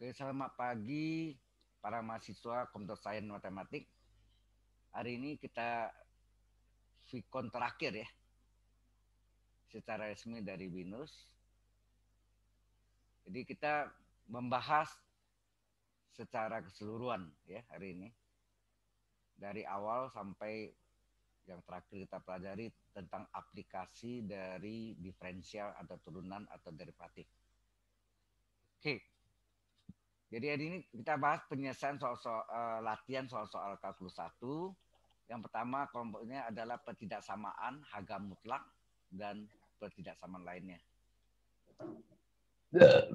Oke, selamat pagi para mahasiswa Komputer Sains Matematik. Hari ini kita Vicon terakhir ya. Secara resmi dari BINUS. Jadi kita membahas secara keseluruhan ya hari ini. Dari awal sampai yang terakhir kita pelajari tentang aplikasi dari diferensial atau turunan atau derivatif. Oke, jadi hari ini kita bahas penyelesaian soal-soal uh, eh, latihan soal-soal kalkulus 1. Yang pertama kelompoknya adalah pertidaksamaan harga mutlak dan pertidaksamaan lainnya. Ya.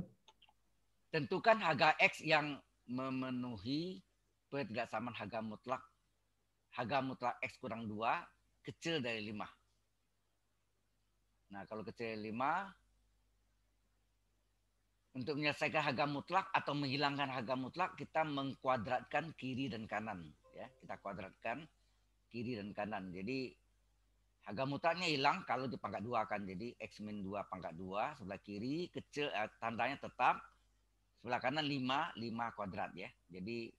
Tentukan harga X yang memenuhi pertidaksamaan harga mutlak. Harga mutlak X kurang 2 kecil dari 5. Nah, kalau kecil dari 5, untuk menyelesaikan harga mutlak atau menghilangkan harga mutlak, kita mengkuadratkan kiri dan kanan. ya Kita kuadratkan kiri dan kanan. Jadi harga mutlaknya hilang kalau dipangkat dua akan Jadi X min dua pangkat dua sebelah kiri kecil, eh, tandanya tetap. Sebelah kanan 5, 5 kuadrat ya. Jadi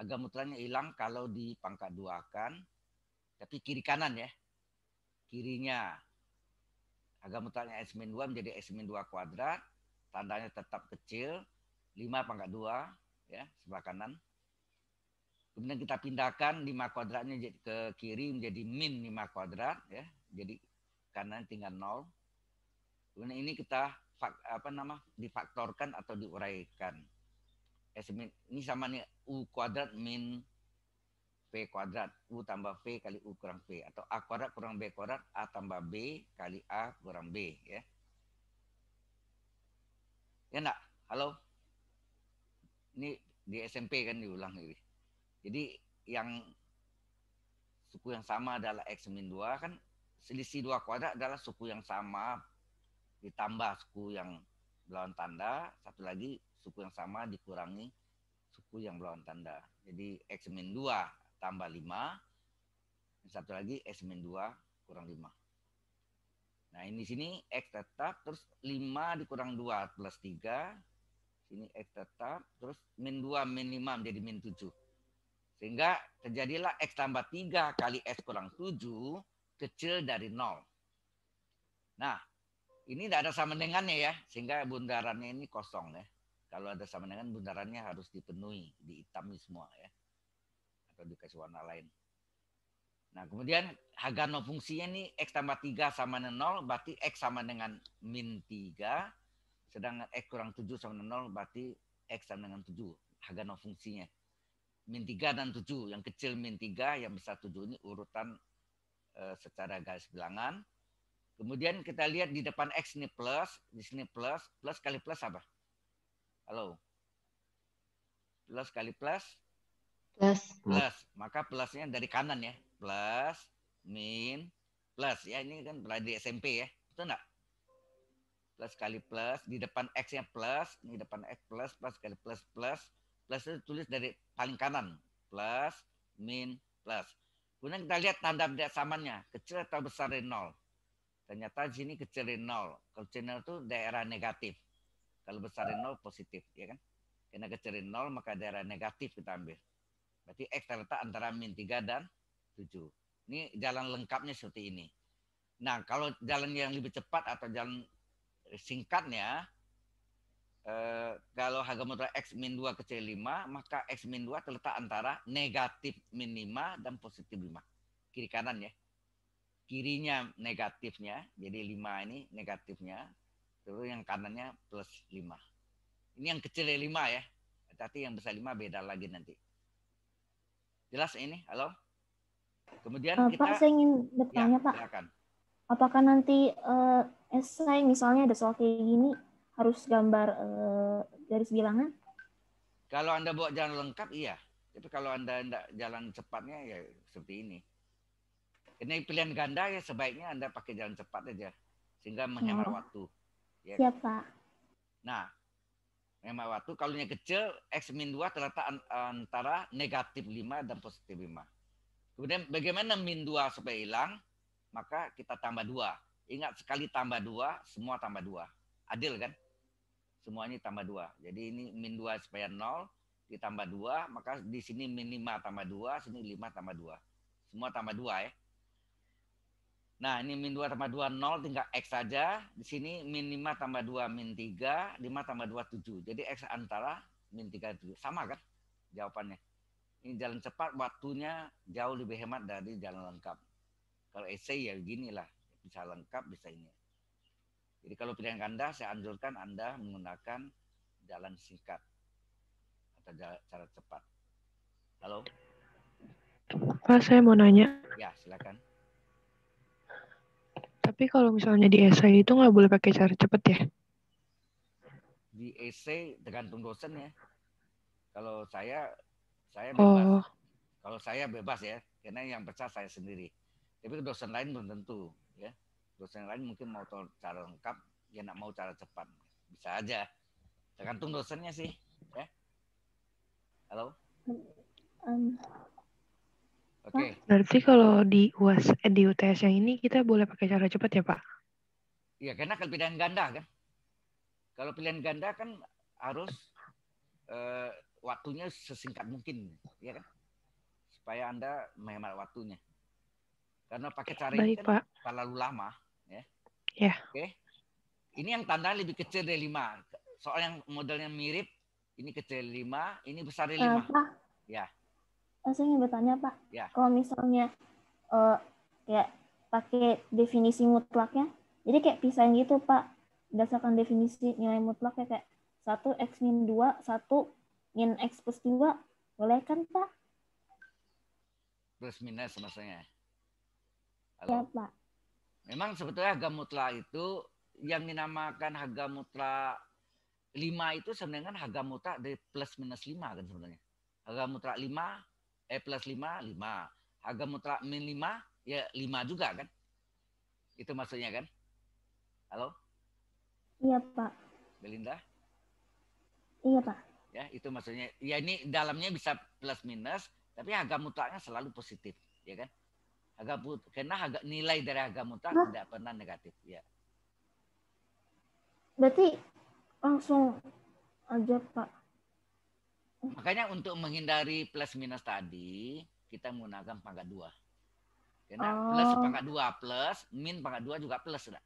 harga mutlaknya hilang kalau dipangkat dua kan. Tapi kiri kanan ya. Kirinya harga mutlaknya X min dua menjadi X min dua kuadrat tandanya tetap kecil, 5 pangkat 2 ya, sebelah kanan. Kemudian kita pindahkan 5 kuadratnya ke kiri menjadi min 5 kuadrat ya. Jadi kanan tinggal 0. Kemudian ini kita apa nama difaktorkan atau diuraikan. Eh, ini sama nih U kuadrat min P kuadrat. U tambah P kali U kurang P. Atau A kuadrat kurang B kuadrat. A tambah B kali A kurang B. ya Ya enggak? Halo? Ini di SMP kan diulang ini. Jadi yang suku yang sama adalah X min 2 kan selisih dua kuadrat adalah suku yang sama ditambah suku yang belawan tanda, satu lagi suku yang sama dikurangi suku yang belawan tanda. Jadi X min 2 tambah 5, satu lagi X min 2 kurang 5. Nah, ini sini X tetap, terus 5 dikurang 2 plus 3. Sini X tetap, terus min 2, min 5 menjadi min 7. Sehingga terjadilah X tambah 3 kali X kurang 7 kecil dari 0. Nah, ini tidak ada sama dengannya ya, sehingga bundarannya ini kosong ya. Kalau ada sama dengan bundarannya harus dipenuhi, dihitami semua ya. Atau dikasih warna lain. Nah, kemudian Hagano fungsinya ini X tambah 3 sama dengan 0, berarti X sama dengan min 3. Sedangkan X kurang 7 sama dengan 0, berarti X sama dengan 7. Hagano fungsinya. Min 3 dan 7. Yang kecil min 3, yang besar 7 ini urutan e, secara garis bilangan. Kemudian kita lihat di depan X ini plus, di sini plus. Plus kali plus apa? Halo? Plus kali plus? Plus. Plus. Maka plusnya dari kanan ya plus min plus ya ini kan pernah di SMP ya betul enggak plus kali plus di depan x nya plus di depan x plus plus kali plus plus plus itu tulis dari paling kanan plus min plus kemudian kita lihat tanda tidak samanya kecil atau besar dari nol ternyata sini kecil dari nol kecil dari nol itu daerah negatif kalau besar dari nol positif ya kan karena kecil dari nol maka daerah negatif kita ambil berarti x terletak antara min 3 dan tujuh. Ini jalan lengkapnya seperti ini. Nah, kalau jalan yang lebih cepat atau jalan singkatnya, eh, kalau harga motor X min 2 kecil 5, maka X 2 terletak antara negatif min 5 dan positif 5. Kiri kanan ya. Kirinya negatifnya, jadi 5 ini negatifnya. Terus yang kanannya plus 5. Ini yang kecil 5 ya, ya. Tapi yang besar 5 beda lagi nanti. Jelas ini? Halo? Kemudian uh, kita Pak, saya ingin ya, bertanya, ya, Pak. Silakan. Apakah nanti uh, esai misalnya ada soal kayak gini harus gambar uh, garis bilangan? Kalau Anda bawa jalan lengkap iya, tapi kalau Anda tidak jalan cepatnya ya seperti ini. Ini pilihan ganda ya sebaiknya Anda pakai jalan cepat aja sehingga menghemat ya. waktu. Ya. Siap, kan? Pak. Nah, menghemat waktu kalau yang kecil x min dua terletak antara negatif 5 dan positif 5. Kemudian bagaimana min 2 supaya hilang? Maka kita tambah 2. Ingat sekali tambah 2, semua tambah 2. Adil kan? Semuanya tambah 2. Jadi ini min 2 supaya 0 ditambah 2, maka di sini min 5 tambah 2, sini 5 tambah 2. Semua tambah 2 ya. Nah, ini min 2 tambah 2, 0, tinggal X saja. Di sini min 5 tambah 2, min 3, 5 tambah 2, 7. Jadi X antara min 3, 7. Sama kan jawabannya? Ini jalan cepat waktunya jauh lebih hemat dari jalan lengkap. Kalau essay ya beginilah, bisa lengkap bisa ini. Jadi kalau pilihan Anda, saya anjurkan Anda menggunakan jalan singkat atau cara cepat. Halo? Pak, saya mau nanya. Ya, silakan. Tapi kalau misalnya di esai itu nggak boleh pakai cara cepat ya? Di esai tergantung dosen ya. Kalau saya saya bebas. Oh. Kalau saya bebas ya, karena yang pecah saya sendiri. Tapi dosen lain belum tentu, ya. Dosen lain mungkin mau cara lengkap, dia nak mau cara cepat. Bisa aja. Tergantung dosennya sih, ya. Halo? Um, Oke. Okay. Berarti kalau di UAS eh, di UTS yang ini kita boleh pakai cara cepat ya, Pak? Iya, karena kalau pilihan ganda kan. Kalau pilihan ganda kan harus eh, waktunya sesingkat mungkin, ya kan? Supaya Anda menghemat waktunya. Karena pakai cara ini kan terlalu lama, ya. Ya. Oke. Ini yang tanda lebih kecil dari lima. Soal yang modelnya mirip, ini kecil dari 5, ini besar dari 5. Uh, eh, Pak. Ya. Saya ingin bertanya, Pak. Ya. Kalau misalnya uh, kayak pakai definisi mutlaknya, jadi kayak pisahin gitu, Pak. Berdasarkan definisi nilai mutlaknya kayak satu x min dua satu ingin X plus 2, boleh kan Pak? Plus minus maksudnya. Halo. Ya Pak. Memang sebetulnya harga mutlak itu yang dinamakan harga mutlak 5 itu sebenarnya kan harga mutlak dari plus minus 5 kan sebenarnya. Harga mutlak 5, eh plus 5, 5. Harga mutlak min 5, ya 5 juga kan. Itu maksudnya kan. Halo? Iya Pak. Belinda? Iya Pak ya itu maksudnya ya ini dalamnya bisa plus minus tapi harga mutlaknya selalu positif ya kan harga karena harga nilai dari harga mutlak nah. tidak pernah negatif ya berarti langsung aja pak makanya untuk menghindari plus minus tadi kita menggunakan pangkat dua karena oh. plus pangkat dua plus min pangkat dua juga plus sudah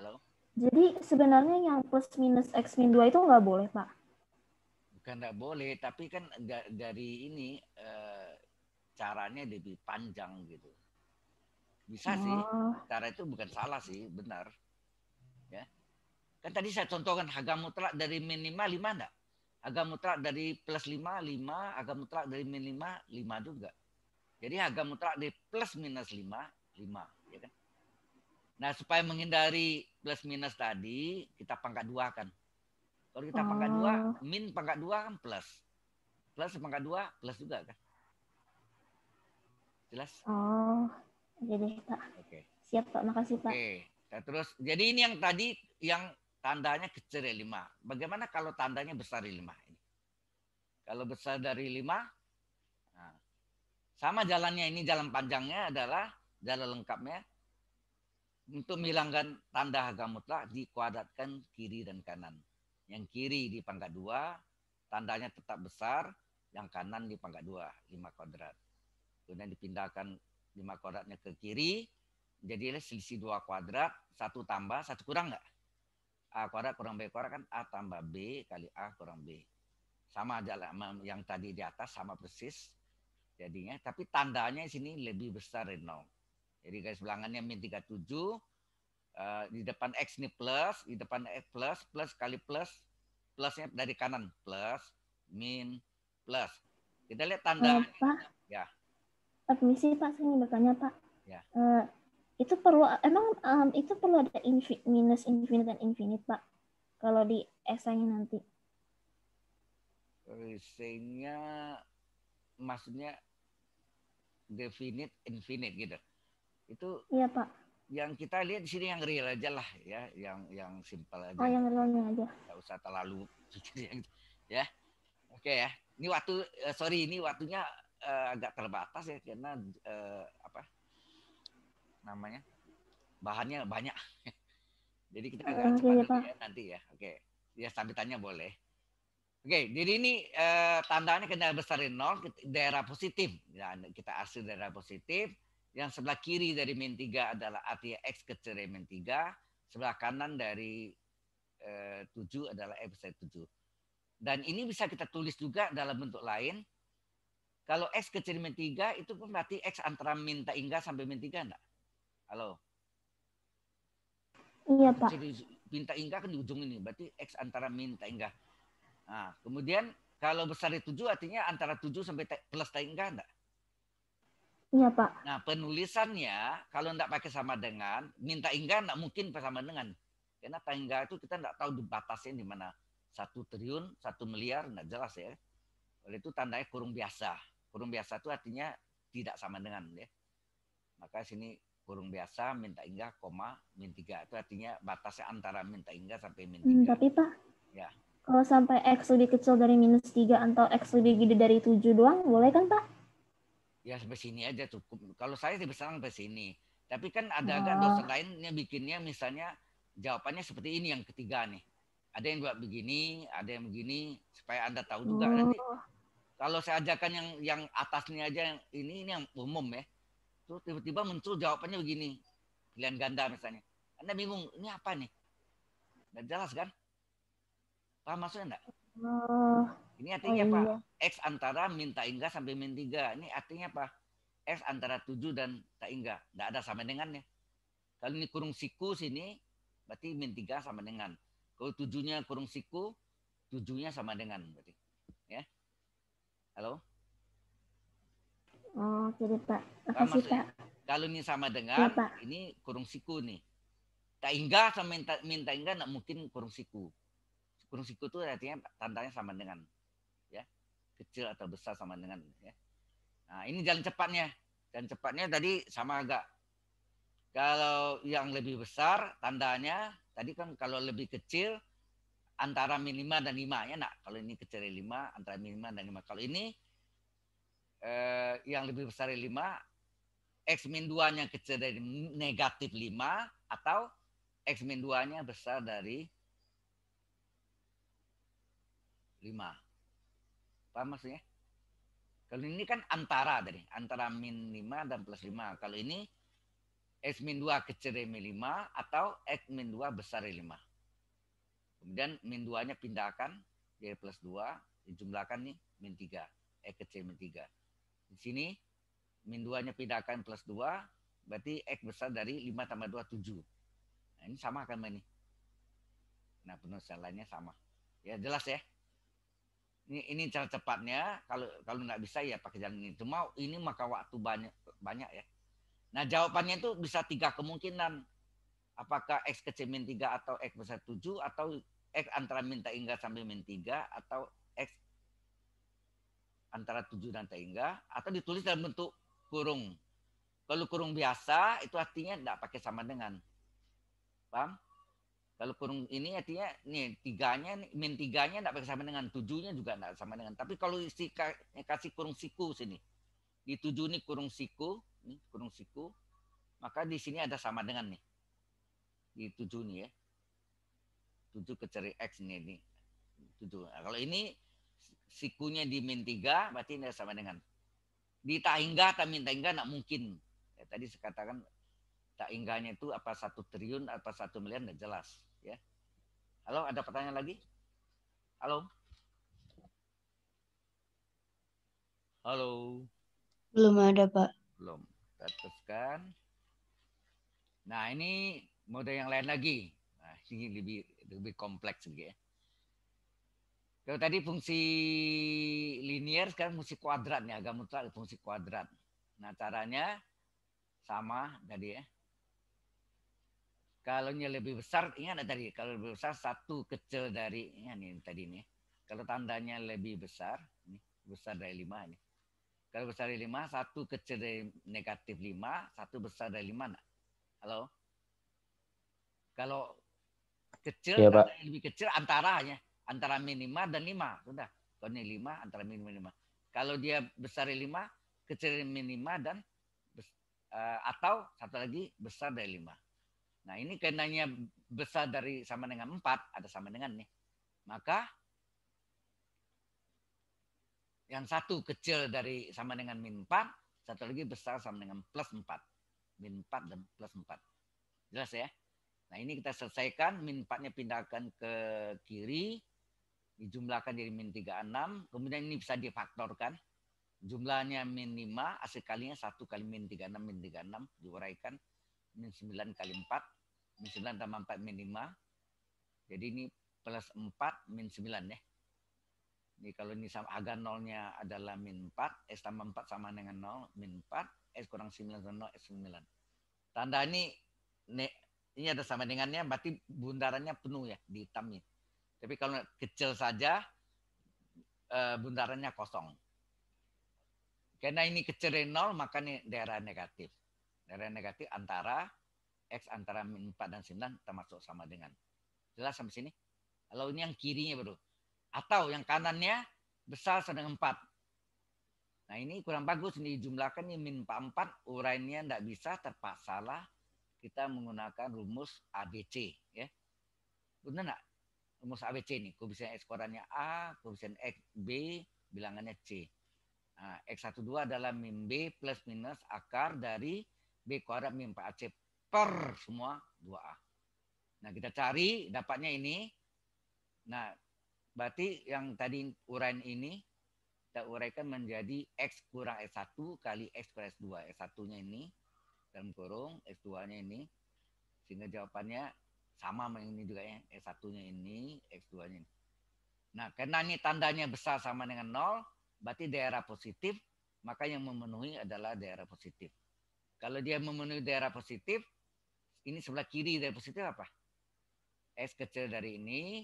halo jadi sebenarnya yang plus minus x min dua itu nggak boleh, Pak? bukan nggak boleh tapi kan dari ini e, caranya lebih panjang gitu bisa oh. sih cara itu bukan salah sih benar ya kan tadi saya contohkan harga mutlak dari minimal lima enggak harga mutlak dari plus lima lima harga mutlak dari minimal lima juga jadi harga mutlak dari plus minus lima lima ya kan nah supaya menghindari plus minus tadi kita pangkat dua kan kalau kita oh. pangkat dua, oh. min pangkat dua kan plus. Plus pangkat dua plus juga kan. Jelas? Oh, jadi Pak. Oke. Okay. Siap Pak, makasih Pak. Oke, okay. Nah, terus. Jadi ini yang tadi yang tandanya kecil ya lima. Bagaimana kalau tandanya besar dari lima ini? Kalau besar dari lima, nah, sama jalannya ini jalan panjangnya adalah jalan lengkapnya untuk menghilangkan tanda harga mutlak dikuadratkan kiri dan kanan. Yang kiri di pangkat dua tandanya tetap besar, yang kanan di pangkat dua lima kuadrat. Kemudian dipindahkan lima kuadratnya ke kiri, jadilah selisih dua kuadrat, satu tambah, satu kurang enggak? A kuadrat kurang B kuadrat kan A tambah B kali A kurang B. Sama aja lah, yang tadi di atas sama persis jadinya, tapi tandanya di sini lebih besar dari 0. Jadi garis belangannya min 37, Eh, di depan X ini plus, di depan X plus, plus kali plus, plusnya dari kanan, plus, min, plus. Kita lihat tanda. Uh, Pak, ya. permisi Pak, saya ingin bertanya Pak. Ya. Uh, itu perlu, emang um, itu perlu ada infi, minus infinite dan infinite Pak? Kalau di esainya nanti. Esainya maksudnya definite infinite gitu. Itu iya Pak yang kita lihat di sini yang real aja lah ya, yang yang simpel aja. Oh, yang realnya aja. Gak usah terlalu ya. Oke ya. Ini waktu uh, sorry ini waktunya uh, agak terbatas ya karena uh, apa namanya bahannya banyak. Jadi kita agak iya, cepat ya, nanti ya, nanti ya. Oke. Okay. Ya sambitannya boleh. Oke, okay, jadi ini eh, tandanya kendaraan besar di nol, daerah positif. Ya, kita asli daerah positif, yang sebelah kiri dari min 3 adalah artinya X kecil dari min 3. Sebelah kanan dari e, eh, 7 adalah F besar 7. Dan ini bisa kita tulis juga dalam bentuk lain. Kalau X kecil min 3 itu pun berarti X antara min tak hingga sampai min 3 enggak? Halo? Iya, Pak. Jadi Minta hingga kan di ujung ini, berarti X antara minta hingga. Nah, kemudian kalau besar dari 7 artinya antara 7 sampai plus tak ingga enggak? Iya Pak. Nah penulisannya kalau tidak pakai sama dengan, minta hingga tidak mungkin sama dengan. Karena hingga itu kita tidak tahu batasnya di mana. Satu triliun, satu miliar, tidak jelas ya. Oleh itu tandanya kurung biasa. Kurung biasa itu artinya tidak sama dengan. ya. Maka sini kurung biasa minta hingga koma min tiga itu artinya batasnya antara minta hingga sampai min tiga. Hmm, tapi pak, ya. kalau sampai x lebih kecil dari minus tiga atau x lebih gede dari tujuh doang boleh kan pak? ya sampai sini aja cukup. Kalau saya sih besar sampai sini. Tapi kan ada agak oh. dosen lain yang bikinnya misalnya jawabannya seperti ini yang ketiga nih. Ada yang buat begini, ada yang begini supaya Anda tahu juga oh. nanti. Kalau saya ajakan yang yang atasnya aja yang ini ini yang umum ya. Tuh tiba-tiba muncul jawabannya begini. Pilihan ganda misalnya. Anda bingung, ini apa nih? Dan jelas kan? Paham maksudnya enggak? Eh, oh iya. ini artinya apa? X antara min tak hingga sampai min 3. Ini artinya apa? X antara 7 dan tak hingga. Tidak ada sama dengannya. Kalau ini kurung siku sini, berarti min 3 sama dengan. Kalau tujuhnya kurung siku, tujuhnya sama dengan. berarti Ya. Halo? Oh, oke apa Pak. Makasih, Pak. Kalau ini sama iya, dengan, ya, ini kurung siku nih. Tak hingga sama minta, minta hingga, tidak mungkin kurung siku gunung siku itu artinya tandanya sama dengan ya kecil atau besar sama dengan ya nah ini jalan cepatnya dan cepatnya tadi sama agak kalau yang lebih besar tandanya tadi kan kalau lebih kecil antara minima dan lima ya nak kalau ini kecil dari lima antara minima dan lima kalau ini eh, yang lebih besar dari lima x min dua nya kecil dari negatif lima atau x min dua nya besar dari lima. Paham maksudnya? Kalau ini kan antara tadi, antara min 5 dan plus 5. Kalau ini S min 2 kecil dari min 5 atau X min 2 besar dari 5. Kemudian min 2-nya pindahkan dari plus 2, dijumlahkan nih min 3, X kecil min 3. Di sini min 2-nya pindahkan plus 2, berarti X besar dari 5 tambah 2, 7. Nah ini sama kan ini? Nah penulisannya sama. Ya jelas ya ini ini cara cepatnya kalau kalau nggak bisa ya pakai jalan ini cuma ini maka waktu banyak banyak ya nah jawabannya itu bisa tiga kemungkinan apakah x kecil min tiga atau x besar tujuh atau x antara minta hingga sampai min tiga atau x antara tujuh dan tiga atau ditulis dalam bentuk kurung kalau kurung biasa itu artinya tidak pakai sama dengan paham kalau kurung ini artinya nih tiganya min tiganya tidak sama dengan tujuhnya juga tidak sama dengan. Tapi kalau isi kasih kurung siku sini di tujuh ini kurung siku, ini kurung siku, maka di sini ada sama dengan nih di tujuh nih ya. Tujuh kecari x nih ini tujuh. Nah, kalau ini sikunya di min tiga berarti tidak sama dengan di tak hingga tak minta hingga tidak mungkin. Ya, tadi saya katakan tak hingganya itu apa satu triliun apa satu miliar tidak jelas ya halo ada pertanyaan lagi halo halo belum ada pak belum teruskan nah ini mode yang lain lagi nah, ini lebih lebih kompleks gitu ya kalau tadi fungsi linear, sekarang fungsi kuadrat nih agak mutlak fungsi kuadrat nah caranya sama tadi ya Kalaunya lebih besar, ini ada tadi, kalau lebih besar satu kecil dari ini ini tadi nih. Kalau tandanya lebih besar, ini besar dari lima ini. Kalau besar dari lima, satu kecil dari negatif lima, satu besar dari lima. Nah. Halo? Kalau kecil, ya, Pak. lebih kecil antara antaranya, antara minima dan lima. Sudah. Kalau ini lima, antara minima lima. Kalau dia besar dari lima, kecil dari minima dan eh, atau satu lagi besar dari lima. Nah ini karenanya besar dari sama dengan 4, ada sama dengan nih. Maka yang satu kecil dari sama dengan min 4, satu lagi besar sama dengan plus 4. Min 4 dan plus 4. Jelas ya? Nah ini kita selesaikan, min 4-nya pindahkan ke kiri, dijumlahkan jadi min 36, kemudian ini bisa difaktorkan. Jumlahnya min 5, hasil kalinya 1 kali min 36, min 36, diuraikan min 9 kali 4. Min 9 tambah 4 min 5. Jadi ini plus 4 min 9 ya. Ini kalau ini sama, agar nolnya adalah min 4. S tambah 4 sama dengan 0. Min 4. S kurang 9 sama 0. S 9. Tanda ini, ini ada sama dengannya. Berarti bundarannya penuh ya di hitamnya. Tapi kalau kecil saja, eh, bundarannya kosong. Karena ini kecil dari 0, maka ini daerah negatif. Daerah negatif antara X antara min 4 dan 9 termasuk sama dengan. Jelas sampai sini? Kalau ini yang kirinya baru. Atau yang kanannya besar sama dengan 4. Nah ini kurang bagus. Ini jumlahkan ini min 4. Urainya tidak bisa terpaksalah kita menggunakan rumus ABC. ya Benar tidak? Rumus ABC ini. Koefisien X kuadratnya A, koefisien X B, bilangannya C. Nah, X12 adalah min B plus minus akar dari B kuadrat min 4AC per semua 2A. Nah, kita cari dapatnya ini. Nah, berarti yang tadi uraian ini kita uraikan menjadi X kurang S1 kali X kurang S2. S1-nya ini dalam kurung, S2-nya ini. Sehingga jawabannya sama sama ini juga ya. S1-nya ini, X2-nya ini. Nah, karena ini tandanya besar sama dengan nol, berarti daerah positif, maka yang memenuhi adalah daerah positif. Kalau dia memenuhi daerah positif, ini sebelah kiri daerah positif apa? S kecil dari ini,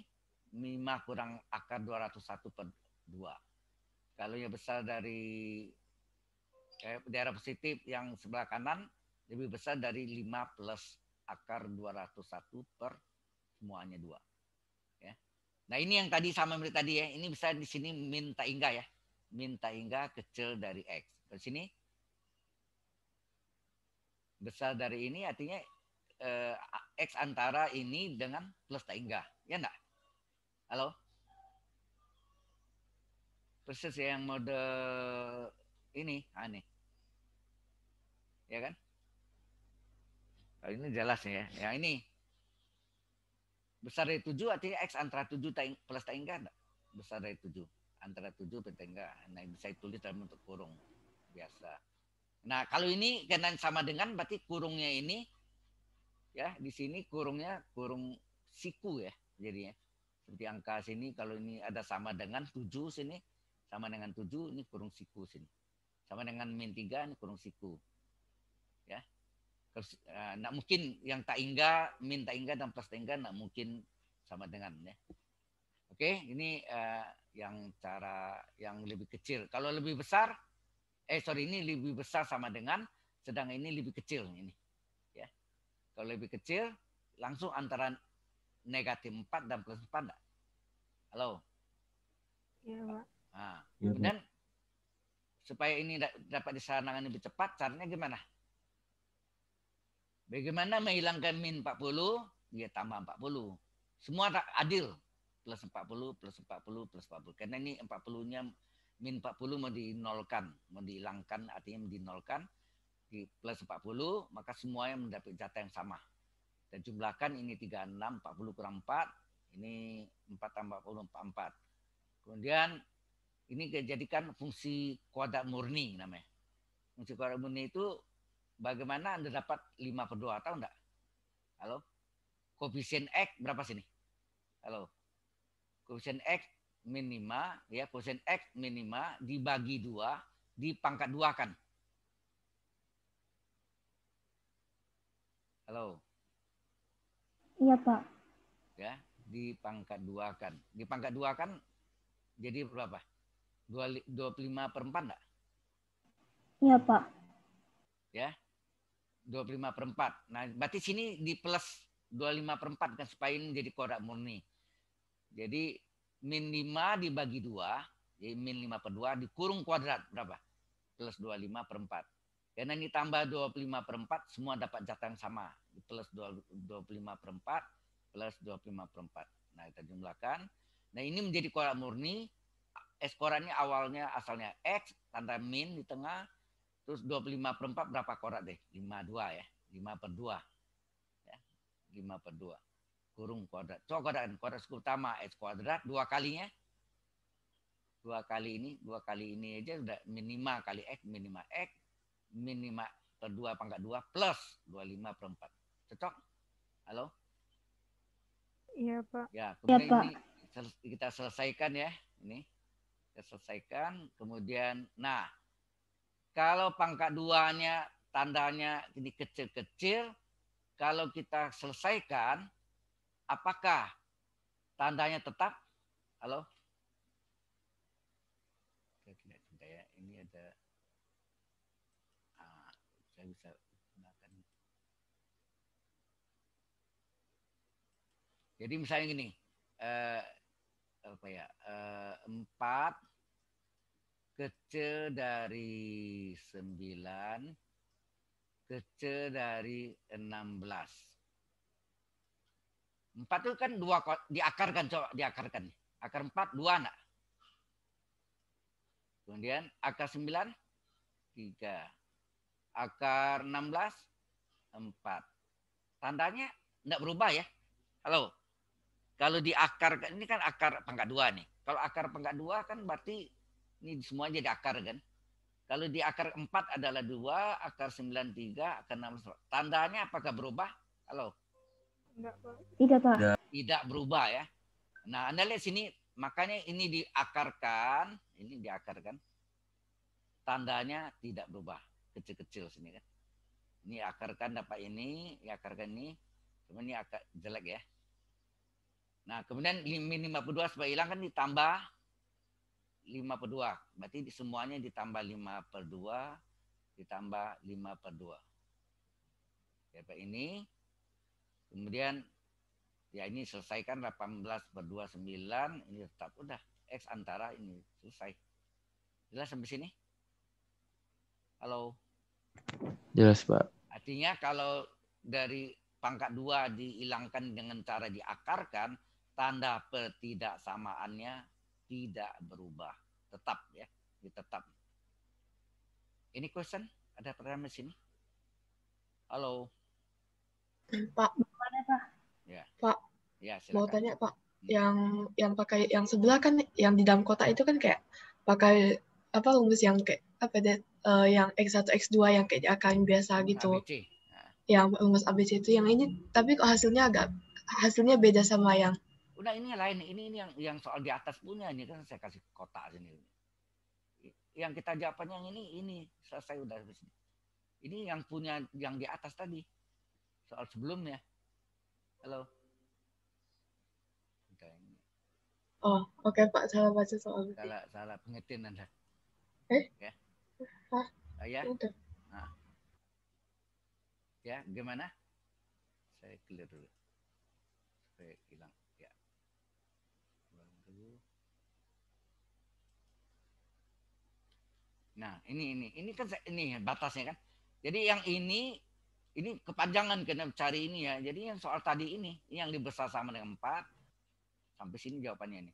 5 kurang akar 201 per 2. Kalau yang besar dari eh, daerah positif yang sebelah kanan, lebih besar dari 5 plus akar 201 per semuanya 2. Ya. Nah ini yang tadi sama seperti tadi ya, ini bisa di sini minta hingga ya. Minta hingga kecil dari X. Di sini besar dari ini artinya eh, X antara ini dengan plus tiga Ya enggak? Halo? Persis yang mode ini, aneh. Ya kan? Oh, ini jelas ya. Ya ini. Besar dari 7 artinya X antara tujuh plus tiga enggak? Besar dari 7. Antara tujuh plus Nah, bisa tulis dalam bentuk kurung. Biasa. Nah, kalau ini kenan sama dengan berarti kurungnya ini ya di sini kurungnya kurung siku ya jadinya. Seperti angka sini kalau ini ada sama dengan 7 sini sama dengan 7 ini kurung siku sini. Sama dengan min 3 ini kurung siku. Ya. Nah, mungkin yang tak hingga min tak hingga dan plus tak hingga nah mungkin sama dengan ya. Oke, ini uh, yang cara yang lebih kecil. Kalau lebih besar eh sorry ini lebih besar sama dengan sedang ini lebih kecil ini ya kalau lebih kecil langsung antara negatif 4 dan plus 4 enggak? halo ya pak nah, ya, kemudian ya. supaya ini dapat disarankan lebih cepat caranya gimana bagaimana menghilangkan min 40 dia tambah 40 semua adil plus 40 plus 40 plus 40 karena ini 40 nya min 40 mau dinolkan, mau dihilangkan artinya dinolkan di plus 40 maka semuanya mendapat jatah yang sama. Dan jumlahkan ini 36 40 kurang 4 ini 4 tambah 40 44. Kemudian ini dijadikan fungsi kuadrat murni namanya. Fungsi kuadrat murni itu bagaimana Anda dapat 5 per 2 tahu enggak? Halo? Koefisien X berapa sini? Halo? Koefisien X minima, ya persen X minima dibagi dua dipangkat dua kan Halo. Iya Pak. Ya, dipangkat dua kan Dipangkat dua kan jadi berapa? lima per empat enggak? Iya Pak. Ya, 25 per 4. Nah, berarti sini di plus 25 per 4 kan supaya ini jadi kodak murni. Jadi min 5 dibagi 2, jadi min 5 per 2 dikurung kuadrat berapa? Plus 25 per 4. Karena ini tambah 25 per 4, semua dapat jatah yang sama. Plus 25 per 4, plus 25 per 4. Nah, kita jumlahkan. Nah, ini menjadi kuadrat murni. S kuadratnya awalnya asalnya X, tanda min di tengah. Terus 25 per 4 berapa kuadrat deh? 52 ya. 5 per 2. Ya. 5 per 2 kurung kuadrat. Coba kuadrat utama x eh, kuadrat dua kalinya. Dua kali ini, dua kali ini aja sudah minima kali x minimal x minimal per dua pangkat dua plus dua lima per empat. Cocok? Halo? Iya Pak. Ya, iya, kemudian ya, Pak. ini kita selesaikan ya ini. Kita selesaikan. Kemudian, nah kalau pangkat duanya tandanya ini kecil-kecil, kalau kita selesaikan apakah tandanya tetap? Halo? Sebentar ya, ini ada. Ah, saya bisa gunakan. Jadi misalnya gini, eh, apa ya, eh, 4 kecil dari 9 kecil dari 16. Empat itu kan dua diakarkan coba diakarkan nih. Akar empat dua anak. Kemudian akar sembilan tiga. Akar enam belas empat. Tandanya tidak berubah ya. Halo. Kalau diakarkan ini kan akar pangkat dua nih. Kalau akar pangkat dua kan berarti ini semuanya jadi akar kan. Kalau di akar 4 adalah dua akar 9 3, akar 6 tandanya apakah berubah? Halo. Tidak, Pak. Tidak, Pak. Tidak berubah ya. Nah, Anda lihat sini, makanya ini diakarkan, ini diakarkan. Tandanya tidak berubah, kecil-kecil sini kan. Ini akarkan dapat ini, akarkan ini. Cuma ini akar jelek ya. Nah, kemudian min 52 supaya hilang kan ditambah 52. Berarti semuanya ditambah 5 per 2, ditambah 5 per 2. Dapat ini Kemudian ya ini selesaikan 18 per 29 ini tetap udah X antara ini selesai. Jelas sampai sini? Halo. Jelas, Pak. Artinya kalau dari pangkat dua dihilangkan dengan cara diakarkan, tanda pertidaksamaannya tidak berubah. Tetap ya. ya, tetap. Ini question? Ada pertanyaan di sini? Halo. Pak. Mana, Pak? Ya. Pak. Ya, Mau tanya, Pak. Hmm. Yang yang pakai yang sebelah kan yang di dalam kota itu kan kayak pakai apa rumus yang kayak apa deh uh, yang X1 X2 yang kayak akan biasa gitu. ABC. Ya. Yang rumus ABC itu yang ini tapi kok hasilnya agak hasilnya beda sama yang Udah ini lain, ini ini yang yang soal di atas punya ini kan saya kasih kota sini. Yang kita jawabannya yang ini ini selesai udah habis. Ini yang punya yang di atas tadi soal sebelumnya. Halo. Oh, oke okay, Pak, salah baca soal Salah, Salah, salah pengetin Anda. Eh? Ya. Hah? Oh, ya. Nah. Ya, gimana? Saya clear dulu. Supaya hilang. Ya. Nah, ini ini ini kan ini batasnya kan. Jadi yang ini ini kepanjangan kena cari ini ya. Jadi yang soal tadi ini, ini yang dibesar sama dengan empat Sampai sini jawabannya ini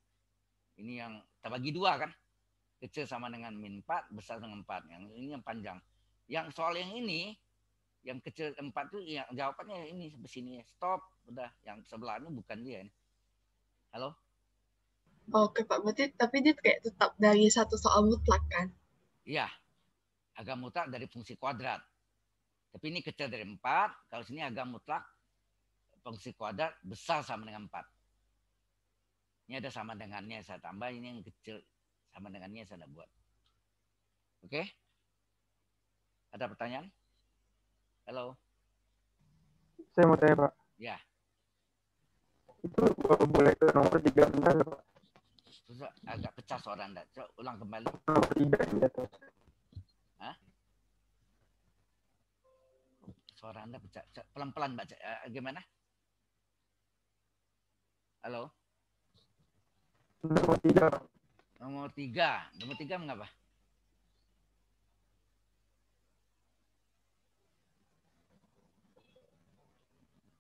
Ini yang terbagi dua kan. Kecil sama dengan min empat besar dengan empat Yang ini yang panjang. Yang soal yang ini, yang kecil empat itu yang jawabannya ini sampai sini Stop, udah. Yang sebelah ini bukan dia ini. Halo? Oke Pak, berarti tapi dia kayak tetap dari satu soal mutlak kan? Iya, agak mutlak dari fungsi kuadrat tapi ini kecil dari 4, kalau sini agak mutlak, fungsi kuadrat besar sama dengan 4. Ini ada sama dengannya, saya tambah, ini yang kecil sama dengannya saya buat. Oke? Ada pertanyaan? Halo? Saya mau tanya, Pak. Ya. Itu boleh ke nomor 3 bentar, Pak? agak pecah suara Anda. Coba ulang kembali. Nomor 3, ya, Suara Anda pelan-pelan, Mbak. Eh, gimana? Halo? Nomor tiga. Nomor tiga. Nomor tiga mengapa?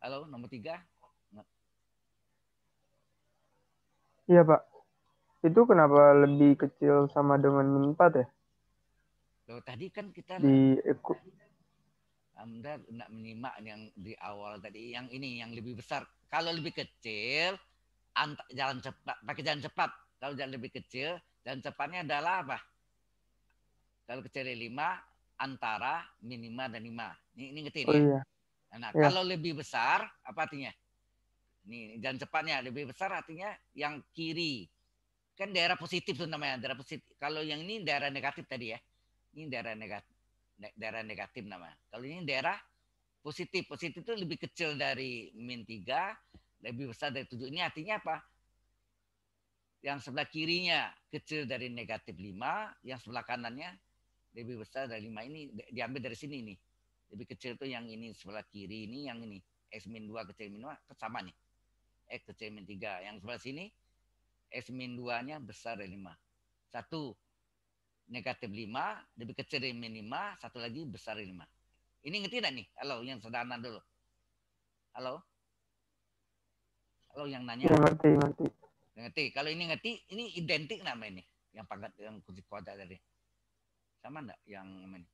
Halo, nomor tiga? Iya, Pak. Itu kenapa lebih kecil sama dengan empat ya? Loh, tadi kan kita... Di, anda tidak menyimak yang di awal tadi, yang ini yang lebih besar. Kalau lebih kecil, jalan cepat, pakai jalan cepat. Kalau jalan lebih kecil, jalan cepatnya adalah apa? Kalau kecil lima, antara minima dan lima. Ini, ini ngerti oh, ya? Iya. Nah, iya. kalau lebih besar, apa artinya? Ini jalan cepatnya lebih besar artinya yang kiri. Kan daerah positif tuh namanya, daerah positif. Kalau yang ini daerah negatif tadi ya. Ini daerah negatif daerah negatif namanya. Kalau ini daerah positif. Positif itu lebih kecil dari min 3, lebih besar dari 7. Ini artinya apa? Yang sebelah kirinya kecil dari negatif 5, yang sebelah kanannya lebih besar dari 5. Ini diambil dari sini nih. Lebih kecil itu yang ini sebelah kiri ini, yang ini. X min 2 kecil min 2, sama nih. X kecil min 3. Yang sebelah sini, X min 2-nya besar dari 5. Satu, negatif 5, lebih kecil min 5, satu lagi besar dari 5. Ini ngerti tidak nih? Halo, yang sederhana dulu. Halo? Halo yang nanya. Ya, ngerti, ngerti. Ngerti. Kalau ini ngerti, ini identik nama ini. Yang pangkat yang kunci kuadrat tadi. Sama enggak yang ini?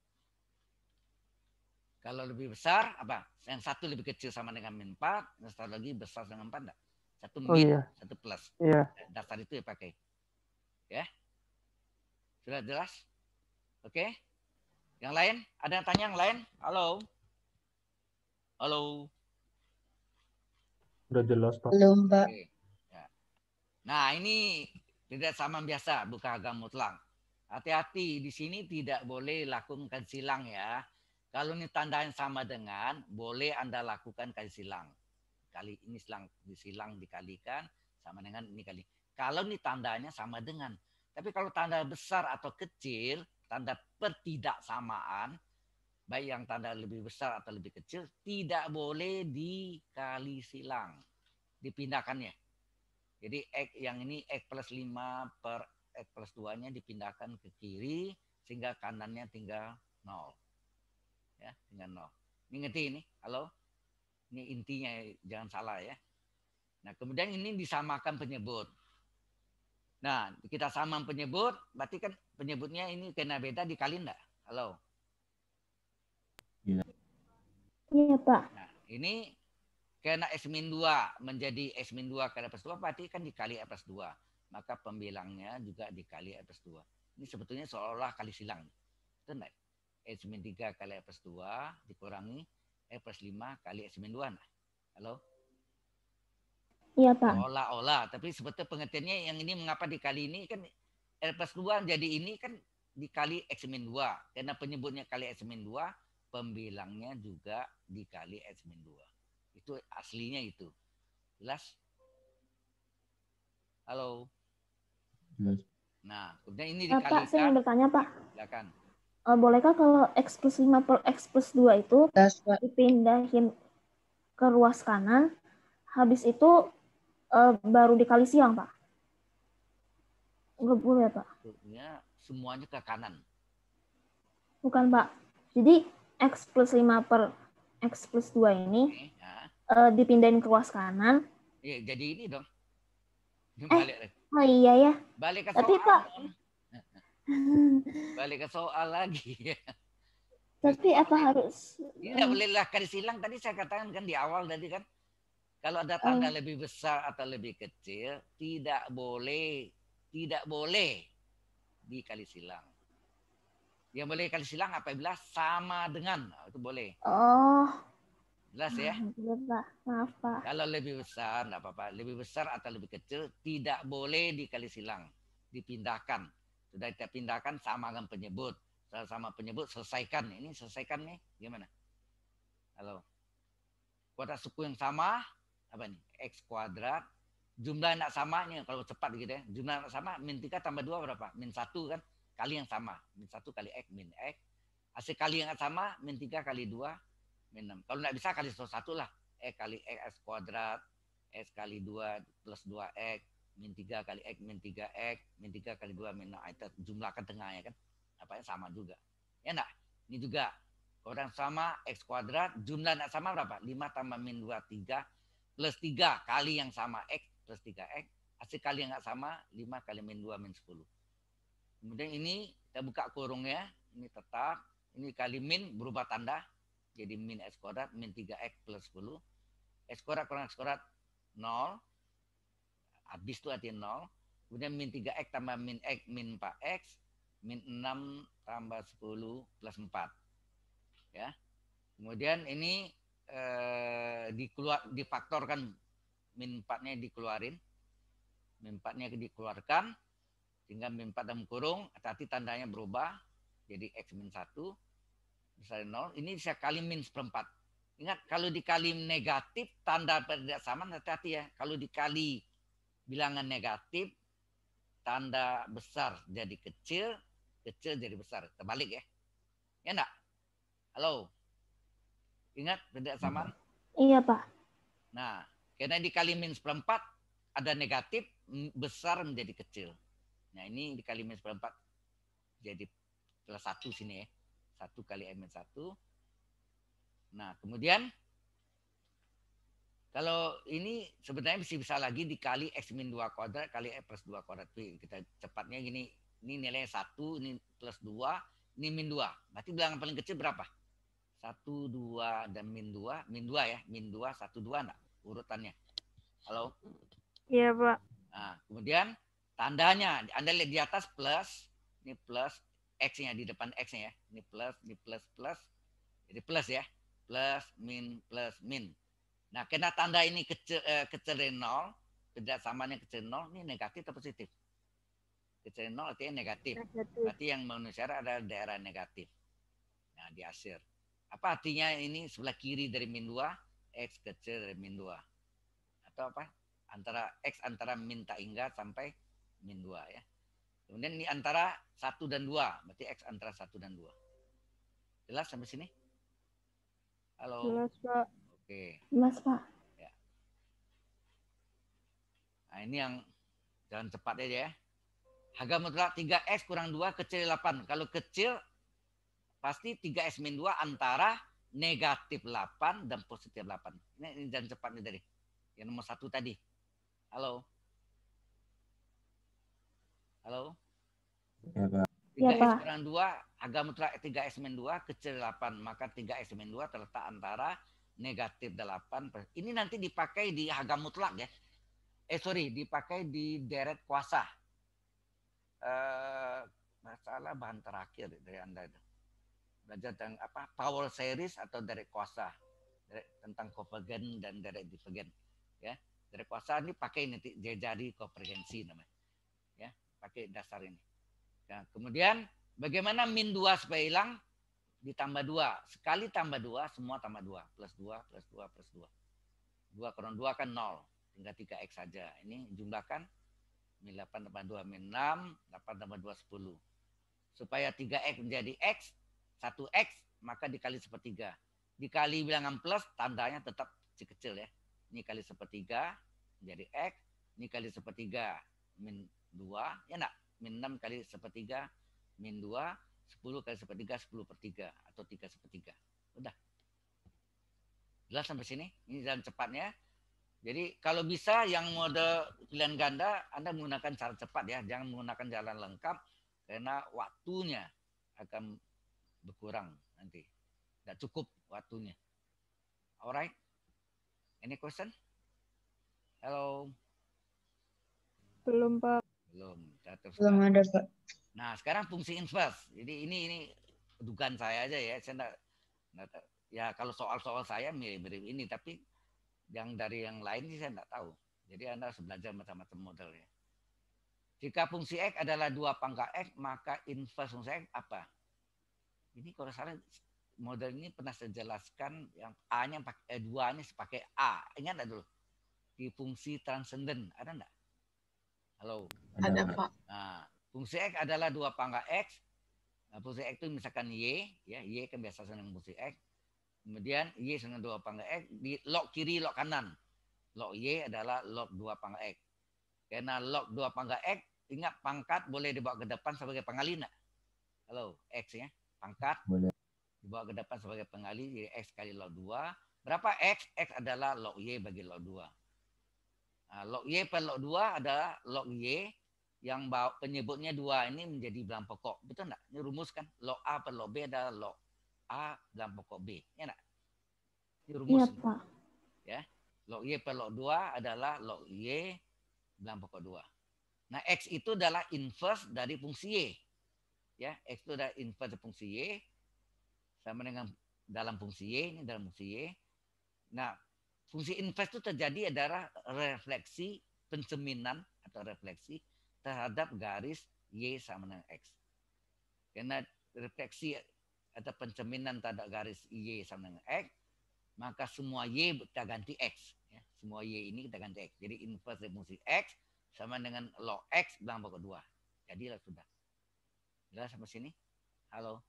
Kalau lebih besar, apa? Yang satu lebih kecil sama dengan min 4, yang satu lagi besar dengan 4 enggak? Satu min, oh, iya. satu plus. Iya. Dasar itu ya pakai. Ya. Sudah jelas? Oke. Okay. Yang lain? Ada yang tanya yang lain? Halo. Halo. Sudah jelas, Pak. Belum, Pak. Okay. Ya. Nah, ini tidak sama biasa buka gamut mutlak. Hati-hati di sini tidak boleh lakukan silang ya. Kalau ini tandanya sama dengan, boleh Anda lakukan kali silang. Kali ini silang disilang dikalikan sama dengan ini kali. Kalau ini tandanya sama dengan, tapi kalau tanda besar atau kecil, tanda pertidaksamaan, baik yang tanda lebih besar atau lebih kecil, tidak boleh dikali silang, dipindahkannya. Jadi X yang ini X plus 5 per X plus 2-nya dipindahkan ke kiri, sehingga kanannya tinggal 0. Ya, tinggal 0. Ini ngerti ini? Halo? Ini intinya, jangan salah ya. Nah, kemudian ini disamakan penyebut. Nah, kita sama penyebut, berarti kan penyebutnya ini kena beda dikali enggak? Halo. Iya. Iya, Pak. Nah, ini kena S 2 menjadi S 2 karena plus 2 berarti kan dikali R plus 2. Maka pembilangnya juga dikali R plus 2. Ini sebetulnya seolah-olah kali silang. Benar? S 3 kali R eh, plus 2 dikurangi R plus 5 kali S 2. Nah. Halo? Halo? Iya Pak. Olah-olah, tapi sebetulnya pengertiannya yang ini mengapa dikali ini kan R plus 2 jadi ini kan dikali X min 2. Karena penyebutnya kali X min 2, pembilangnya juga dikali X min 2. Itu aslinya itu. Jelas? Halo? Jelas. Nah, kemudian ini eh, dikalikan. Pak, saya mau bertanya Pak. Silakan. Uh, bolehkah kalau X plus 5 per X plus 2 itu Jelas, dipindahin ke ruas kanan, habis itu uh, baru dikali siang, Pak. Nggak boleh, Pak. semuanya ke kanan. Bukan, Pak. Jadi X plus 5 per X plus 2 ini Oke, ya. uh, dipindahin ke ruas kanan. Ya, jadi ini dong. eh, oh iya ya. Balik ke Tapi, soal. Pak. balik ke soal lagi. Ya. Tapi apa harus? ya, eh, boleh lah kan silang. Tadi saya katakan kan di awal tadi kan kalau ada hmm. tanda oh. lebih besar atau lebih kecil, tidak boleh, tidak boleh dikali silang. Yang boleh kali silang apa apabila sama dengan, nah, itu boleh. Oh. Jelas ya? Ah, Maaf, Pak. Kalau lebih besar, enggak apa-apa. Lebih besar atau lebih kecil, tidak boleh dikali silang. Dipindahkan. Sudah kita pindahkan sama dengan penyebut. Sama penyebut, selesaikan. Ini selesaikan nih, gimana? Halo. Kuota suku yang sama, apa nih x kuadrat jumlah anak samanya kalau cepat gitu ya jumlah anak sama min 3 tambah 2 berapa min 1 kan kali yang sama min 1 kali x min x hasil kali yang sama min 3 kali 2 min 6 kalau nggak bisa kali 1 lah x kali x kuadrat x kali 2 plus 2x min 3 kali x min 3x min 3 kali 2 min 6 ah, itu jumlah ke ya kan yang sama juga ya enggak ini juga orang sama x kuadrat jumlah anak sama berapa 5 tambah min 2 3 plus 3 kali yang sama X plus 3X. Hasil kali yang nggak sama 5 kali min 2 min 10. Kemudian ini kita buka kurungnya. Ini tetap. Ini kali min berubah tanda. Jadi min X kuadrat min 3X plus 10. X kuadrat kurang X kuadrat 0. Habis itu artinya 0. Kemudian min 3X tambah min X min 4X. Min 6 tambah 10 plus 4. Ya. Kemudian ini eh, dikeluar difaktorkan min 4-nya dikeluarin. Min 4-nya dikeluarkan sehingga min 4 dalam kurung hati tandanya berubah jadi x min 1 besar 0. Ini saya kali min seperempat. Ingat kalau dikali negatif tanda tidak sama hati-hati ya. Kalau dikali bilangan negatif tanda besar jadi kecil, kecil jadi besar. Terbalik ya. Ya enggak? Halo. Ingat sama? Hmm. Iya, Pak. Nah, karena dikali minus perempat ada negatif besar menjadi kecil. Nah, ini dikali minus perempat jadi plus satu sini ya. Satu kali M minus satu. Nah, kemudian kalau ini sebenarnya bisa bisa lagi dikali x min 2 kuadrat kali x e plus 2 kuadrat. Kita cepatnya gini, ini nilainya satu, ini plus 2, ini min 2. Berarti bilangan paling kecil berapa? satu dua dan min dua min dua ya min dua satu dua enggak urutannya halo iya pak nah, kemudian tandanya anda lihat di atas plus ini plus x nya di depan x nya ya ini plus ini plus plus jadi plus ya plus min plus min nah kena tanda ini kecil eh, kecil dari nol kerjasamanya kecil nol ini negatif atau positif kecil nol artinya negatif, negatif. berarti yang manusia ada daerah negatif nah di asir apa artinya ini sebelah kiri dari min 2, X kecil dari min 2. Atau apa? Antara X antara min tak hingga sampai min 2 ya. Kemudian ini antara 1 dan 2. Berarti X antara 1 dan 2. Jelas sampai sini? Halo. Jelas, Pak. Oke. Jelas, Pak. Ya. Nah, ini yang jalan cepat aja ya. Harga mutlak 3X kurang 2 kecil 8. Kalau kecil pasti 3S-2 antara negatif 8 dan positif 8. Ini, ini cepat nih tadi. Yang nomor satu tadi. Halo. Halo. Ya, Pak. 3S ya, kurang 2, agak mutlak 3S-2 kecil 8. Maka 3S-2 terletak antara negatif 8. Ini nanti dipakai di agam mutlak ya. Eh sorry, dipakai di deret kuasa. Eh, masalah bahan terakhir dari Anda itu belajar tentang apa power series atau dari Kuasa dari, tentang Copenhagen dan dari Divergen ya dari Kuasa ini pakai nanti jadi komprehensi namanya ya pakai dasar ini nah, kemudian bagaimana min dua supaya hilang ditambah dua sekali tambah dua semua tambah dua plus dua plus dua plus dua dua kurun dua kan nol tinggal tiga x saja ini jumlahkan min delapan tambah dua min enam delapan tambah dua sepuluh Supaya tiga x menjadi x, satu x maka dikali sepertiga. Dikali bilangan plus tandanya tetap kecil ya. Ini kali sepertiga jadi X. Ini kali sepertiga min dua, Ya enggak? Min enam kali sepertiga min dua, sepuluh kali sepertiga sepuluh per 3 atau tiga sepertiga. Udah. Jelas sampai sini? Ini jalan cepatnya. Jadi kalau bisa yang mode pilihan ganda Anda menggunakan cara cepat ya, jangan menggunakan jalan lengkap karena waktunya akan berkurang nanti. Tidak cukup waktunya. Alright. Any question? Hello. Belum, Pak. Belum. Belum ada, Pak. Nah, sekarang fungsi inverse. Jadi ini ini dugaan saya aja ya. Saya enggak, enggak ya kalau soal-soal saya mirip-mirip ini, tapi yang dari yang lain sih saya enggak tahu. Jadi Anda harus belajar macam-macam model ya. Jika fungsi X adalah dua pangkat X, maka inverse fungsi X apa? ini kalau salah model ini pernah saya jelaskan yang A-nya pakai eh, dua-nya sepakai A. Ingat enggak dulu? Di fungsi transenden ada enggak? Halo. Ada, Pak. Nah, fungsi X adalah dua pangkat X. Nah, fungsi X itu misalkan Y, ya, Y kan biasa dengan fungsi X. Kemudian Y dengan dua pangkat X, di log kiri, log kanan. Log Y adalah log dua pangkat X. Karena log dua pangkat X, ingat pangkat boleh dibawa ke depan sebagai pangkalina. Halo, X ya angkat Boleh. dibawa ke depan sebagai pengali jadi x kali log 2 berapa x x adalah log y bagi log 2 nah, log y per log 2 adalah log y yang penyebutnya dua ini menjadi bilang pokok betul enggak ini rumus kan log a per log b adalah log a bilang pokok b ya enggak ini rumus ya, Pak. ya log y per log 2 adalah log y bilang pokok 2 nah x itu adalah inverse dari fungsi y ya x itu ada dari fungsi y sama dengan dalam fungsi y ini dalam fungsi y. Nah fungsi inverse itu terjadi adalah refleksi pencerminan atau refleksi terhadap garis y sama dengan x. Karena refleksi atau pencerminan terhadap garis y sama dengan x maka semua y kita ganti x ya. semua y ini kita ganti x jadi inverse dari fungsi x sama dengan log x bilang pokok dua jadilah sudah Jelas sampai sini? Halo.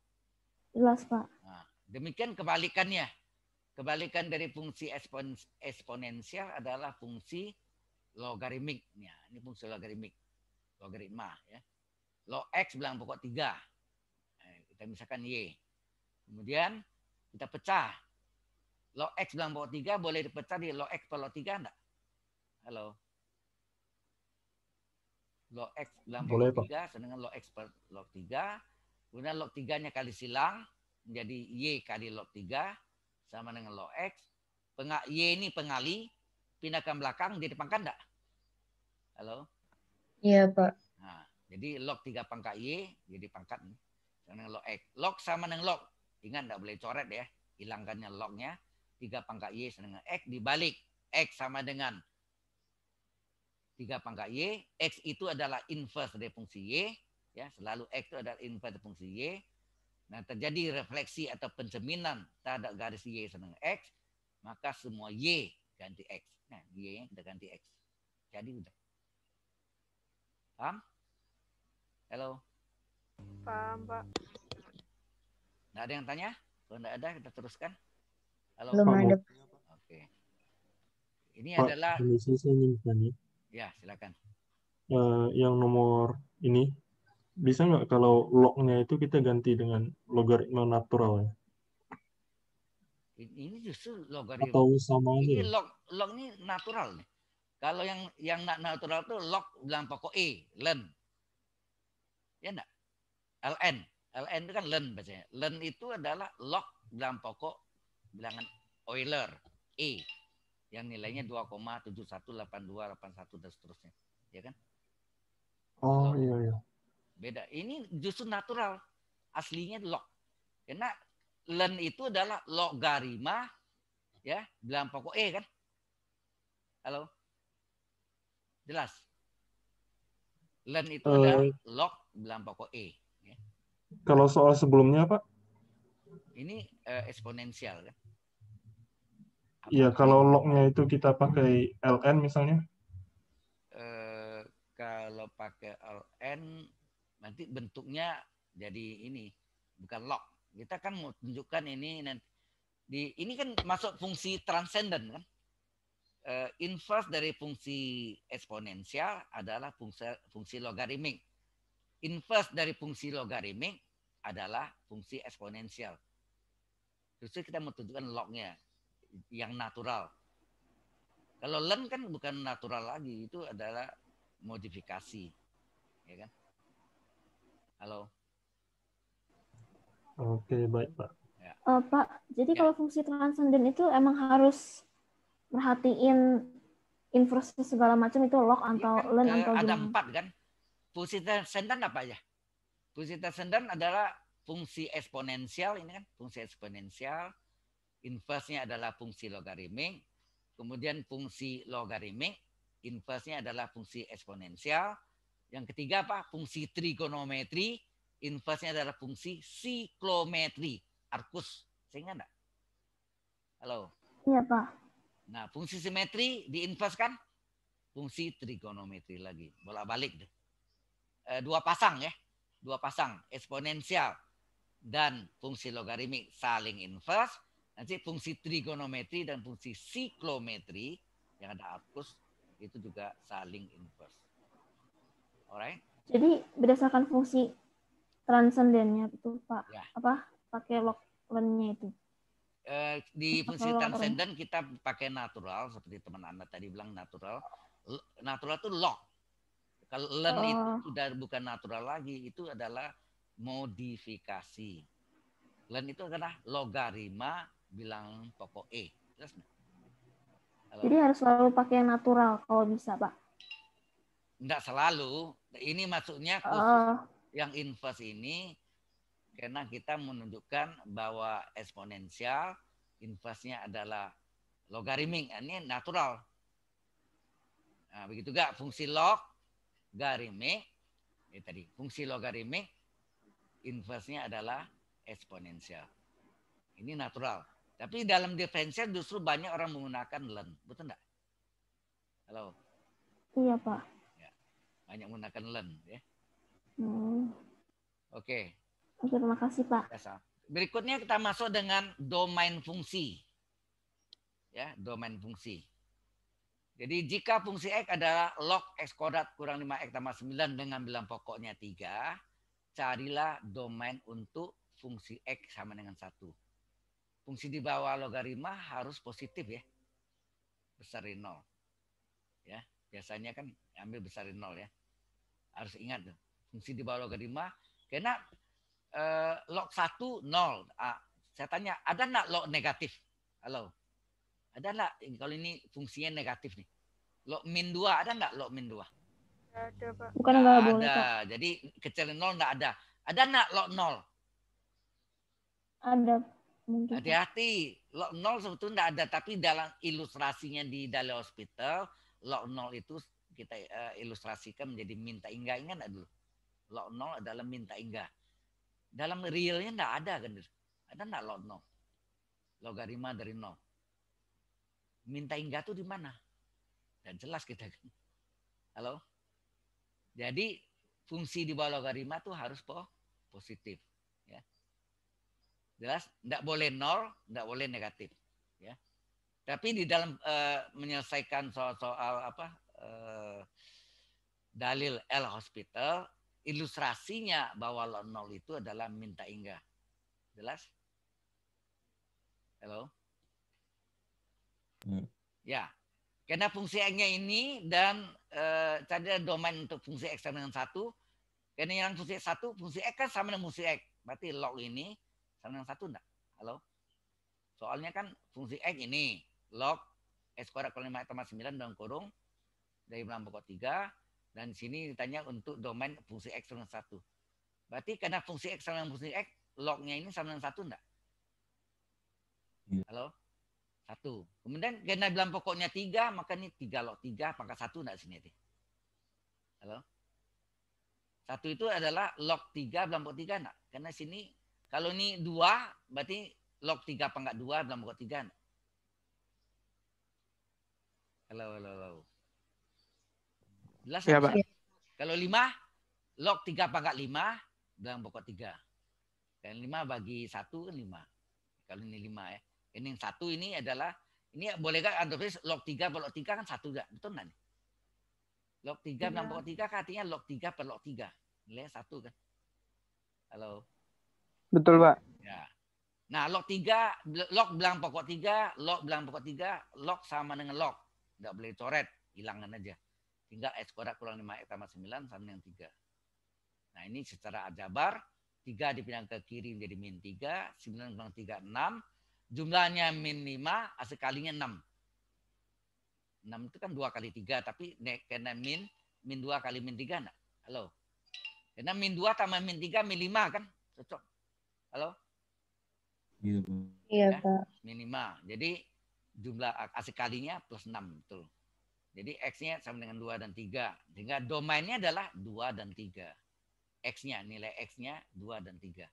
Jelas, Pak. Nah, demikian kebalikannya. Kebalikan dari fungsi eksponensial adalah fungsi logaritmiknya. Ini fungsi logaritmik. Logaritma ya. Log X bilang pokok 3. Nah, kita misalkan Y. Kemudian kita pecah. Log X bilang pokok 3 boleh dipecah di log X per log 3 enggak? Halo log X dalam log tiga, sama dengan log X per log tiga, Kemudian log tiganya kali silang menjadi Y kali log tiga, sama dengan log X. pengak y ini pengali, pindahkan belakang jadi pangkat enggak? Halo? Iya, Pak. Nah, jadi log tiga pangkat Y jadi pangkat sama dengan log X. Log sama dengan log. Ingat enggak boleh coret ya. Hilangkannya lognya. tiga pangkat Y sama dengan X dibalik. X sama dengan 3 pangkat Y. X itu adalah inverse dari fungsi Y. ya Selalu X itu adalah inverse dari fungsi Y. Nah, terjadi refleksi atau pencerminan terhadap garis Y dengan X, maka semua Y ganti X. Nah, Y-nya kita ganti X. Jadi udah. Paham? Halo? Paham, Pak. Nggak ada yang tanya? Kalau nggak ada, kita teruskan. Halo? Belum ada. Oke. Ini Pak, adalah... Ini saya ingin tanya. Ya, silakan. Uh, yang nomor ini, bisa nggak kalau lognya itu kita ganti dengan logaritma natural ya? Ini justru logaritma. Atau sama aja. Ini ya? log, log ini natural nih. Kalau yang yang natural itu log dalam pokok E, ln. Ya enggak? LN. LN itu kan ln bacanya. ln itu adalah log dalam pokok bilangan Euler, E yang nilainya 2,718281 hmm. dan seterusnya, ya kan? Oh iya iya. Beda. Ini justru natural. Aslinya log. Karena len itu adalah logarima ya, bilang pokok e kan? Halo. Jelas. Len itu uh, adalah log bilang pokok e. Ya. Kalau soal sebelumnya, Pak? Ini uh, eksponensial kan? Iya, kalau lognya itu kita pakai LN misalnya? Eh, kalau pakai LN nanti bentuknya jadi ini bukan log. Kita kan mau tunjukkan ini nanti di ini kan masuk fungsi transenden kan? Eh, inverse dari fungsi eksponensial adalah fungsi fungsi logaritmik. Inverse dari fungsi logaritmik adalah fungsi eksponensial. Justru kita mau tunjukkan lognya yang natural. Kalau lem kan bukan natural lagi, itu adalah modifikasi. Ya kan? Halo. Oke, baik, Pak. Ya. Uh, Pak, jadi ya. kalau fungsi transenden itu emang harus perhatiin inversi segala macam itu log iya atau ya kan, eh, atau ada empat kan fungsi transenden apa aja fungsi transenden adalah fungsi eksponensial ini kan fungsi eksponensial inversnya adalah fungsi logaritmik, kemudian fungsi logaritmik, inversnya adalah fungsi eksponensial, yang ketiga apa? Fungsi trigonometri, inversnya adalah fungsi siklometri. Arkus, ingat enggak? Halo. Iya, Pak. Nah, fungsi simetri diinverskan fungsi trigonometri lagi. Bolak-balik deh. E, dua pasang ya. Dua pasang eksponensial dan fungsi logaritmik saling inverse. Nanti fungsi trigonometri dan fungsi siklometri yang ada artus itu juga saling inverse. Alright? Jadi berdasarkan fungsi transendennya itu Pak, ya. apa pakai log lennya itu? Eh, di fungsi transenden kita pakai natural seperti teman Anda tadi bilang natural. Natural itu log. Kalau learn oh. itu sudah bukan natural lagi, itu adalah modifikasi. len itu adalah logarima bilang pokok E. Jelas nggak? Jadi harus selalu pakai yang natural kalau bisa, Pak. Enggak selalu. Ini maksudnya ah. khusus uh. yang inverse ini karena kita menunjukkan bahwa eksponensial inversnya adalah logaritmik. Nah, ini natural. Nah, begitu enggak fungsi log garimik ya tadi fungsi logaritmik inversnya adalah eksponensial. Ini natural. Tapi dalam defense justru banyak orang menggunakan len, betul enggak? Halo. Iya, Pak. Ya. Banyak menggunakan len, ya. Hmm. Oke. Okay. terima kasih, Pak. Biasa. Ya, Berikutnya kita masuk dengan domain fungsi. Ya, domain fungsi. Jadi jika fungsi X adalah log X kodrat kurang 5X tambah 9 dengan bilang pokoknya 3, carilah domain untuk fungsi X sama dengan 1. Fungsi di bawah logaritma harus positif ya. Besar Besarin nol. Ya, biasanya kan ambil besar besarin nol ya. Harus ingat tuh. Fungsi di bawah logaritma karena eh, log satu nol. Ah, saya tanya, ada nggak log negatif? Halo. Ada nggak kalau ini fungsinya negatif nih? Log min dua ada nggak log min dua ada, Pak. Bukan ada. Jadi kecil nol nggak ada. Ada nggak log nol? Ada. Hati-hati, log nol sebetulnya tidak ada, tapi dalam ilustrasinya di Dalai Hospital, log nol itu kita uh, ilustrasikan menjadi minta ingga Ingat dulu? Log nol adalah minta ingga Dalam realnya tidak ada kan? Ada tidak log nol? Logarima dari nol. Minta ingga itu di mana? Dan jelas kita kan? Halo? Jadi fungsi di bawah logarima itu harus po positif. Jelas, tidak boleh nol, tidak boleh negatif. Ya. Tapi di dalam uh, menyelesaikan soal-soal apa uh, dalil L hospital, ilustrasinya bahwa nol itu adalah minta ingga Jelas? Halo? Hmm. Ya. Karena fungsi X-nya ini dan eh, tadi ada domain untuk fungsi X sama dengan satu. Karena yang fungsi x satu, fungsi X kan sama dengan fungsi X. Berarti log ini sama yang satu enggak? Halo? Soalnya kan fungsi X ini. Log S kuadrat kurang 5 tambah 9 dalam kurung. Dari dalam pokok 3. Dan sini ditanya untuk domain fungsi X sama 1. Berarti karena fungsi X sama fungsi X, lognya ini sama dengan 1 enggak? Iya. Halo? 1. Kemudian karena dalam pokoknya 3, maka ini 3 log 3, maka 1 enggak sini nih. Halo? Satu itu adalah log tiga dalam pokok tiga enggak? Karena sini kalau ini dua, berarti log tiga apa enggak dua belum pokok tiga? Kalau, halo, halo. Jelas ya, Pak. Kalau lima, log tiga apa enggak lima dalam pokok tiga. Dan lima bagi satu lima. Kalau ini lima ya. Ini yang satu ini adalah ini bolehkah anggapnya log tiga per log tiga kan satu gak? Betul nggak nih? Log tiga ya. dalam iya. pokok tiga kan artinya log tiga per log tiga. Nilainya satu kan? Kalau Betul, Pak. Ya. Nah, log 3, log bilang pokok 3, log bilang pokok 3, log sama dengan log. Tidak boleh coret, hilangkan aja. Tinggal X kuadrat kurang 5X e tambah 9 sama dengan 3. Nah, ini secara aljabar, 3 dipindah ke kiri menjadi min 3, 9 kurang 3, 6. Jumlahnya min 5, sekalinya 6. 6 itu kan 2 kali 3, tapi karena min, min 2 kali min 3 enggak? Halo? Karena min 2 tambah min 3, min 5 kan? Cocok. Halo? Gitu, iya, Pak. Iya, Pak. Minimal. Jadi jumlah asik kalinya plus 6, betul. Jadi X-nya sama dengan 2 dan 3. Sehingga domainnya adalah 2 dan 3. X-nya, nilai X-nya 2 dan 3.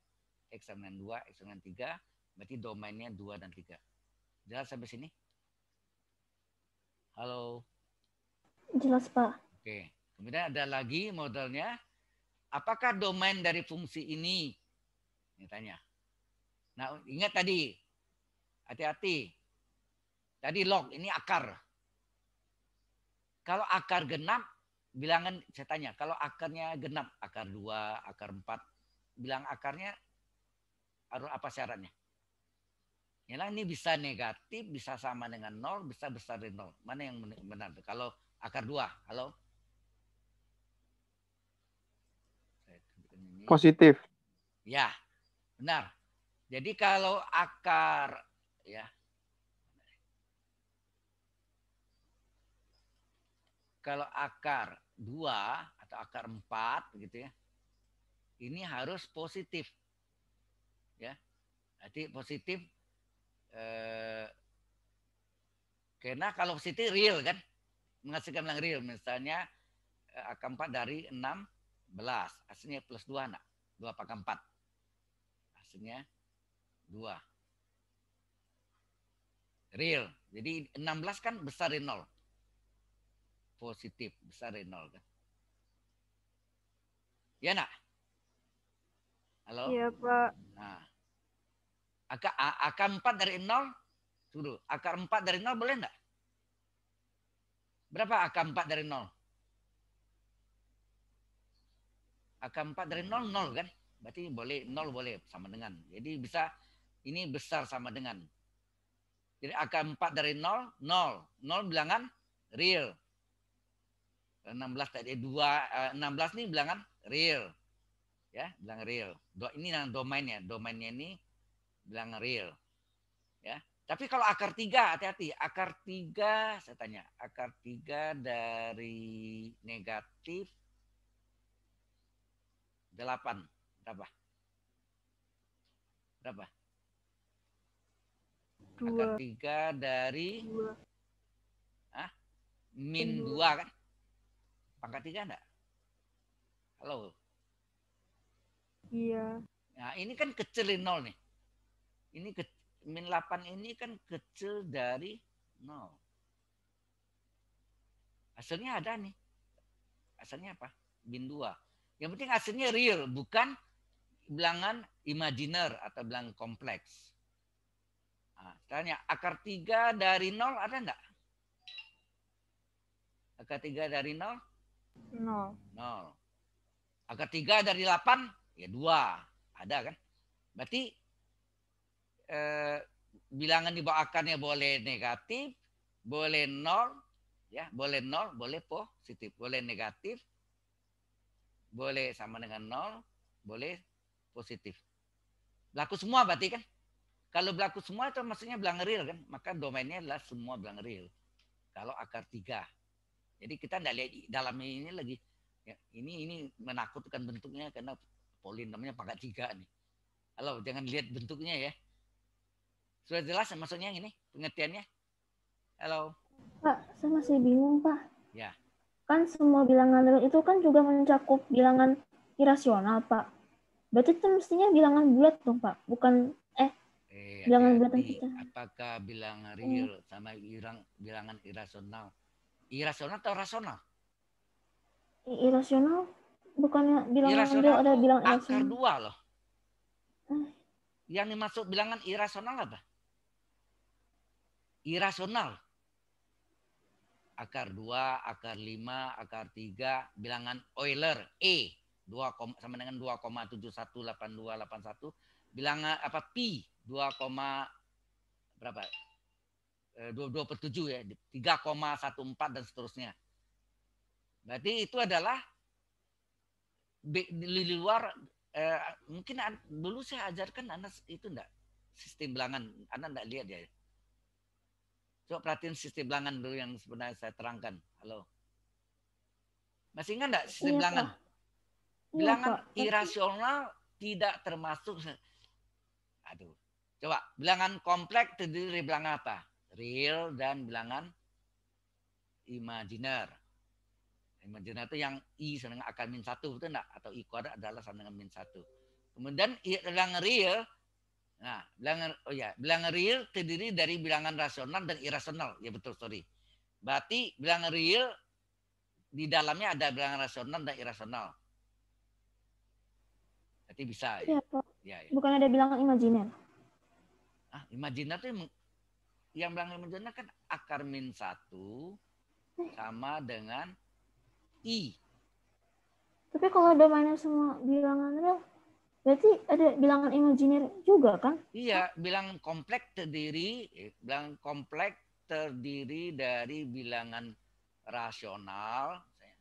X sama dengan 2, X sama dengan 3. Berarti domainnya 2 dan 3. Jelas sampai sini? Halo? Jelas, Pak. Oke. Kemudian ada lagi modelnya. Apakah domain dari fungsi ini tanya, Nah, ingat tadi. Hati-hati. Tadi log, ini akar. Kalau akar genap, bilangan saya tanya, kalau akarnya genap, akar 2, akar 4, bilang akarnya harus apa syaratnya? Yalah ini bisa negatif, bisa sama dengan nol, bisa besar dari nol. Mana yang benar? Kalau akar dua, halo? Positif. Ya, Benar. Jadi kalau akar ya kalau akar 2 atau akar 4 gitu ya. Ini harus positif. Ya. Jadi positif eh, karena kalau positif real kan menghasilkan yang real misalnya eh, akar 4 dari 16 hasilnya plus 2 anak. 2 pakai 4 maksudnya dua real jadi 16 kan besar dari nol positif besar dari nol kan ya nak halo iya pak nah akar akar empat dari nol suruh akar empat dari nol boleh enggak berapa akar empat dari nol akar empat dari nol nol kan Berarti boleh nol boleh sama dengan. Jadi bisa ini besar sama dengan. Jadi angka 4 dari 0, 0. 0 bilangan real. 16 tadi 2 16 eh, nih bilangan real. Ya, bilang real. Do, ini yang domainnya, domainnya ini bilang real. Ya. Tapi kalau akar 3 hati-hati, akar 3 saya tanya, akar 3 dari negatif 8. Berapa? Berapa? Dua. Akar tiga dari dua. Ah, min dua. dua kan? Pangkat tiga enggak? Halo. Iya. Nah, ini kan kecilin nol nih. Ini ke, min 8 ini kan kecil dari nol. Hasilnya ada nih. Hasilnya apa? Min dua Yang penting hasilnya real, bukan bilangan imajiner atau bilangan kompleks. Nah, tanya akar tiga dari nol ada enggak? Akar tiga dari nol? Nol. Nol. Akar tiga dari delapan? Ya dua. Ada kan? Berarti eh, bilangan di bawah akarnya boleh negatif, boleh nol, ya boleh nol, boleh positif, boleh negatif, boleh sama dengan nol, boleh positif. Berlaku semua berarti kan? Kalau berlaku semua itu maksudnya bilang real kan? Maka domainnya adalah semua bilang real. Kalau akar tiga. Jadi kita tidak lihat dalam ini lagi. Ya, ini ini menakutkan bentuknya karena polin namanya pangkat tiga nih. Halo, jangan lihat bentuknya ya. Sudah jelas ya maksudnya ini pengertiannya? Halo. Pak, saya masih bingung, Pak. Ya. Kan semua bilangan real itu kan juga mencakup bilangan irasional, Pak. Berarti itu mestinya bilangan bulat dong, Pak. Bukan eh, eh bilangan bulat kita. Apakah bilangan iya. real hmm. sama bilang, bilangan irasional? Irasional atau rasional? Irasional bukannya bilangan irasional ada bilangan akar irasional. dua loh. Hmm. Yang dimaksud bilangan irasional apa? Irasional. Akar dua, akar lima, akar tiga, bilangan Euler, E 2, sama dengan 2,718281 bilang eh, apa pi 2, berapa? 227 eh, ya, 3,14 dan seterusnya. Berarti itu adalah di luar eh, mungkin dulu saya ajarkan Anda itu enggak sistem bilangan, Anda enggak lihat ya. Coba perhatiin sistem bilangan dulu yang sebenarnya saya terangkan. Halo. Masih ingat enggak sistem iya, bilangan? Ya, Iya, bilangan oh, irasional tidak termasuk. Aduh, coba bilangan kompleks terdiri dari bilangan apa? Real dan bilangan imajiner. Imajiner itu yang i sama dengan akar min satu betul enggak? Atau i kuadrat adalah sama dengan min satu. Kemudian bilangan real, nah bilangan oh ya bilangan real terdiri dari bilangan rasional dan irasional. Ya betul sorry. Berarti bilangan real di dalamnya ada bilangan rasional dan irasional. Berarti bisa ya. ya, ya. Bukan ada bilang imajiner. Ah, imajiner tuh yang, yang bilang imajiner kan akar min satu eh. sama dengan i. Tapi kalau ada mana semua bilangan real, berarti ada bilangan imajiner juga kan? Iya, bilangan kompleks terdiri, eh, bilangan kompleks terdiri dari bilangan rasional, eh.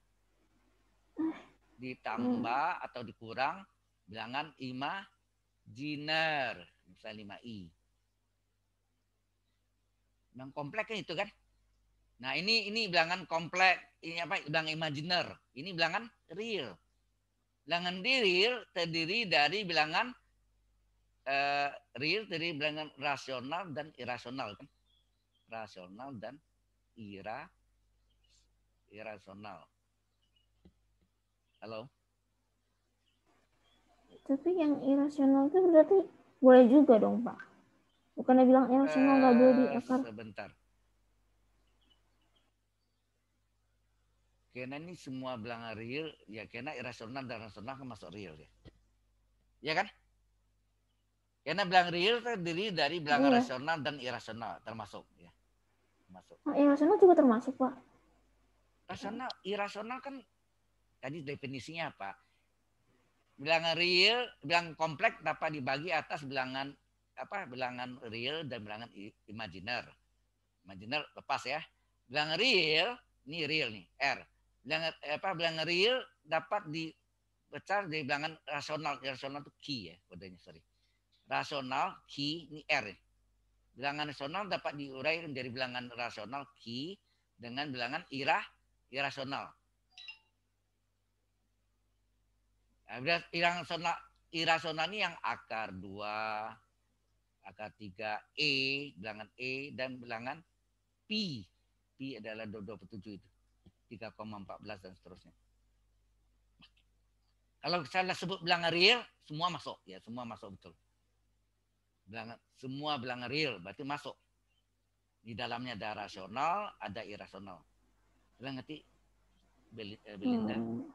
ditambah hmm. atau dikurang Jangan imajiner. Misalnya 5i. Yang kompleknya kan itu kan. Nah ini ini bilangan komplek, ini apa? Bilangan imajiner. Ini bilangan real. Bilangan real terdiri dari bilangan uh, real terdiri bilangan rasional dan irasional kan? Rasional dan ira irasional. Halo tapi yang irasional itu berarti boleh juga dong pak bukannya bilang irasional nggak uh, boleh diakar eh, sebentar karena ini semua bilang real ya karena irasional dan rasional kan masuk real ya ya kan karena bilang real terdiri dari bilang iya. rasional dan irasional termasuk ya masuk nah, irasional juga termasuk pak rasional irasional kan tadi definisinya apa bilangan real, bilangan kompleks dapat dibagi atas bilangan apa? Bilangan real dan bilangan imajiner. Imajiner lepas ya. Bilangan real, ini real nih, R. Bilangan eh, apa? Bilangan real dapat dipecah dari bilangan rasional. Rasional itu ki ya, kodenya sorry. Rasional ki ini R. Bilangan rasional dapat diurai dari bilangan rasional ki dengan bilangan irah irasional Nah, irasional, irasional ini yang akar 2, akar 3, E, bilangan E, dan bilangan P P adalah 27 itu. 3,14 dan seterusnya. Kalau saya sebut bilangan real, semua masuk. Ya, semua masuk betul. Bilangan, semua bilangan real, berarti masuk. Di dalamnya ada rasional, ada irasional. Bilang ngerti, eh, Belinda? Hmm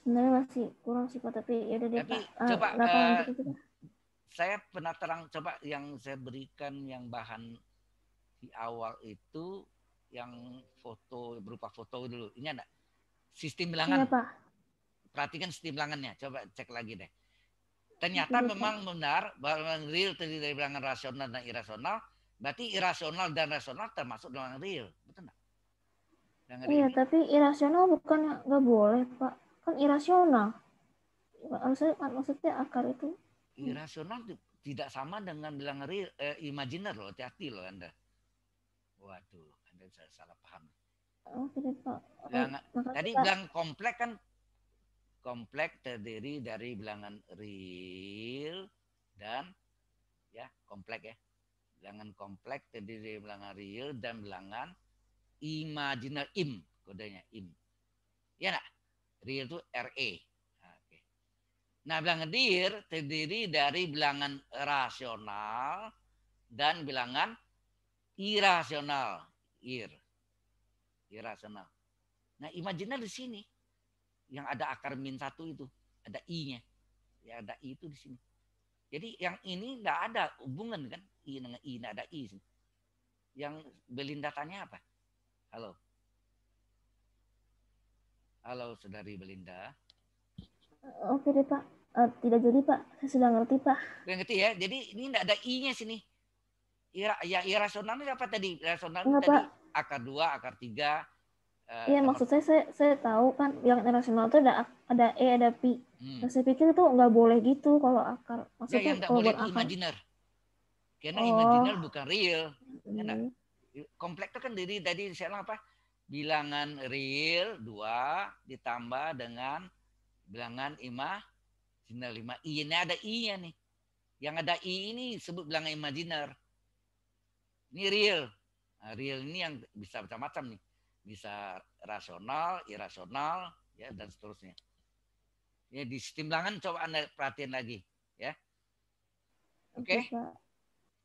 sebenarnya masih kurang sih pak tapi ya udah deh ah, coba uh, uh, saya pernah terang coba yang saya berikan yang bahan di awal itu yang foto berupa foto dulu ini ada sistem bilangan iya, perhatikan sistem bilangannya coba cek lagi deh ternyata memang benar bahwa real terdiri dari bilangan rasional dan irasional berarti irasional dan rasional termasuk dalam real betul nggak iya tapi irasional bukan nggak boleh pak kan irasional. Maksudnya, maksudnya akar itu irasional tidak sama dengan bilang real, eh, imajiner loh, hati-hati loh Anda. Waduh, Anda bisa salah paham. Oh, tidak, Pak. Bilang, oh, tadi bilang komplek kan komplek terdiri dari bilangan real dan ya komplek ya bilangan komplek terdiri dari bilangan real dan bilangan imajiner im kodenya im ya nak Real itu RE. Nah, nah, bilangan dir terdiri dari bilangan rasional dan bilangan irasional. Ir. Irasional. Nah, imajiner di sini yang ada akar min satu itu, ada i-nya. Ya, ada i itu di sini. Jadi yang ini tidak ada hubungan kan i dengan i, tidak ada i. Yang belindatannya apa? Halo. Halo, saudari Belinda. Oke deh, Pak. Uh, tidak jadi, Pak. Saya sudah ngerti, Pak. Sudah ngerti ya? Jadi ini tidak ada I-nya sini. Ira, ya irasionalnya apa tadi? Irasional apa? tadi Pak. akar dua, akar tiga. Eh, iya, uh, maksud saya, saya saya tahu kan yang irasional itu ada ada E, ada P. Hmm. Nah, saya pikir itu nggak boleh gitu kalau akar. Maksudnya nggak, kalau boleh akar. imajiner. Karena oh. imajiner bukan real. Karena hmm. komplek itu kan dari tadi saya apa? bilangan real 2 ditambah dengan bilangan ima imajiner 5. I ini ada i ya nih. Yang ada I ini sebut bilangan imajiner. Ini real. Nah, real ini yang bisa macam-macam nih. Bisa rasional, irasional, ya dan seterusnya. Ya di sistem bilangan coba Anda perhatiin lagi, ya. Oke. Okay?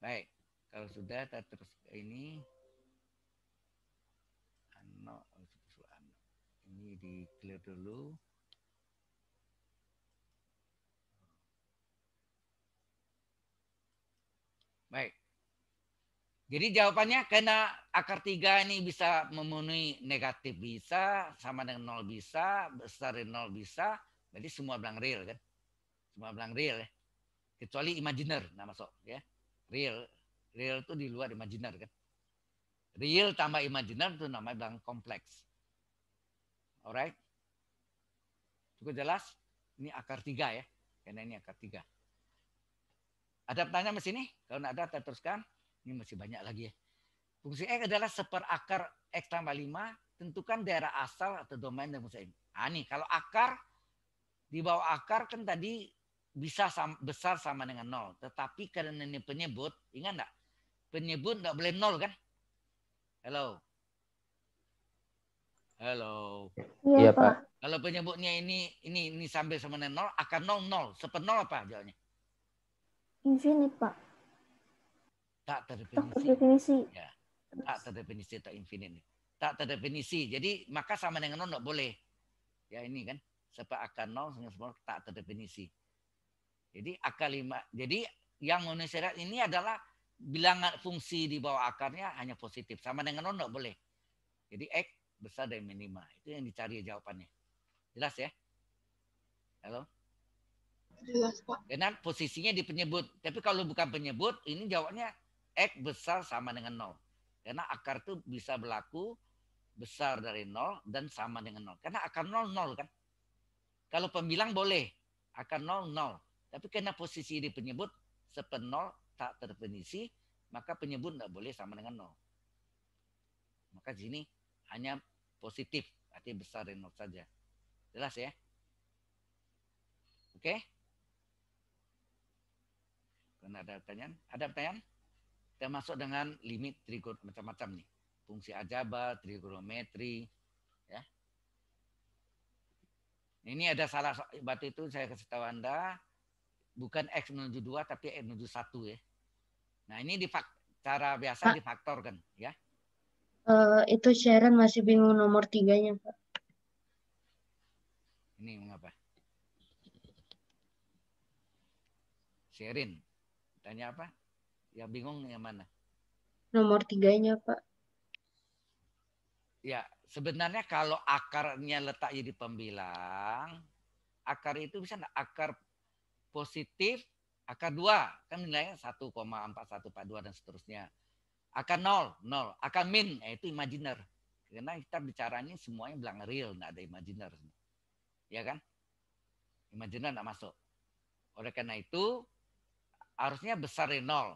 Baik. Kalau sudah kita terus ini di clear dulu baik jadi jawabannya karena akar tiga ini bisa memenuhi negatif bisa sama dengan nol bisa besar dari nol bisa berarti semua bilang real kan semua bilang real ya kecuali imajiner nama masuk ya real real itu di luar imajiner kan real tambah imajiner itu namanya bilang kompleks Alright. Cukup jelas? Ini akar tiga ya. Karena ini akar tiga. Ada pertanyaan masih ini? Kalau tidak ada, kita teruskan. Ini masih banyak lagi ya. Fungsi X adalah seper akar X tambah 5. Tentukan daerah asal atau domain dari fungsi X. Nah, ini kalau akar, di bawah akar kan tadi bisa besar sama dengan nol. Tetapi karena ini penyebut, ingat enggak? Penyebut enggak boleh nol kan? Hello. Halo. Iya, ya, Pak. Pak. Kalau penyebutnya ini ini ini sampai sama dengan nol akan nol nol sepenol apa jawabnya? Infinite Pak. Tak terdefinisi. Tak terdefinisi. Ya. Tak terdefinisi tak infinite. Tak terdefinisi. Jadi maka sama dengan nol enggak boleh. Ya ini kan sebab akan nol semua tak terdefinisi. Jadi akar lima. Jadi yang memenuhi ini adalah bilangan fungsi di bawah akarnya hanya positif. Sama dengan nol enggak boleh. Jadi x besar dan minimal Itu yang dicari jawabannya. Jelas ya? Halo? Jelas, Pak. Karena posisinya di penyebut. Tapi kalau bukan penyebut, ini jawabannya X besar sama dengan nol. Karena akar itu bisa berlaku besar dari nol dan sama dengan nol. Karena akar nol nol kan. Kalau pembilang boleh, akar nol nol. Tapi karena posisi di penyebut sepenol tak terdefinisi, maka penyebut tidak boleh sama dengan nol. Maka di sini hanya positif. Artinya besar dan saja. Jelas ya? Oke? Karena ada pertanyaan? Ada pertanyaan? Kita masuk dengan limit trigon macam-macam nih. Fungsi ajaba, trigonometri, ya. Ini ada salah batu itu saya kasih tahu Anda bukan x menuju 2 tapi x menuju 1 ya. Nah, ini di cara biasa difaktorkan ya. Uh, itu Sharon masih bingung nomor tiganya, Pak. Ini mengapa? Sharon, tanya apa? Yang bingung yang mana? Nomor tiganya, Pak. Ya, sebenarnya kalau akarnya letak jadi pembilang, akar itu bisa akar positif, akar dua kan nilainya dua dan seterusnya akan nol, nol, akan min, eh, itu imajiner. Karena kita bicaranya semuanya bilang real, nggak ada imajiner. Ya kan? Imajiner nggak masuk. Oleh karena itu, harusnya besar dari nol.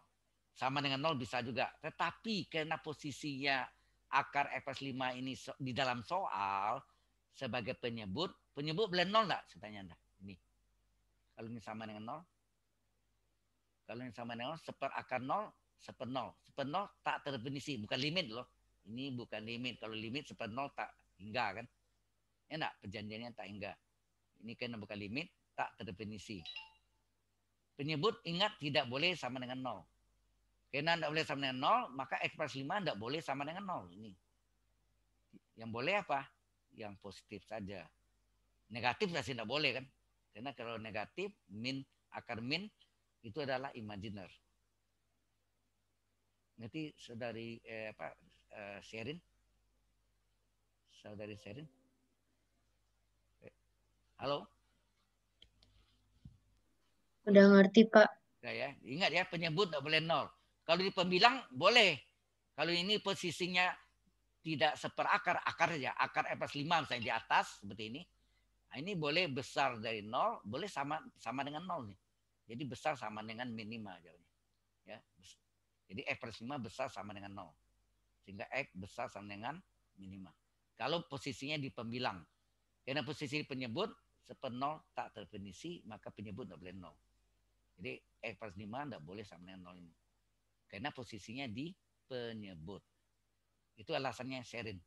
Sama dengan nol bisa juga. Tetapi karena posisinya akar F 5 ini so, di dalam soal sebagai penyebut, penyebut boleh nol nggak? Saya tanya Anda. Ini. Kalau ini sama dengan nol, kalau ini sama dengan nol, seper akar nol, sepenuh. Sepenuh tak terdefinisi, bukan limit loh. Ini bukan limit. Kalau limit sepenuh tak hingga kan. Enak perjanjiannya tak hingga. Ini kan bukan limit, tak terdefinisi. Penyebut ingat tidak boleh sama dengan nol. Karena tidak boleh sama dengan nol, maka ekspres 5 tidak boleh sama dengan nol. Ini. Yang boleh apa? Yang positif saja. Negatif pasti tidak boleh kan? Karena kalau negatif, min, akar min, itu adalah imajiner nanti saudari eh, apa eh, Sherin saudari Sherin eh, halo udah ngerti pak ya, ya. ingat ya penyebut nggak boleh nol kalau di pembilang boleh kalau ini posisinya tidak seperakar akar ya, akar f 5 misalnya di atas seperti ini nah, ini boleh besar dari nol boleh sama sama dengan nol nih jadi besar sama dengan minimal jawabnya ya jadi F per sigma besar sama dengan 0. Sehingga X besar sama dengan minima. Kalau posisinya di pembilang. Karena posisi penyebut sepenol tak terdefinisi, maka penyebut tidak boleh 0. Jadi X per sigma tidak boleh sama dengan 0 ini. Karena posisinya di penyebut. Itu alasannya Sherin.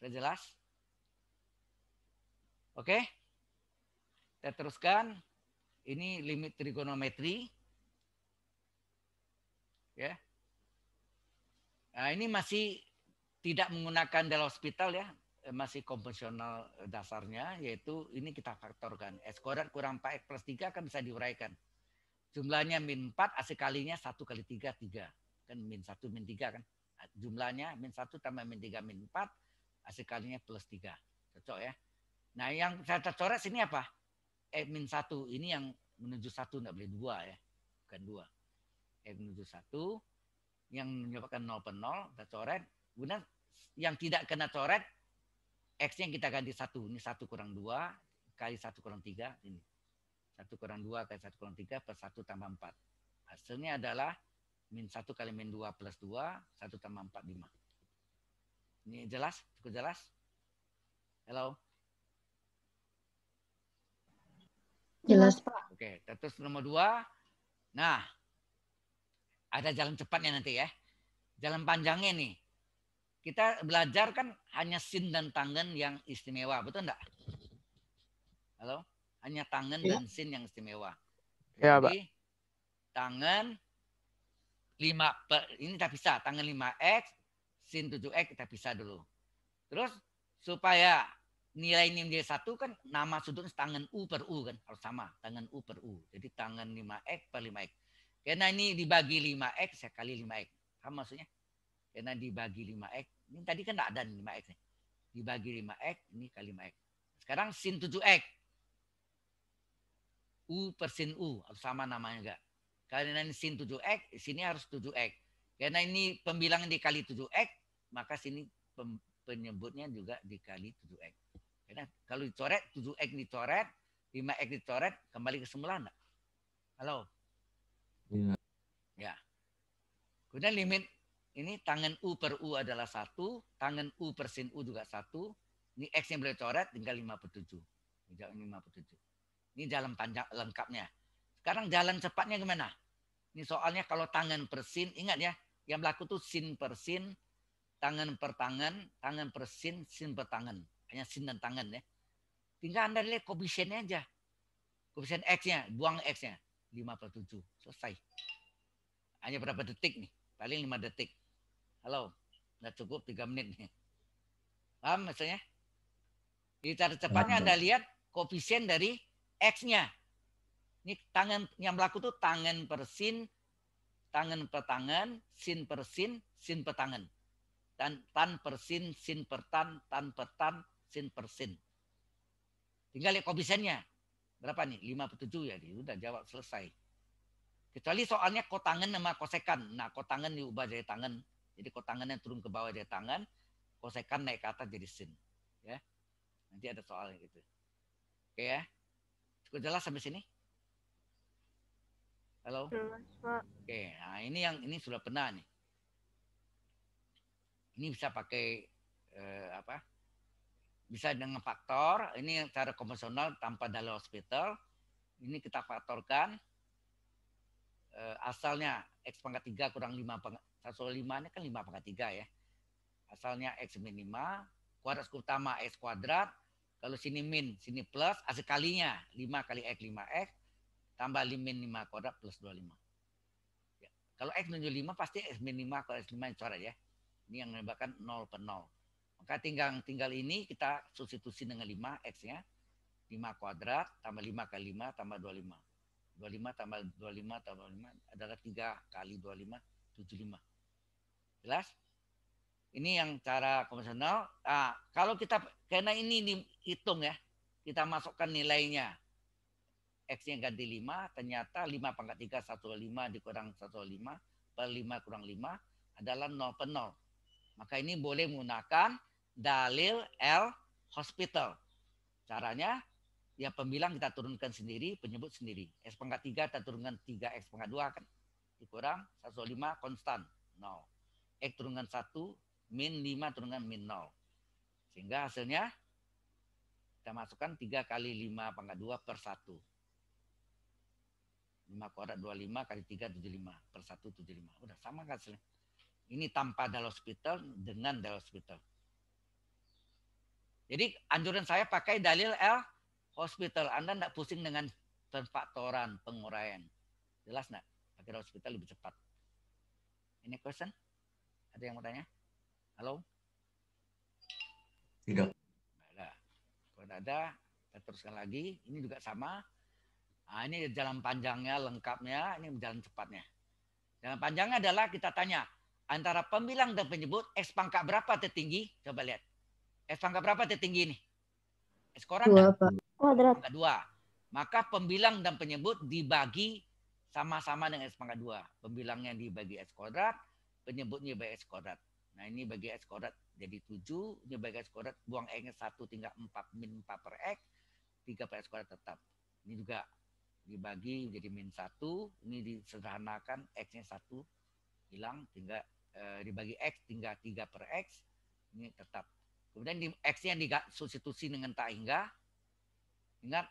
Sudah jelas? Oke? Kita teruskan. Ini limit trigonometri. Ya. Nah, ini masih tidak menggunakan dalam hospital ya, eh, masih konvensional eh, dasarnya, yaitu ini kita faktorkan. S kuadrat kurang 4X plus 3 kan bisa diuraikan. Jumlahnya min 4, AC kalinya 1 kali 3, 3. Kan min 1, min 3 kan. Jumlahnya min 1 tambah min 3, min 4, AC kalinya plus 3. Cocok ya. Nah yang saya coret sini apa? Eh, min 1, ini yang menuju 1, enggak boleh 2 ya. Bukan 2. N menuju satu yang menyebabkan 0 per 0 kita coret kemudian yang tidak kena coret x yang kita ganti satu ini satu kurang dua kali satu kurang tiga ini satu kurang dua kali satu kurang tiga per satu tambah empat hasilnya adalah min satu kali min dua plus dua satu tambah empat lima ini jelas cukup jelas hello jelas pak oke terus nomor dua nah ada jalan cepatnya nanti ya. Jalan panjangnya nih. Kita belajar kan hanya sin dan tangan yang istimewa, betul enggak? Halo? Hanya tangan iya. dan sin yang istimewa. Ya, Pak. Tangan 5 per, ini kita bisa, Tangan 5x, sin 7x kita bisa dulu. Terus supaya nilai ini menjadi satu kan nama sudut tangan U per U kan harus sama tangan U per U. Jadi tangan 5X per 5X. Karena ini dibagi 5X, ya kali 5X. Paham maksudnya? Karena dibagi 5X. Ini tadi kan tidak ada 5X. Nih. Dibagi 5X, ini kali 5X. Sekarang sin 7X. U per sin U. Atau sama namanya enggak. Karena ini sin 7X, sini harus 7X. Karena ini pembilangan dikali 7X, maka sini penyebutnya juga dikali 7X. Karena kalau dicoret, 7X dicoret, 5X dicoret, kembali ke semula enggak? Halo? Halo? Iya. Ya. Kemudian limit ini tangan U per U adalah satu, tangan U per sin U juga satu. Ini X yang boleh coret tinggal 57. Ini 5 jalan panjang lengkapnya. Sekarang jalan cepatnya gimana? Ini soalnya kalau tangan per sin, ingat ya, yang berlaku tuh sin per sin, tangan per tangan, tangan per sin, sin per tangan. Hanya sin dan tangan ya. Tinggal Anda lihat koefisiennya aja. Koefisien X-nya, buang X-nya per tujuh Selesai. Hanya berapa detik nih? Paling 5 detik. Halo, nggak cukup 3 menit nih. Paham maksudnya? Jadi cara cepatnya Anda lihat koefisien dari X-nya. Ini tangan yang berlaku tuh tangan per sin, tangan per tangan, sin per sin, sin per tangan. Tan, tan per sin, sin per tan, tan per tan, sin per sin. Tinggal lihat koefisiennya berapa nih? 57 ya, dia udah jawab selesai. Kecuali soalnya kotangan sama kosekan. Nah, kotangan diubah jadi tangan. Jadi yang turun ke bawah jadi tangan, kosekan naik ke atas jadi sin. Ya. Nanti ada soalnya gitu. Oke ya. Cukup jelas sampai sini? Halo? Oke, nah ini yang ini sudah pernah nih. Ini bisa pakai eh, apa? bisa dengan faktor ini cara konvensional tanpa dalil hospital ini kita faktorkan eh, asalnya x pangkat tiga kurang lima pangkat lima ini kan lima pangkat tiga ya asalnya x minimal kuadrat utama x kuadrat kalau sini min sini plus asal kalinya 5 kali x lima x tambah min lima kuadrat plus 25 ya. kalau x menuju lima pasti x min kuadrat x 5 coret ya ini yang menyebabkan nol per nol. Maka tinggal tinggal ini kita substitusi dengan 5 X-nya. 5 kuadrat tambah 5 kali 5 tambah 25. 25 tambah 25 tambah 5 adalah 3 kali 25, 75. Jelas? Ini yang cara konvensional. nah, kalau kita, karena ini dihitung ya, kita masukkan nilainya. X-nya ganti 5, ternyata 5 pangkat 3, 1,5 dikurang 1,5, per 5 kurang 5 adalah 0 per 0. Maka ini boleh menggunakan dalil L hospital. Caranya ya pembilang kita turunkan sendiri, penyebut sendiri. X pangkat 3 kita turunkan 3, X pangkat 2 kan dikurang 105 konstan 0. X turunkan 1, min 5 turunkan min 0. Sehingga hasilnya kita masukkan 3 kali 5 pangkat 2 per 1. 5 kuadrat 25 kali 3 75 per 1 75. Udah sama kan hasilnya. Ini tanpa dal hospital dengan dal hospital. Jadi anjuran saya pakai dalil L hospital. Anda tidak pusing dengan penfaktoran, penguraian. Jelas nggak? Pakai hospital lebih cepat. Ini question? Ada yang mau tanya? Halo? Tidak. ada. Kalau ada, kita teruskan lagi. Ini juga sama. Nah, ini jalan panjangnya, lengkapnya. Ini jalan cepatnya. Jalan panjangnya adalah kita tanya. Antara pembilang dan penyebut, X pangkat berapa tertinggi? Coba lihat. Eh, S pangkat berapa tertinggi tinggi ini? Eh, S koran? Dua, kan? Pak. Kuadrat. Pangkat dua. Maka pembilang dan penyebut dibagi sama-sama dengan S pangkat dua. Pembilangnya dibagi S kuadrat, penyebutnya dibagi S kuadrat. Nah ini bagi S kuadrat jadi 7, ini bagi S kuadrat buang E-nya 1 tinggal 4 min 4 per X, 3 per S kuadrat tetap. Ini juga dibagi menjadi min 1, ini disederhanakan X-nya 1 hilang, tinggal eh, dibagi X tinggal 3 per X, ini tetap Kemudian di X-nya disubstitusi dengan tak hingga. Ingat,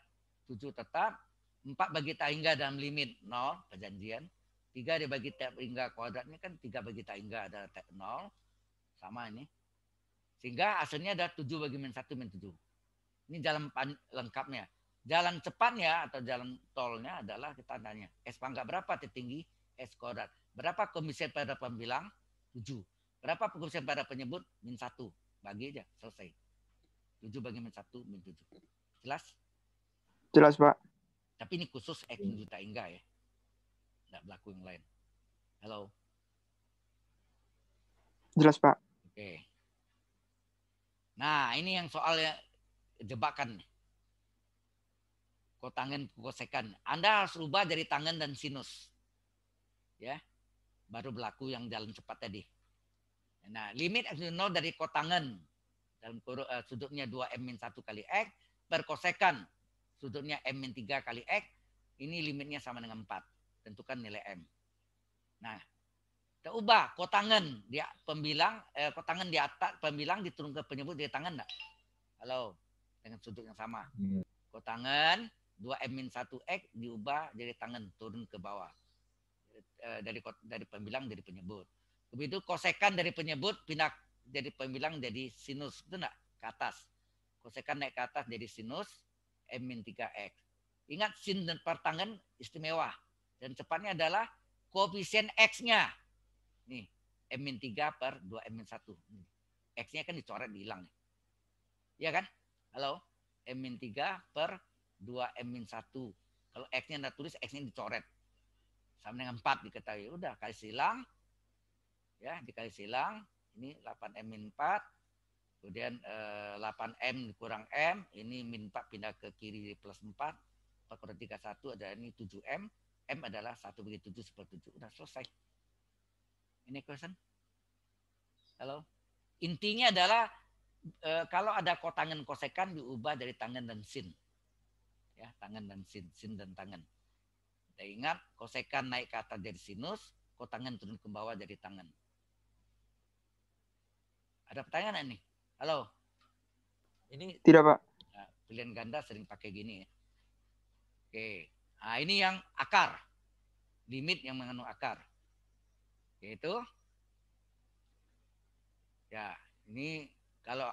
7 tetap. 4 bagi tak hingga dalam limit 0, perjanjian. 3 dibagi tak hingga kuadratnya kan 3 bagi tak hingga ada tak 0. Sama ini. Sehingga hasilnya ada 7 bagi min 1 min 7. Ini jalan lengkapnya. Jalan cepatnya atau jalan tolnya adalah kita tanya. S pangkat berapa tertinggi? S kuadrat. Berapa komisi pada pembilang? 7. Berapa komisi pada penyebut? Min 1 bagi aja selesai. 7 bagi satu 1 Jelas? Jelas, Pak. Tapi ini khusus acting hmm. juta enggak ya. tidak berlaku yang lain. Halo. Jelas, Pak. Oke. Nah, ini yang soalnya jebakan. Kok tangan kosekan. Anda harus ubah dari tangan dan sinus. Ya. Baru berlaku yang jalan cepat tadi. Nah, limit x 0 dari kotangan dalam eh, sudutnya 2m-1 kali x per kosekan sudutnya m-3 kali x ini limitnya sama dengan 4. Tentukan nilai m. Nah, kita ubah kotangan dia pembilang eh, kotangan di atas pembilang diturunkan penyebut di tangan enggak? Halo, dengan sudut yang sama. Hmm. Kotangan 2m-1x diubah jadi tangan turun ke bawah. Eh, dari dari, dari pembilang jadi penyebut itu kosekan dari penyebut pindah jadi pembilang jadi sinus. Itu enggak? Ke atas. Kosekan naik ke atas jadi sinus M min 3X. Ingat sin dan pertangan istimewa. Dan cepatnya adalah koefisien X-nya. Nih, M min 3 per 2 M min 1. X-nya kan dicoret dihilang. Iya kan? Halo? M min 3 per 2 M min 1. Kalau X-nya Anda tulis, X-nya dicoret. Sama dengan 4 diketahui. Udah, kali silang ya dikali silang ini 8M min 4 kemudian 8M eh, kurang M ini min 4 pindah ke kiri plus 4 4 per 31 ada ini 7M M adalah 1 bagi 7 seperti 7 udah selesai ini question halo intinya adalah e, kalau ada kotangen kosekan diubah dari tangan dan sin ya tangan dan sin sin dan tangan. kita ingat kosekan naik ke atas dari sinus kotangen turun ke bawah dari tangan ada pertanyaan nih? Halo. Ini Tidak, Pak. Nah, pilihan ganda sering pakai gini ya. Oke. Nah, ini yang akar. Limit yang mengandung akar. Yaitu Ya, ini kalau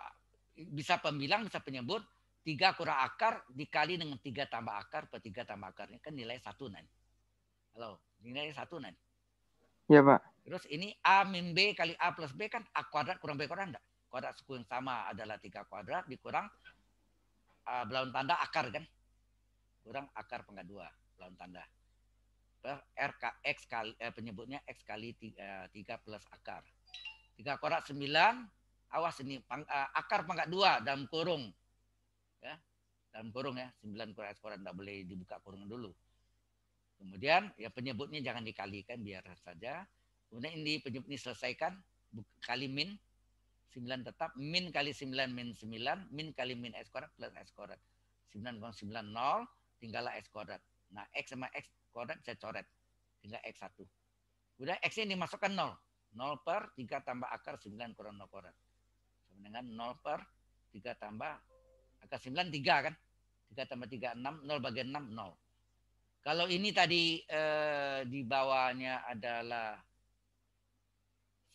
bisa pembilang, bisa penyebut, tiga kurang akar dikali dengan tiga tambah akar per tiga tambah akarnya kan nilai satu nanti. Halo, nilai satu nanti. Ya Pak. Terus ini A min B kali A plus B kan A kuadrat kurang B kuadrat enggak? Kuadrat suku yang sama adalah 3 kuadrat dikurang uh, belahan tanda akar kan? Kurang akar pangkat 2 belahan tanda. Terus X kali, eh, penyebutnya X kali 3, 3 eh, plus akar. 3 kuadrat 9, awas ini pang, uh, akar pangkat 2 dalam kurung. Ya, dalam kurung ya, 9 kuadrat kuadrat enggak boleh dibuka kurung dulu. Kemudian ya penyebutnya jangan dikalikan biar saja. Kemudian ini penyebab ini selesaikan kali min 9 tetap min kali 9 min 9 min kali min x kuadrat plus x kuadrat 9 9 kurang 0 tinggallah x kuadrat. Nah, x sama x kuadrat saya coret tinggal x1. Udah x ini dimasukkan 0. 0 per 3 tambah akar 9 kurang 0 kuadrat. Sama dengan 0 per 3 tambah akar 9 3 kan? 3 tambah 3 6, 0 bagian 6 0. Kalau ini tadi eh, di bawahnya adalah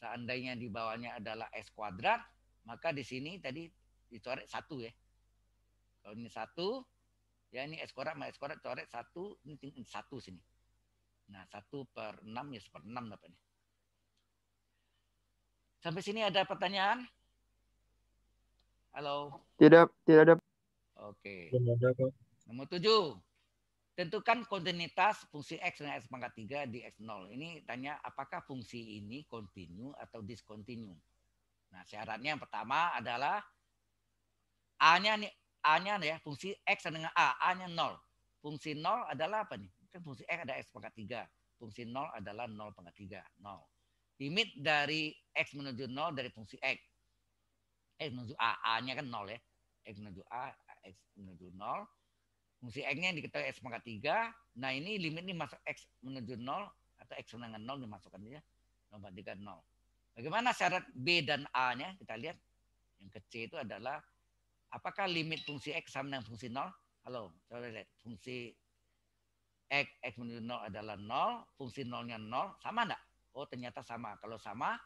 Seandainya di bawahnya adalah S kuadrat, maka di sini tadi dicoret satu ya. Kalau ini satu, ya ini S kuadrat sama S kuadrat coret satu, ini satu sini. Nah, satu per enam ya seper enam dapatnya. Sampai sini ada pertanyaan? Halo. Tidak, tidak ada. Oke. Okay. Nomor tujuh. Tentukan kontinuitas fungsi X dengan X pangkat 3 di X0. Ini tanya apakah fungsi ini kontinu atau diskontinu. Nah syaratnya yang pertama adalah A-nya nih A-nya ya, fungsi X dengan A, A-nya 0. Fungsi 0 adalah apa nih? Kan fungsi X ada X pangkat 3. Fungsi 0 adalah 0 pangkat 3, 0. Limit dari X menuju 0 dari fungsi X. X menuju A, A-nya kan 0 ya. X menuju A, X menuju 0 fungsi X-nya yang diketahui X pangkat 3. Nah ini limit ini masuk X menuju 0 atau X menangan 0 dimasukkan saja. 0, 4, 3, 0. Bagaimana syarat B dan A-nya? Kita lihat. Yang kecil itu adalah apakah limit fungsi X sama dengan fungsi 0? Halo, coba lihat. Fungsi X, X menuju 0 adalah 0. Fungsi 0-nya 0. Sama enggak? Oh ternyata sama. Kalau sama,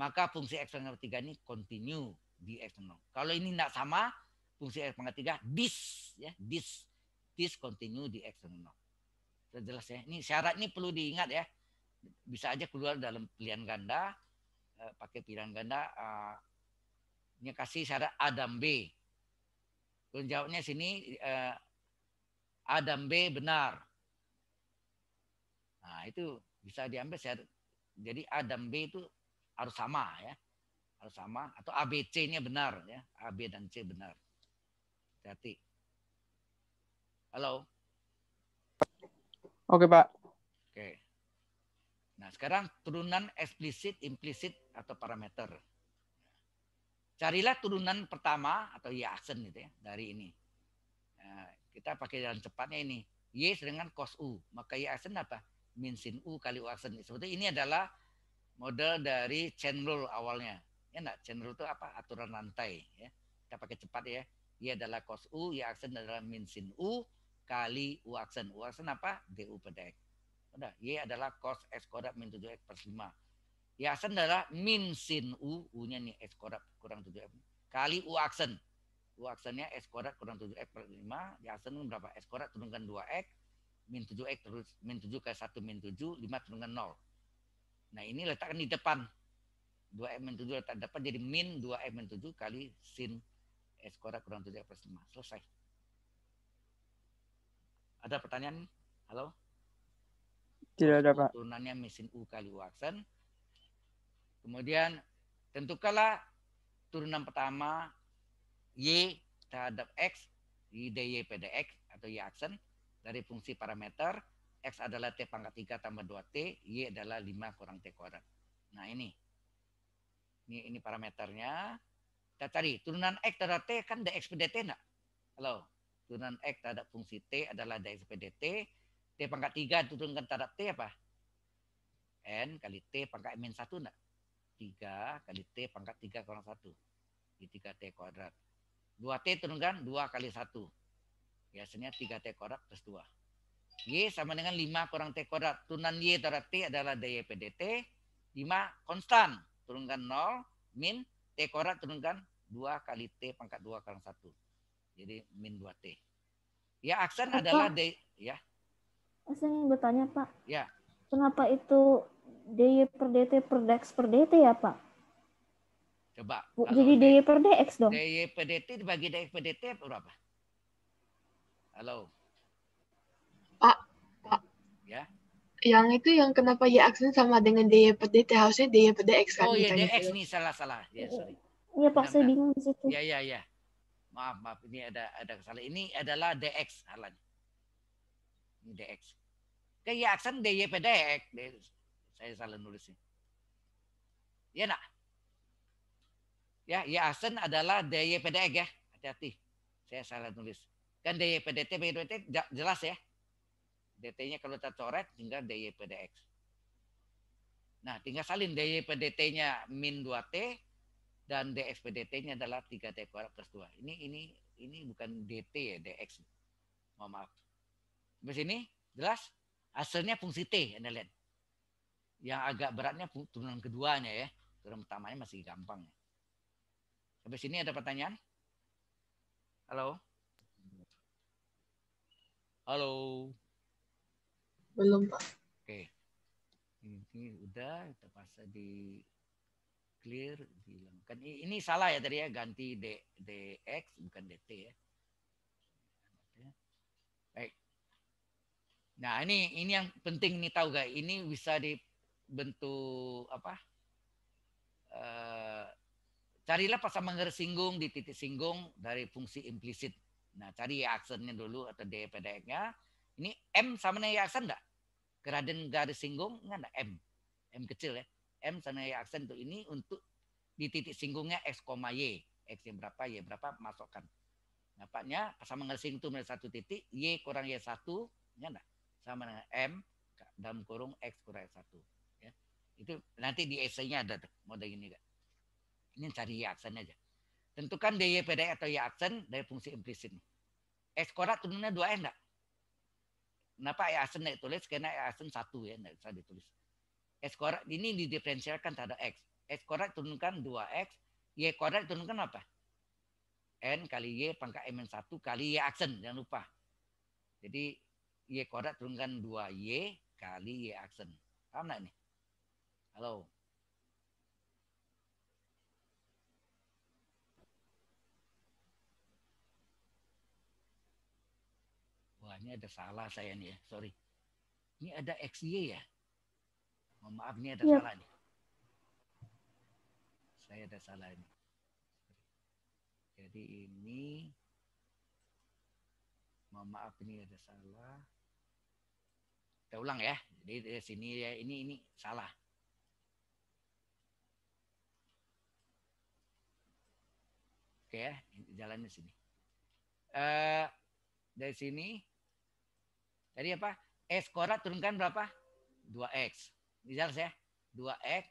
maka fungsi X pangkat 3 ini continue di X 0. Kalau ini enggak sama, fungsi X pangkat 3 dis. Ya, dis discontinue the action no. Sudah jelas ya. Ini syarat ini perlu diingat ya. Bisa aja keluar dalam pilihan ganda, eh, pakai pilihan ganda. Ini eh, kasih syarat A dan B. Terus jawabnya sini eh, dan B benar. Nah itu bisa diambil syarat. Jadi dan B itu harus sama ya harus sama atau ABC-nya benar ya, A B dan C benar. hati Halo. Oke, Pak. Oke. Nah, sekarang turunan eksplisit, implisit, atau parameter. Carilah turunan pertama atau Y aksen gitu ya, dari ini. Nah, kita pakai jalan cepatnya ini. Y dengan cos U. Maka Y aksen apa? Min sin U kali U aksen. Seperti ini adalah model dari chain rule awalnya. Ya enggak? Chain rule itu apa? Aturan lantai. Ya. Kita pakai cepat ya. Y adalah cos U, Y aksen adalah min sin U kali U aksen. U aksen apa? DU pada X. Udah, Y adalah cos X kuadrat min 7X plus 5. Y aksen adalah min sin U, U-nya nih X kuadrat kurang tujuh x Kali U aksen. U aksennya X kuadrat kurang tujuh x plus 5. Y aksen berapa? X kodrat turunkan dua x min tujuh x terus, min 7 kali 1 min 7, 5 turunkan nol Nah ini letakkan di depan. dua x min tujuh letak di depan jadi min dua x min tujuh kali sin x kuadrat kurang 7 plus 5. Selesai. Ada pertanyaan? Halo? Tidak ada, Pak. Turunannya mesin U kali Watson. Kemudian tentukanlah turunan pertama Y terhadap X di DY X, atau Y aksen dari fungsi parameter X adalah T pangkat tiga tambah dua t Y adalah lima kurang T kuadrat. Nah ini. Ini, ini parameternya. Kita cari turunan X terhadap T kan DX dt enggak? Halo? turunan X terhadap fungsi T adalah dari PDT. T pangkat 3 diturunkan terhadap T apa? N kali T pangkat min 1 enggak? 3 kali T pangkat 3 kurang 1. Di 3T kuadrat. 2T turunkan 2 kali 1. Biasanya 3T kuadrat plus 2. Y sama dengan 5 kurang T kuadrat. Turunan Y terhadap T adalah dy PDT. 5 konstan. Turunkan 0. Min T kuadrat turunkan 2 kali T pangkat 2 kurang 1. Jadi min 2T. Ya aksen Apa? adalah D ya. Aksen ingin bertanya, Pak. Ya. Kenapa itu d per DT per DX per DT ya, Pak? Coba. Jadi d per DX dong. D per DT dibagi DX per DT berapa? Halo. Pak, Pak. Ya. Yang itu yang kenapa Y ya aksen sama dengan d per DT harusnya d per DX kan? Oh ya DX nih salah-salah. Ya, sorry. Iya, Pak, saya bingung di situ. Ya ya ya maaf maaf ini ada ada kesalahan. Ini adalah DX halanya. Ini DX. Kayak aksen dx Saya salah nulisnya. Ya nak. Ya, ya aksen adalah DYPDX ya. Hati-hati. Saya salah nulis. Kan dy DYPDT dt jelas ya. DT-nya kalau kita coret tinggal dx Nah, tinggal salin dy dt nya min 2T dan DFPDT-nya adalah 3 T kuadrat plus 2. Ini ini ini bukan DT ya, DX. Mohon maaf. Di sini jelas hasilnya fungsi T Anda lihat. Yang agak beratnya turunan keduanya ya. Turunan pertamanya masih gampang ya. Sampai sini ada pertanyaan? Halo? Halo? Belum, Pak. Oke. Ini, ini udah, kita di clear dihilangkan. Ini salah ya tadi ya ganti D, DX bukan DT ya. Baik. Nah, ini ini yang penting nih tahu gak? Ini bisa dibentuk apa? Eh, carilah pas garis singgung di titik singgung dari fungsi implisit. Nah, cari ya aksennya dulu atau D x nya Ini M sama dengan aksen enggak? Keraden garis singgung enggak ada nah, M. M kecil ya. M sana ya aksen untuk ini untuk di titik singgungnya X, Y. X yang berapa, Y berapa, masukkan. Nampaknya sama dengan sing itu satu titik, Y kurang Y satu, ya enggak? Sama dengan M dalam kurung X kurang X satu. Ya. Itu nanti di esainya ada tuh, model ini Gak? Ini cari Y aksen aja. Tentukan DY PDE atau Y aksen dari fungsi implisit. X kurang turunnya 2 N enggak? Kenapa Y aksen naik tulis Karena Y aksen satu ya, enggak bisa ditulis x kuadrat ini didiferensialkan terhadap X. X kuadrat turunkan 2X. Y kuadrat turunkan apa? N kali Y pangkat MN1 kali Y aksen. Jangan lupa. Jadi Y kuadrat turunkan 2Y kali Y aksen. Paham tak ini? Halo. Wah ini ada salah saya nih ya. Sorry. Ini ada XY ya. Mohon maaf ini ada ya. salah nih. Saya ada salah ini. Jadi ini mohon maaf ini ada salah. Kita ulang ya. Jadi dari sini ya ini ini salah. Oke ya, jalannya sini. Uh, dari sini tadi apa? S korat turunkan berapa? 2x misalnya saya dua x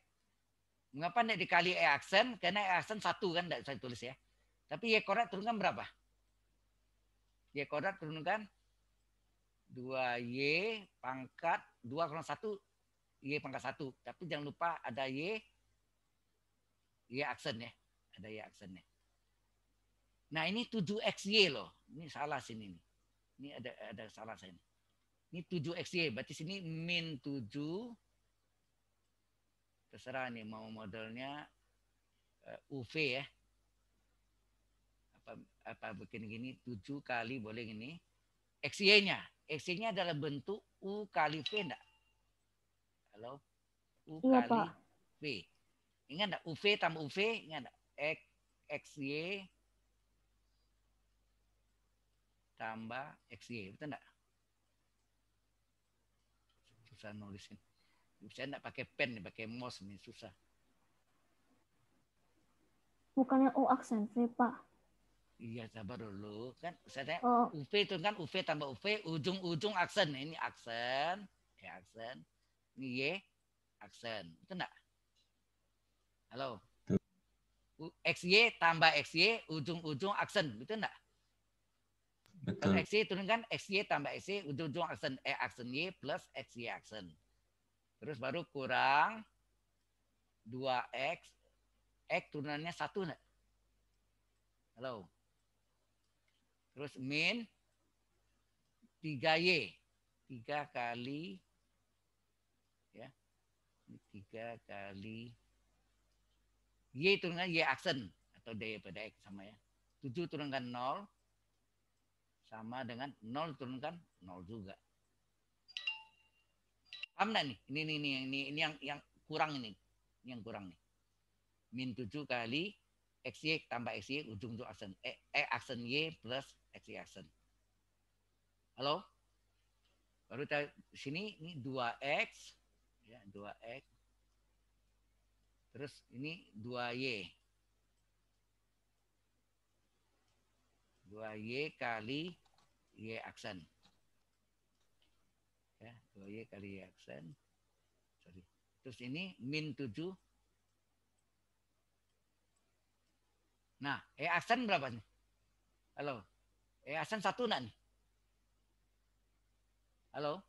mengapa tidak dikali e aksen karena e aksen satu kan tidak saya tulis ya tapi y kuadrat turunkan berapa y kuadrat turunkan dua y pangkat dua kurang satu y pangkat satu tapi jangan lupa ada y y aksen ya ada y ya nah ini 7xy loh ini salah sini nih ini ada ada salah sini ini. tujuh 7xy berarti sini min tujuh terserah nih mau modelnya uh, eh, UV ya apa apa bikin gini 7 kali boleh gini XY-nya XY-nya adalah bentuk U kali V enggak halo U iya, kali Pak. V ingat enggak UV tambah UV ingat enggak X XY tambah XY betul enggak susah nulisin saya tidak pakai pen, pakai mouse ini susah. Bukannya u aksen V, Pak. Iya, sabar dulu. Kan saya eh, oh. UV itu e kan UV e tambah UV, e, ujung-ujung aksen. Ini aksen, ya aksen. Ini Y, aksen. Itu enggak? Halo? XY tambah XY, ujung-ujung aksen. Betul enggak? Betul. Kalau kan turunkan XY tambah XY, ujung-ujung aksen. E eh, aksen Y plus XY aksen. Terus baru kurang 2X. X turunannya 1 Halo. Terus min 3Y. 3 kali ya. 3 kali Y turunkan Y aksen atau D pada X sama ya. 7 turunkan 0 sama dengan 0 turunkan 0 juga. Paham nggak nih? Ini, ini, ini, ini, ini yang, yang kurang ini. Ini yang kurang nih. Min 7 kali x y tambah x y ujung ujung aksen. E, e aksen Y plus x y aksen. Halo? Baru kita sini ini 2X. Ya, 2X. Terus ini 2Y. 2Y kali Y aksen y kali aksen. Sorry. Terus ini min tujuh. Nah, E aksen berapa nih? Halo. E aksen satu nak nih? Halo.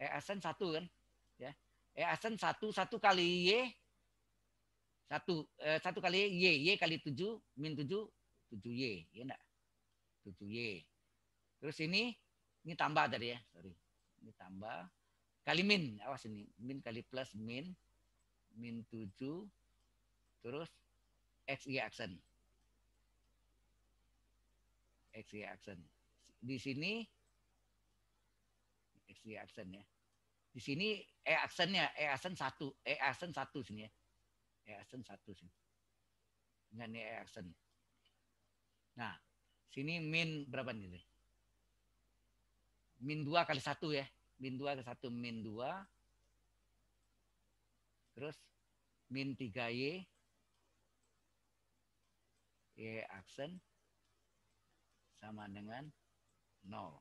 E aksen satu kan? Ya. E aksen satu satu kali Y satu eh, satu kali y y kali tujuh min tujuh tujuh y ya enggak tujuh y terus ini ini tambah tadi ya sorry ditambah kali min awas ini min kali plus min min tujuh terus x y aksen x y aksen di sini x y aksen ya di sini e aksennya e aksen satu e aksen satu sini ya e aksen satu sini dengan e aksen nah sini min berapa nih min 2 kali 1 ya. Min 2 ke 1 min 2. Terus min 3Y. Y aksen sama dengan 0.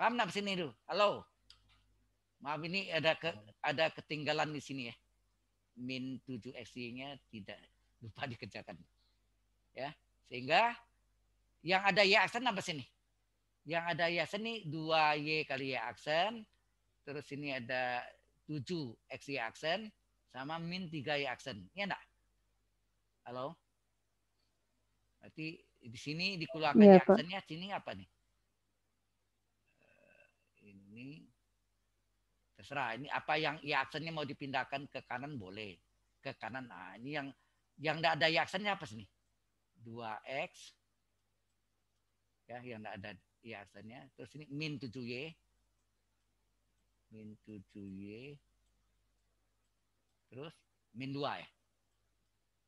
Paham nggak sini dulu? Halo. Maaf ini ada ke, ada ketinggalan di sini ya. Min 7 XY-nya tidak lupa dikerjakan. Ya, sehingga yang ada y aksen apa sini. Yang ada ya seni 2Y kali Y aksen. Terus ini ada 7 y aksen. Sama min tiga y aksen. ya enggak? Halo? Berarti di sini dikeluarkan ya, aksennya sini apa nih? Eh, ini terserah ini apa yang y aksennya mau dipindahkan ke kanan boleh ke kanan nah ini yang yang tidak ada y aksennya apa sih 2x ya yang tidak ada hiasannya. Terus ini min 7Y. Min 7Y. Terus min dua ya.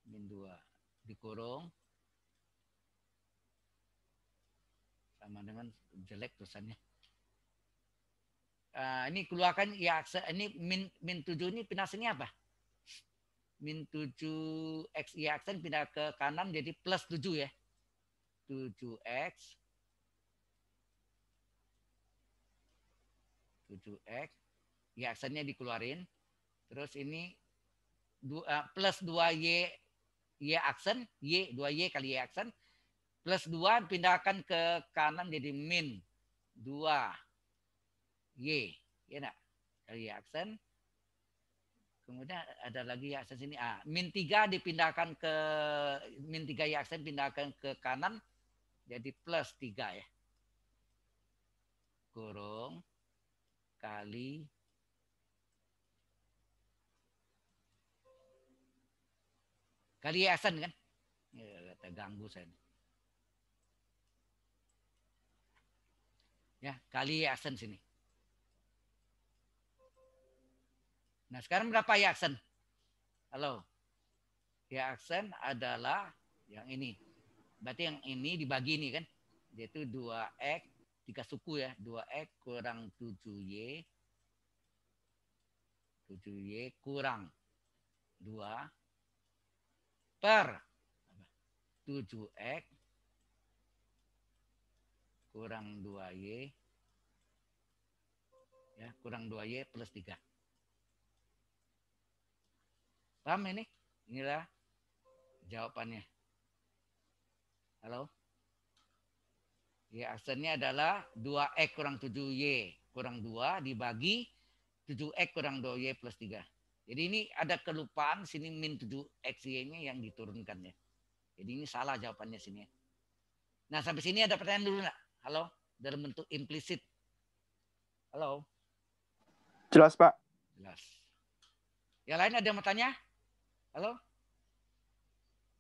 Min dua dikurung. Sama dengan jelek tulisannya. Uh, ini keluarkan ya ini min min tujuh ini sini apa? min tujuh x y aksen pindah ke kanan jadi plus tujuh ya. tujuh x 7X. Yaksennya dikeluarin. Terus ini eh, dua, plus 2Y Y aksen, Y, 2Y kali Y aksen. Plus 2 pindahkan ke kanan jadi min. 2 Y. Ya enggak? Kali Y aksen. Kemudian ada lagi ya aksen sini. Ah, min 3 dipindahkan ke, min 3 ya aksen pindahkan ke kanan jadi plus 3 ya. Kurung kali kali yayasan kan ya terganggu saya ya kali yayasan sini nah sekarang berapa yayasan halo yayasan adalah yang ini berarti yang ini dibagi ini kan yaitu 2x tiga suku ya 2x kurang 7y 7y kurang 2 per 7x kurang 2y ya kurang 2y plus 3 paham ini inilah jawabannya halo Ya, akhirnya adalah 2X kurang 7Y kurang 2 dibagi 7X kurang 2Y plus 3. Jadi ini ada kelupaan sini min 7XY-nya yang diturunkan ya. Jadi ini salah jawabannya sini. Ya. Nah sampai sini ada pertanyaan dulu nak? Halo? Dalam bentuk implisit. Halo? Jelas Pak. Jelas. Yang lain ada yang mau tanya? Halo?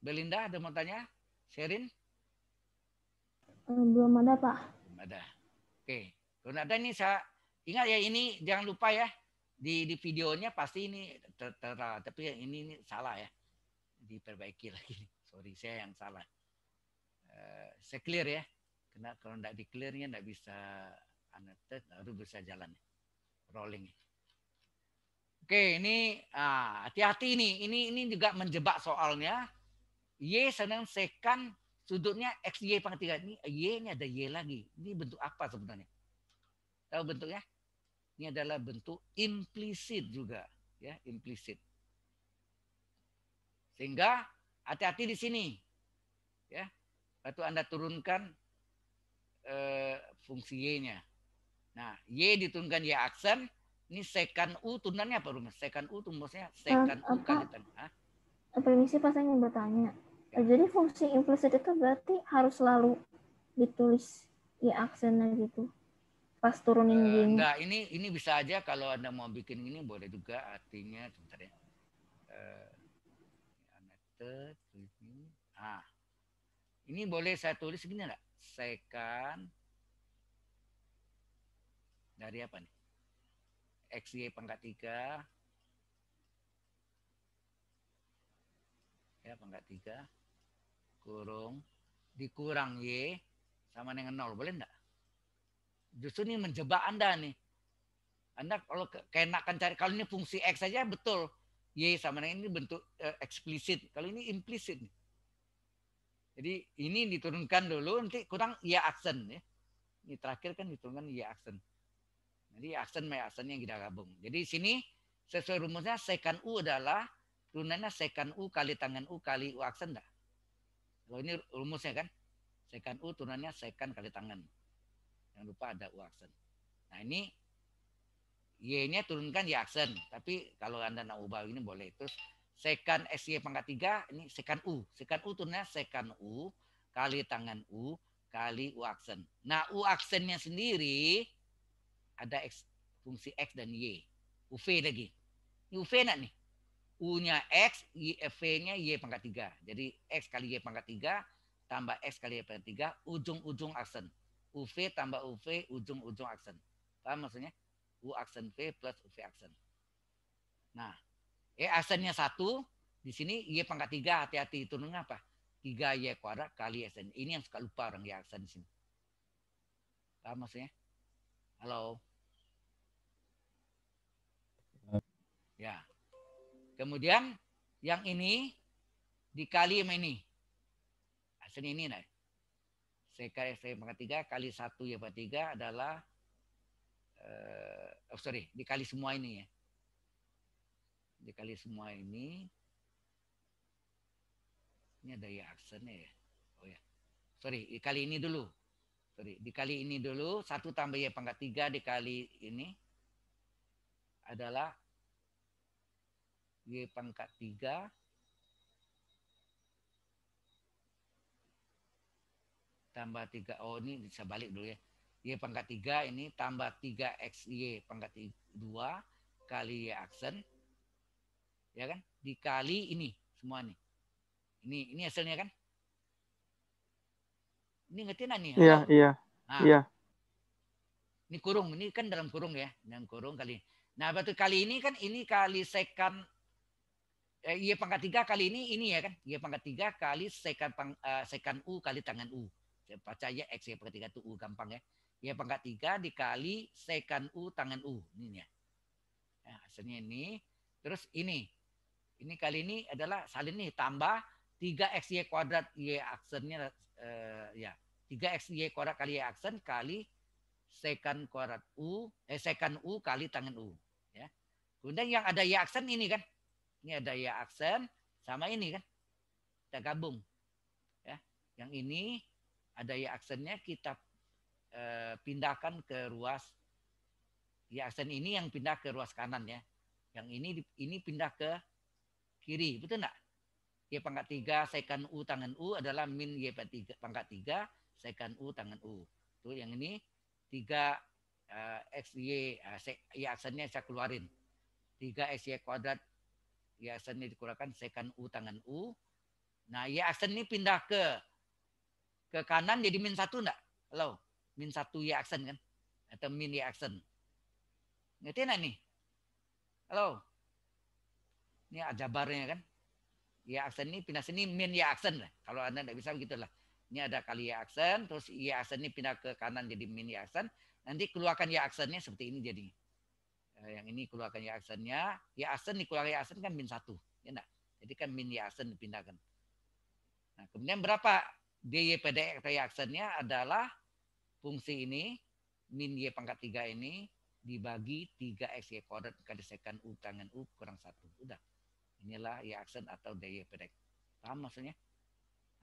Belinda ada yang mau tanya? Sherin? Hmm, belum ada, Pak. Belum ada. Oke. Belum ada ini saya ingat ya ini jangan lupa ya. Di, di videonya pasti ini tertera. ter, ter, tapi ini, ini salah ya. Diperbaiki lagi. Sorry saya yang salah. Uh, saya clear ya. Karena kalau tidak di clearnya tidak bisa annotate baru bisa jalan. Rolling. Oke, ini ah, hati-hati ah, nih. Ini ini juga menjebak soalnya. Y senang sekan sudutnya x y pangkat tiga ini y ini ada y lagi ini bentuk apa sebenarnya tahu bentuknya ini adalah bentuk implisit juga ya implisit sehingga hati-hati di sini ya waktu anda turunkan eh, fungsi y-nya nah y diturunkan y aksen ini sekan u turunannya apa rumah sekan u maksudnya sekan eh, u kali tengah eh, permisi pak saya ingin bertanya Nah, jadi fungsi implisit itu berarti harus selalu ditulis ya aksennya gitu. Pas turunin uh, gini. Enggak, ini ini bisa aja kalau Anda mau bikin ini boleh juga artinya sebentar ya. Uh, ah. Ini boleh saya tulis gini enggak? Sekan dari apa nih? XY pangkat tiga ya pangkat tiga kurung dikurang Y sama dengan nol. Boleh enggak? Justru ini menjebak Anda nih. Anda kalau keenakan cari kalau ini fungsi X saja betul. Y sama dengan ini bentuk eh, eksplisit. Kalau ini implisit. Jadi ini diturunkan dulu nanti kurang Y aksen ya. Ini terakhir kan diturunkan Y aksen. Jadi aksen my aksen yang kita gabung. Jadi sini sesuai rumusnya sekan U adalah turunannya sekan U kali tangan U kali U aksen dah. Kalau ini rumusnya kan, sekan U turunannya sekan kali tangan. Jangan lupa ada U aksen. Nah ini Y-nya turunkan Y aksen. Tapi kalau Anda nak ubah ini boleh. Terus sekan y pangkat tiga ini sekan U. Sekan U turunnya sekan U kali tangan U kali U aksen. Nah U aksennya sendiri ada X, fungsi X dan Y. UV lagi. Ini UV nak nih. U-nya X, V-nya Y pangkat 3. Jadi X kali Y pangkat 3 tambah X kali Y pangkat 3, ujung-ujung aksen. UV tambah UV, ujung-ujung aksen. Paham maksudnya? U aksen V plus UV aksen. Nah, E aksennya satu, di sini Y pangkat 3, hati-hati. Turunnya apa? 3Y kuadrat kali aksen. Ini yang suka lupa orang Y aksen di sini. Paham maksudnya? Halo? Ya. Kemudian yang ini dikali sama ini. Hasil ini nah. Saya saya pangkat tiga kali satu ya pangkat tiga adalah eh, oh sorry dikali semua ini ya. Dikali semua ini. Ini ada ya aksennya ya. Oh ya. Sorry, dikali ini dulu. Sorry, dikali ini dulu. Satu tambah ya pangkat tiga dikali ini adalah Y pangkat 3 tambah 3 oh ini bisa balik dulu ya y pangkat 3 ini tambah 3 y pangkat 2 kali y aksen ya kan dikali ini semua nih ini ini hasilnya kan ini ngerti nih iya iya nah. iya ini kurung ini kan dalam kurung ya dalam kurung kali nah berarti kali ini kan ini kali second Eh, y iya pangkat tiga kali ini ini ya kan. Y iya pangkat tiga kali sekan pang, uh, eh, sekan U kali tangan U. Saya percaya X Y ya, pangkat tiga itu U gampang ya. Y iya pangkat tiga dikali sekan U tangan U. Ini ya. Nah, hasilnya ini. Terus ini. Ini kali ini adalah salin nih tambah 3 y kuadrat Y aksennya uh, ya. 3 y kuadrat kali Y aksen kali sekan kuadrat U. Eh, sekan U kali tangan U. Ya. Kemudian yang ada Y aksen ini kan ini ada ya aksen sama ini kan. Kita gabung. Ya. Yang ini ada ya aksennya kita eh, pindahkan ke ruas ya aksen ini yang pindah ke ruas kanan ya. Yang ini ini pindah ke kiri, betul enggak? Y pangkat 3 sekan U tangan U adalah min Y pangkat 3 sekan U tangan U. Tuh yang ini 3 uh, eh, y uh, eh, Y ya aksennya saya keluarin. 3 XY kuadrat ni dikurangkan sekan U tangan U. Nah asan ni pindah ke ke kanan jadi min satu enggak? Halo, min satu Yasan kan? Atau min Yasan. Ngerti enggak nih? Halo. Ini ajabarnya kan? Ya aksen ini pindah sini min ya aksen lah. Kalau Anda tidak bisa begitulah. Ini ada kali ya aksen, terus ya aksen ini pindah ke kanan jadi min ya aksen. Nanti keluarkan ya aksennya seperti ini jadi. Eh, yang ini keluarkan yasannya yasan dikeluarkan aksen kan min satu ya enggak jadi kan min yasan dipindahkan nah kemudian berapa dy pdr yaksannya adalah fungsi ini min y pangkat tiga ini dibagi tiga x y kuadrat dikalikan u tangan u kurang satu udah inilah ya aksen atau dy pdr paham maksudnya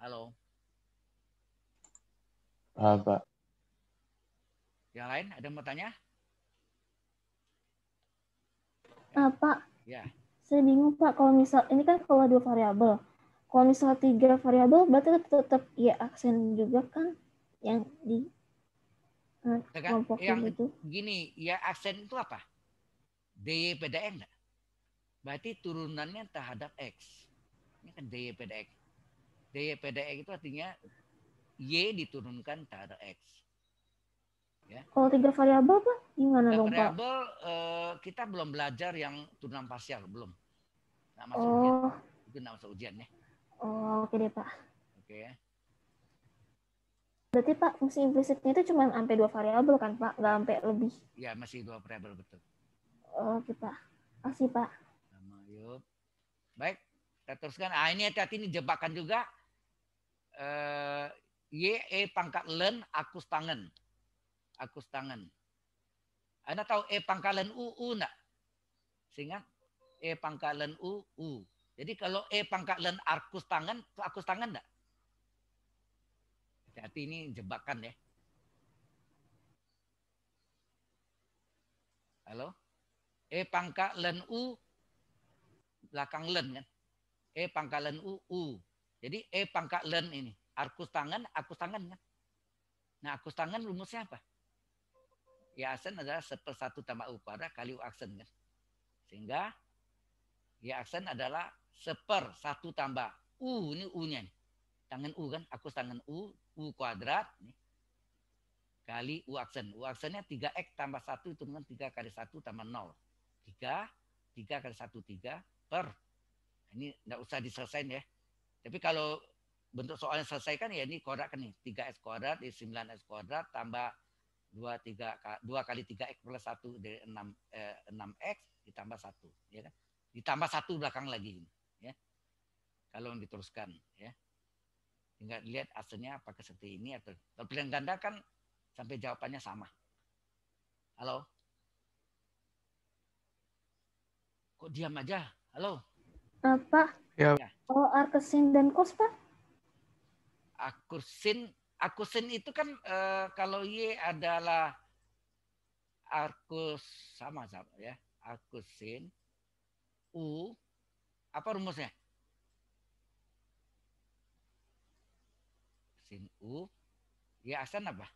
halo paham pak yang lain ada yang mau tanya Nah, Pak. Ya. Saya bingung Pak kalau misal ini kan kalau dua variabel. Kalau misal tiga variabel berarti tetap ya aksen juga kan yang di nah, kelompok yang itu. Gini, ya aksen itu apa? DY pada N Berarti turunannya terhadap X. Ini kan DY pada X. DY pada X itu artinya Y diturunkan terhadap X Ya. Kalau tiga variabel apa? Gimana dong pak? Pak? Variabel uh, kita belum belajar yang turunan parsial belum. Nah, masuk oh. ujian. Itu nggak masuk ujian ya. Oh, oke okay deh Pak. Oke okay, Berarti Pak, fungsi implisitnya itu cuma sampai dua variabel kan Pak? Nggak sampai lebih? Iya, masih dua variabel betul. Oke okay, Pak. Makasih Pak. Sama, yuk. Baik, kita teruskan. Ah, ini hati-hati ini jebakan juga. Uh, YE pangkat len akus tangan aku tangan. Anda tahu e pangkalan u u nak? Singa? e pangkalan u u. Jadi kalau e pangkalan arkus tangan, arkus tangan enggak? Jadi hati ini jebakan ya. Halo? E pangkalan u belakang len kan? E pangkalan u u. Jadi e pangkalan ini arkus tangan, arkus tangan kan? Nah, arkus tangan rumusnya apa? aksen adalah sepersatu u upara kali u aksen kan. Sehingga ya aksen adalah seper satu tambah U ini U-nya nih. Tangan U kan, aku tangan U, U kuadrat nih. Kali U aksen. U aksennya tiga x tambah satu itu kan tiga kali satu tambah nol tiga tiga kali satu tiga per. Nah, ini tidak usah diselesaikan ya. Tapi kalau bentuk soalnya selesaikan ya ini kuadrat kan nih. tiga x kuadrat, sembilan x kuadrat tambah dua tiga dua kali tiga x plus satu dari enam eh, enam x ditambah satu ya kan ditambah satu belakang lagi ya kalau diteruskan ya tinggal lihat hasilnya apakah seperti ini atau kalau pilihan ganda kan sampai jawabannya sama halo kok diam aja halo apa ah, ya. ya. oh arkesin dan kos pak akursin akusin itu kan uh, kalau Y adalah arkus sama sama ya akusin U apa rumusnya sin U ya asan apa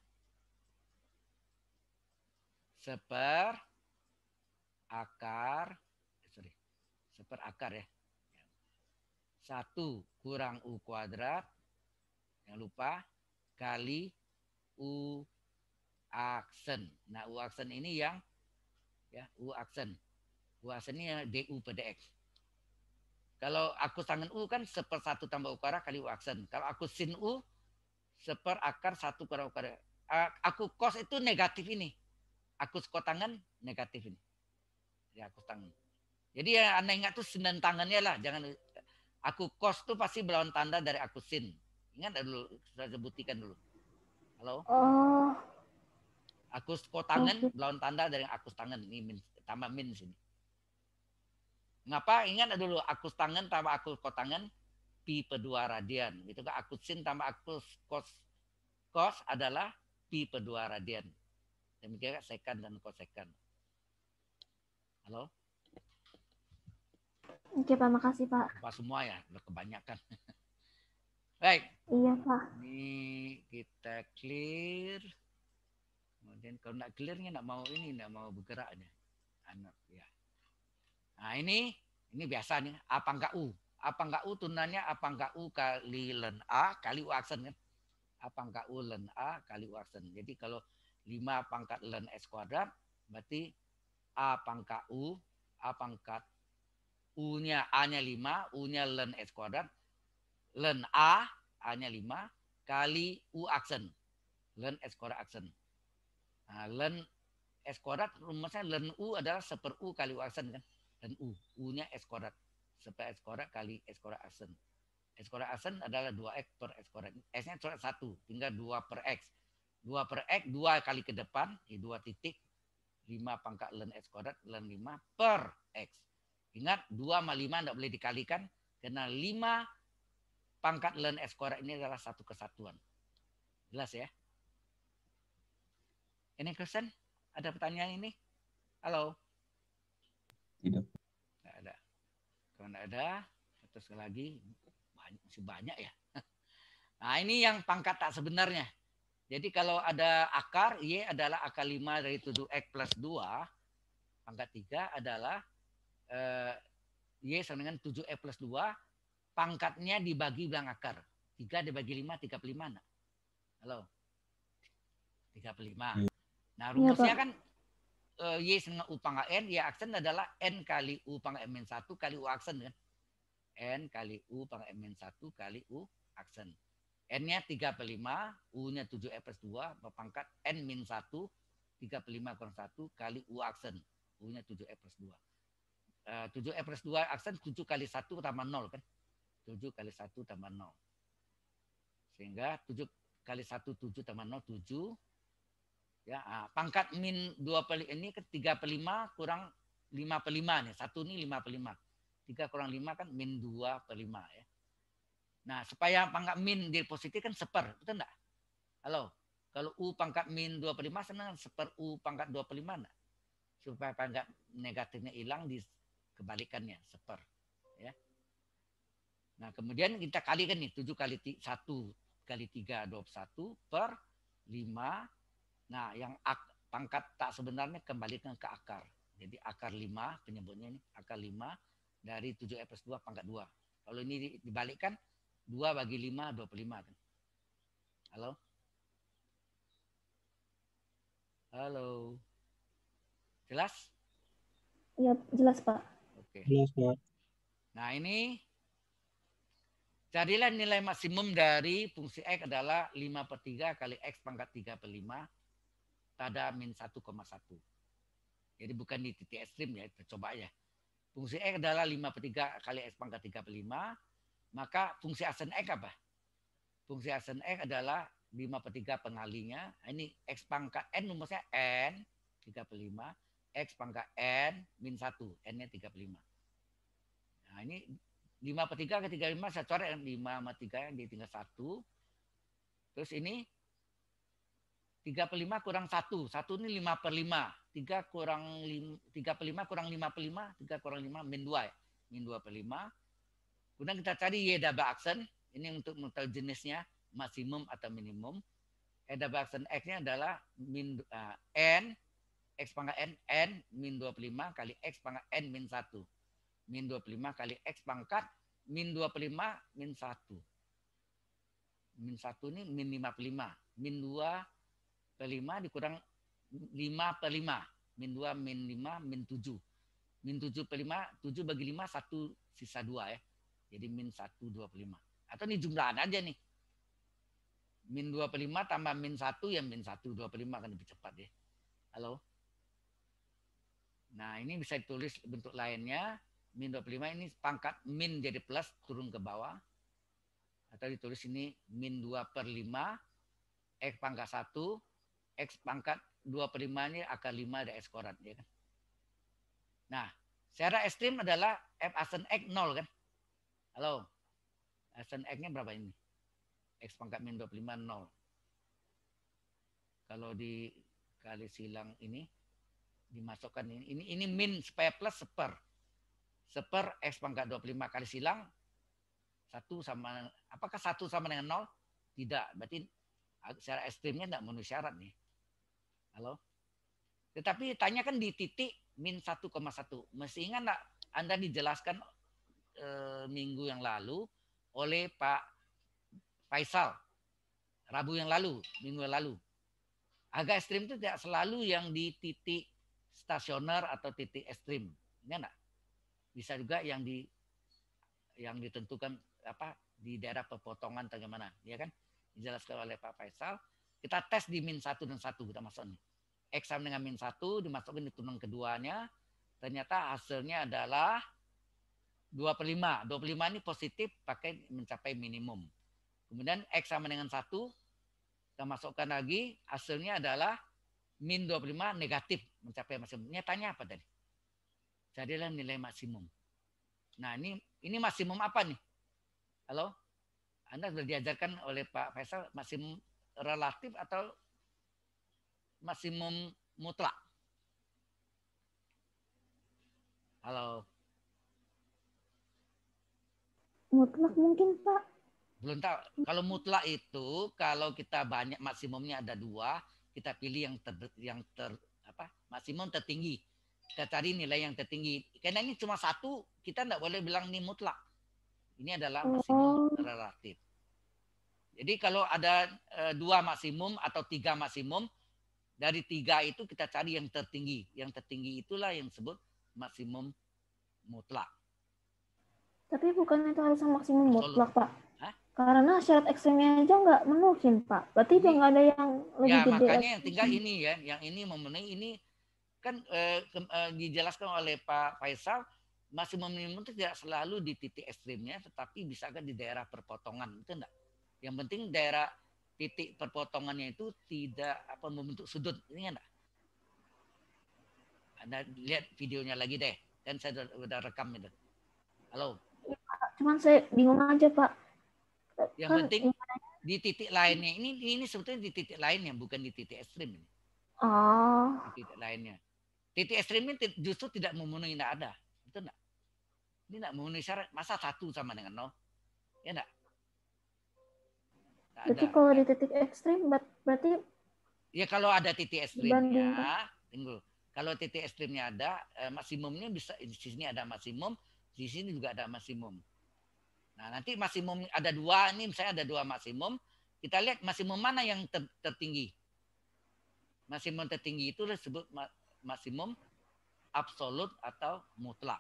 seper akar eh, sorry seper akar ya satu kurang U kuadrat yang lupa kali U aksen. Nah, U aksen ini yang ya, U aksen. U aksen ini yang DU per DX. Kalau aku tangan U kan seper satu tambah ukara kali U aksen. Kalau aku sin U seper akar satu kurang ukara. Aku kos itu negatif ini. Aku tangan negatif ini. Ya, aku tangan. Jadi yang anda ingat tuh sinan tangannya lah. Jangan aku kos tuh pasti berlawan tanda dari aku sin. Ingat dulu, sudah sebutkan dulu. Halo? Oh. Aku ko tangan, lawan tanda dari aku tangan. Ini min, tambah min sini. Ngapa? Ingat dulu, aku tangan tambah aku ko tangan, pi per dua radian. itu kan? aku sin tambah akus kos kos adalah pi per dua radian. Demikian sekan dan kosekan. Halo? Oke terima kasih Pak. Pak semua ya, udah kebanyakan. Baik. Iya, Pak. Ini kita clear. Kemudian kalau nak clearnya nak mau ini, nak mau bergeraknya. Anak ya. Nah, ini ini biasa nih, apa enggak U? Apa enggak U tunanya apa enggak U kali len A kali U aksen kan? Apa enggak U len A kali U aksen. Jadi kalau 5 pangkat len S kuadrat berarti A pangkat U, A pangkat U-nya A-nya 5, U-nya len S kuadrat, Len A, A-nya 5, kali U aksen. Len eskora aksen. Nah, len eskorat rumusnya len U adalah seper U kali U aksen kan. Len U, U-nya S eskorat. Seper S eskorat kali S eskora aksen. Eskora aksen adalah 2X per S eskorat. S-nya coret 1, tinggal 2 per X. 2 per X, 2 kali ke depan, di 2 titik. 5 pangkat len S kuadrat, len 5 per X. Ingat, 2 sama 5 tidak boleh dikalikan, karena 5 pangkat Learn Explorer ini adalah satu kesatuan. Jelas ya? Ini Kristen, ada pertanyaan ini? Halo? Tidak. Tidak ada. Kalau tidak ada, terus lagi banyak, masih banyak ya. Nah ini yang pangkat tak sebenarnya. Jadi kalau ada akar, Y adalah akar 5 dari 7X plus 2. Pangkat 3 adalah eh, Y sama dengan 7E plus 2 pangkatnya dibagi bilang akar. Tiga dibagi lima, tiga puluh lima. Halo. Tiga puluh lima. Iya. Nah, iya, rumusnya ya, kan uh, Y sama U pangkat N, Y aksen adalah N kali U pangkat M 1 kali U aksen kan. N kali U pangkat M 1 kali U aksen. N-nya 35, U-nya 7 F 2, pangkat N 1, 35 kurang 1 kali U aksen. U-nya 7 F 2. Uh, 7 F 2 aksen 7 kali 1 pertama 0 kan. 7 kali 1 tambah 0. Sehingga 7 kali 1 7 tambah 0 7. Ya, ah, pangkat min 2 per ini ke kan 3 per 5 kurang 5 per 5 nih. 1 ini 5 per 5. 3 kurang 5 kan min 2 per 5 ya. Nah, supaya pangkat min di positif kan seper, betul enggak? Halo, kalau U pangkat min 2 per 5 senang kan? seper U pangkat 2 per 5 enggak? Supaya pangkat negatifnya hilang di kebalikannya, seper. Ya. Nah, kemudian kita kalikan nih 7 kali 1 kali 3 21 per 5. Nah, yang ak, pangkat tak sebenarnya kembalikan ke akar. Jadi akar 5 penyebutnya ini akar 5 dari 7 e plus 2 pangkat 2. Kalau ini dibalikkan 2 bagi 5 25 kan. Halo? Halo. Jelas? Iya, jelas, Pak. Oke. Okay. Jelas, Pak. Nah, ini Carilah nilai maksimum dari fungsi X adalah 5 per 3 kali X pangkat 3 per 5 pada min 1,1. Jadi bukan di titik ekstrim ya, kita coba ya. Fungsi X adalah 5 per 3 kali X pangkat 3 per 5. Maka fungsi asen X apa? Fungsi asen X adalah 5 per 3 pengalinya. Nah, ini X pangkat N nomornya N 3 per 5. X pangkat N min 1. N-nya 5. Nah ini 5 per 3 ke 35 saya coret yang 5 sama 3 yang tinggal 1. Terus ini 3 per 5 kurang 1. 1 ini 5 per 5. 3 kurang 5, 3 per 5 kurang 5 per 5. 3 kurang 5 min 2 ya. Min 2 per 5. Kemudian kita cari Y double action. Ini untuk mengetahui jenisnya. Maksimum atau minimum. Y double action X-nya adalah min, uh, N. X pangkat N. N min 25 kali X pangkat N min 1. Min 25 kali X pangkat min 25 min 1. Min 1 ini min 55. Min 2 per 5 dikurang 5 per 5. Min 2 min 5 min 7. Min 7 per 5, 7 bagi 5, 1 sisa 2 ya. Jadi min 1, 25. Atau ini jumlahan aja nih. Min 2 per 5 tambah min 1 ya min 1, 2 per 5 kan lebih cepat ya. Halo? Nah ini bisa ditulis bentuk lainnya min 25 ini pangkat min jadi plus turun ke bawah. Atau ditulis ini min 2 per 5, X pangkat 1, X pangkat 2 per 5 ini akar 5 ada X korat. Ya kan? Nah, secara ekstrim adalah F asen X 0 kan. Halo, asen X-nya berapa ini? X pangkat min 25 0. Kalau di kali silang ini dimasukkan ini, ini, ini min supaya plus seper seper x pangkat 25 kali silang satu sama apakah satu sama dengan nol? Tidak. Berarti secara ekstrimnya tidak memenuhi syarat nih. Halo? Tetapi tanyakan di titik min satu Mesti ingat enggak Anda dijelaskan e, minggu yang lalu oleh Pak Faisal. Rabu yang lalu, minggu yang lalu. Agak ekstrim itu tidak selalu yang di titik stasioner atau titik ekstrim. Ingat enggak? bisa juga yang di yang ditentukan apa di daerah pepotongan bagaimana gimana ya kan dijelaskan oleh Pak Faisal kita tes di min satu dan satu kita x eksam dengan min satu dimasukkan di tunang keduanya ternyata hasilnya adalah 2 per 5. 2 per 5 ini positif pakai mencapai minimum. Kemudian X sama dengan 1, kita masukkan lagi, hasilnya adalah min 25 negatif mencapai maksimum. Nyatanya apa tadi? Jadilah nilai maksimum. Nah ini ini maksimum apa nih? Halo? Anda sudah diajarkan oleh Pak Faisal maksimum relatif atau maksimum mutlak? Halo? Mutlak mungkin Pak. Belum tahu. Kalau mutlak itu kalau kita banyak maksimumnya ada dua, kita pilih yang ter, yang ter apa maksimum tertinggi kita cari nilai yang tertinggi. Karena ini cuma satu, kita tidak boleh bilang ini mutlak. Ini adalah maksimum oh. relatif. Jadi kalau ada eh, dua maksimum atau tiga maksimum, dari tiga itu kita cari yang tertinggi. Yang tertinggi itulah yang disebut maksimum mutlak. Tapi bukan itu harus maksimum mutlak, Pak. Karena syarat ekstremnya aja nggak menuhin, Pak. Berarti nggak ada yang ya, lebih ya, gede. makanya yang tinggal ini ya. Yang ini memenuhi, ini kan eh, eh, dijelaskan oleh Pak Faisal masih minimum itu tidak selalu di titik ekstrimnya, tetapi bisa kan di daerah perpotongan, itu enggak. Yang penting daerah titik perpotongannya itu tidak apa membentuk sudut, ini enggak. Anda lihat videonya lagi deh, dan saya sudah rekam itu. Halo. Iya, Cuman saya bingung aja Pak. Yang kan penting di titik lainnya ini ini sebetulnya di titik lainnya bukan di titik ekstrim ini. Oh. Di titik lainnya. Titik ekstrim ini justru tidak memenuhi tidak ada. Itu enggak. Ini enggak memenuhi syarat. Masa satu sama dengan nol? Ya enggak? Jadi kalau di titik ekstrim berarti Ya kalau ada titik ekstrimnya, tunggu. Kalau titik ekstrimnya ada, eh, maksimumnya bisa di sini ada maksimum, di sini juga ada maksimum. Nah nanti maksimum ada dua, ini misalnya ada dua maksimum, kita lihat maksimum mana yang ter tertinggi. Maksimum tertinggi itu disebut maksimum absolut atau mutlak.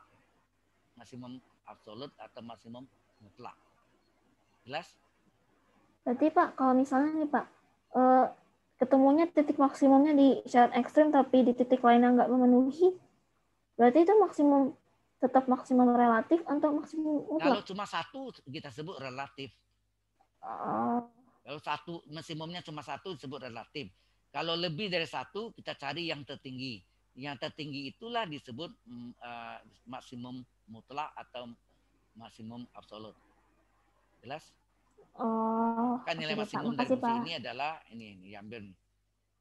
Maksimum absolut atau maksimum mutlak. Jelas? Berarti Pak, kalau misalnya nih Pak, uh, ketemunya titik maksimumnya di syarat ekstrim tapi di titik lainnya nggak memenuhi, berarti itu maksimum tetap maksimum relatif atau maksimum mutlak? Kalau cuma satu kita sebut relatif. Uh. Kalau satu maksimumnya cuma satu disebut relatif. Kalau lebih dari satu kita cari yang tertinggi yang tertinggi itulah disebut uh, maksimum mutlak atau maksimum absolut. Jelas? Oh. Kan nilai maksimum dari fungsi ini adalah ini ini ambil nih.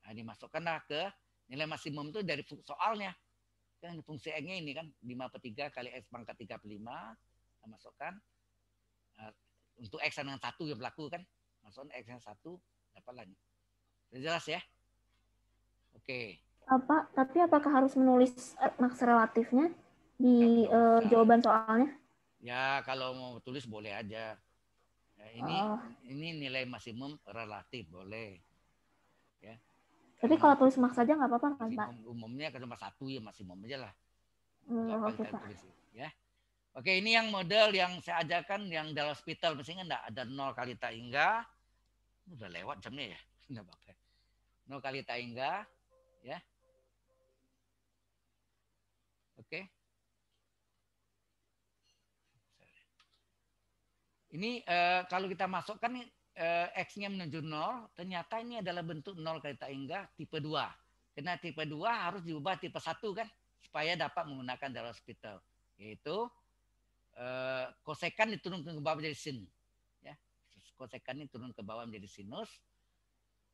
Nah, dimasukkanlah ke nilai maksimum itu dari soalnya. Kan fungsi X-nya ini kan 5 per 3 kali X pangkat 5 Kita masukkan. Nah, untuk X yang satu yang berlaku kan. Masukkan X yang satu dapatlah. Jelas ya? Oke. Okay. Apa? Tapi apakah harus menulis eh, maks relatifnya di uh, jawaban soalnya? Ya, kalau mau tulis boleh aja. Ya, ini oh. ini nilai maksimum relatif boleh. Ya. Tapi kalau tulis maks saja nggak apa-apa kan, Pak? Umumnya kalau cuma satu ya maksimum aja lah. Hmm, oke, Pak. Tulis, ya. Oke, ini yang model yang saya ajarkan yang dalam hospital mestinya enggak kan ada nol kali tak hingga. Udah lewat jamnya ya. Enggak apa-apa. Nol kali tak hingga, ya. Oke. Okay. Ini uh, kalau kita masukkan eh, X-nya menuju 0, ternyata ini adalah bentuk 0 kali tak tipe 2. Karena tipe 2 harus diubah tipe 1 kan, supaya dapat menggunakan dalam hospital. Yaitu uh, kosekan diturunkan ke bawah menjadi sin. Ya. Kosekan ini turun ke bawah menjadi sinus.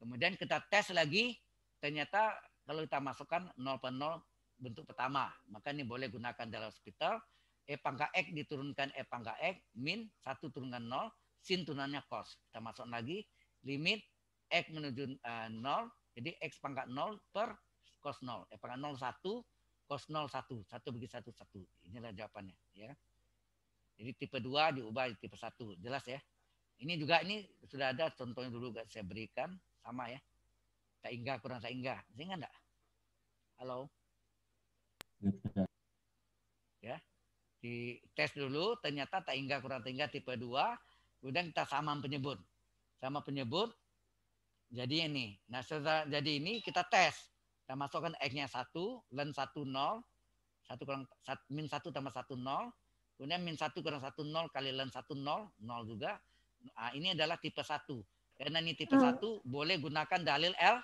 Kemudian kita tes lagi, ternyata kalau kita masukkan 0 per 0 bentuk pertama. Maka ini boleh gunakan dalam hospital. E pangkat X diturunkan E pangkat X, min 1 turunkan 0, sin turunannya cos. Kita masuk lagi, limit X menuju uh, eh, 0, jadi X pangkat 0 per cos 0. E pangkat 0, 1, cos 0, 1. 1 bagi 1, 1. Inilah jawabannya. ya. Jadi tipe 2 diubah jadi tipe 1. Jelas ya? Ini juga ini sudah ada contohnya dulu saya berikan. Sama ya. Tak ingat kurang tak inggah. Sehingga enggak? Halo? Ya. Di tes dulu ternyata tak hingga kurang tingga tipe 2, kemudian kita sama penyebut. Sama penyebut jadi ini. Nah, setelah jadi ini kita tes. Kita masukkan x-nya 1, len 1 0, 1 kurang 1, min 1 tambah 1 0. Kemudian min 1 kurang 1 0 kali len 1 0, 0 juga. Nah, ini adalah tipe 1. Karena ini tipe 1 hmm. boleh gunakan dalil L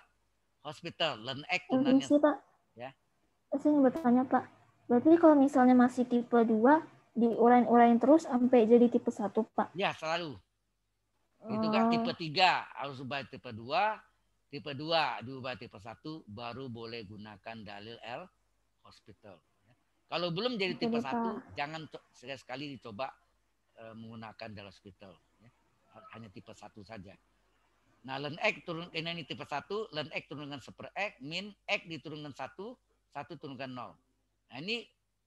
hospital, len x sebenarnya. Ya. Saya ingin bertanya Pak, berarti kalau misalnya masih tipe 2, diurain-urain terus sampai jadi tipe 1 Pak? Ya, selalu. Oh. Itu kan oh. tipe 3 harus ubah tipe 2, tipe 2 diubah tipe 1 baru boleh gunakan dalil L hospital. Kalau belum jadi tipe satu, jangan sekali sekali dicoba e, menggunakan dalil hospital. Ya. Hanya tipe 1 saja. Nah, len X turun ini, ini tipe 1, len X turun dengan seper X, min X diturunkan 1, satu turunkan nol. Nah ini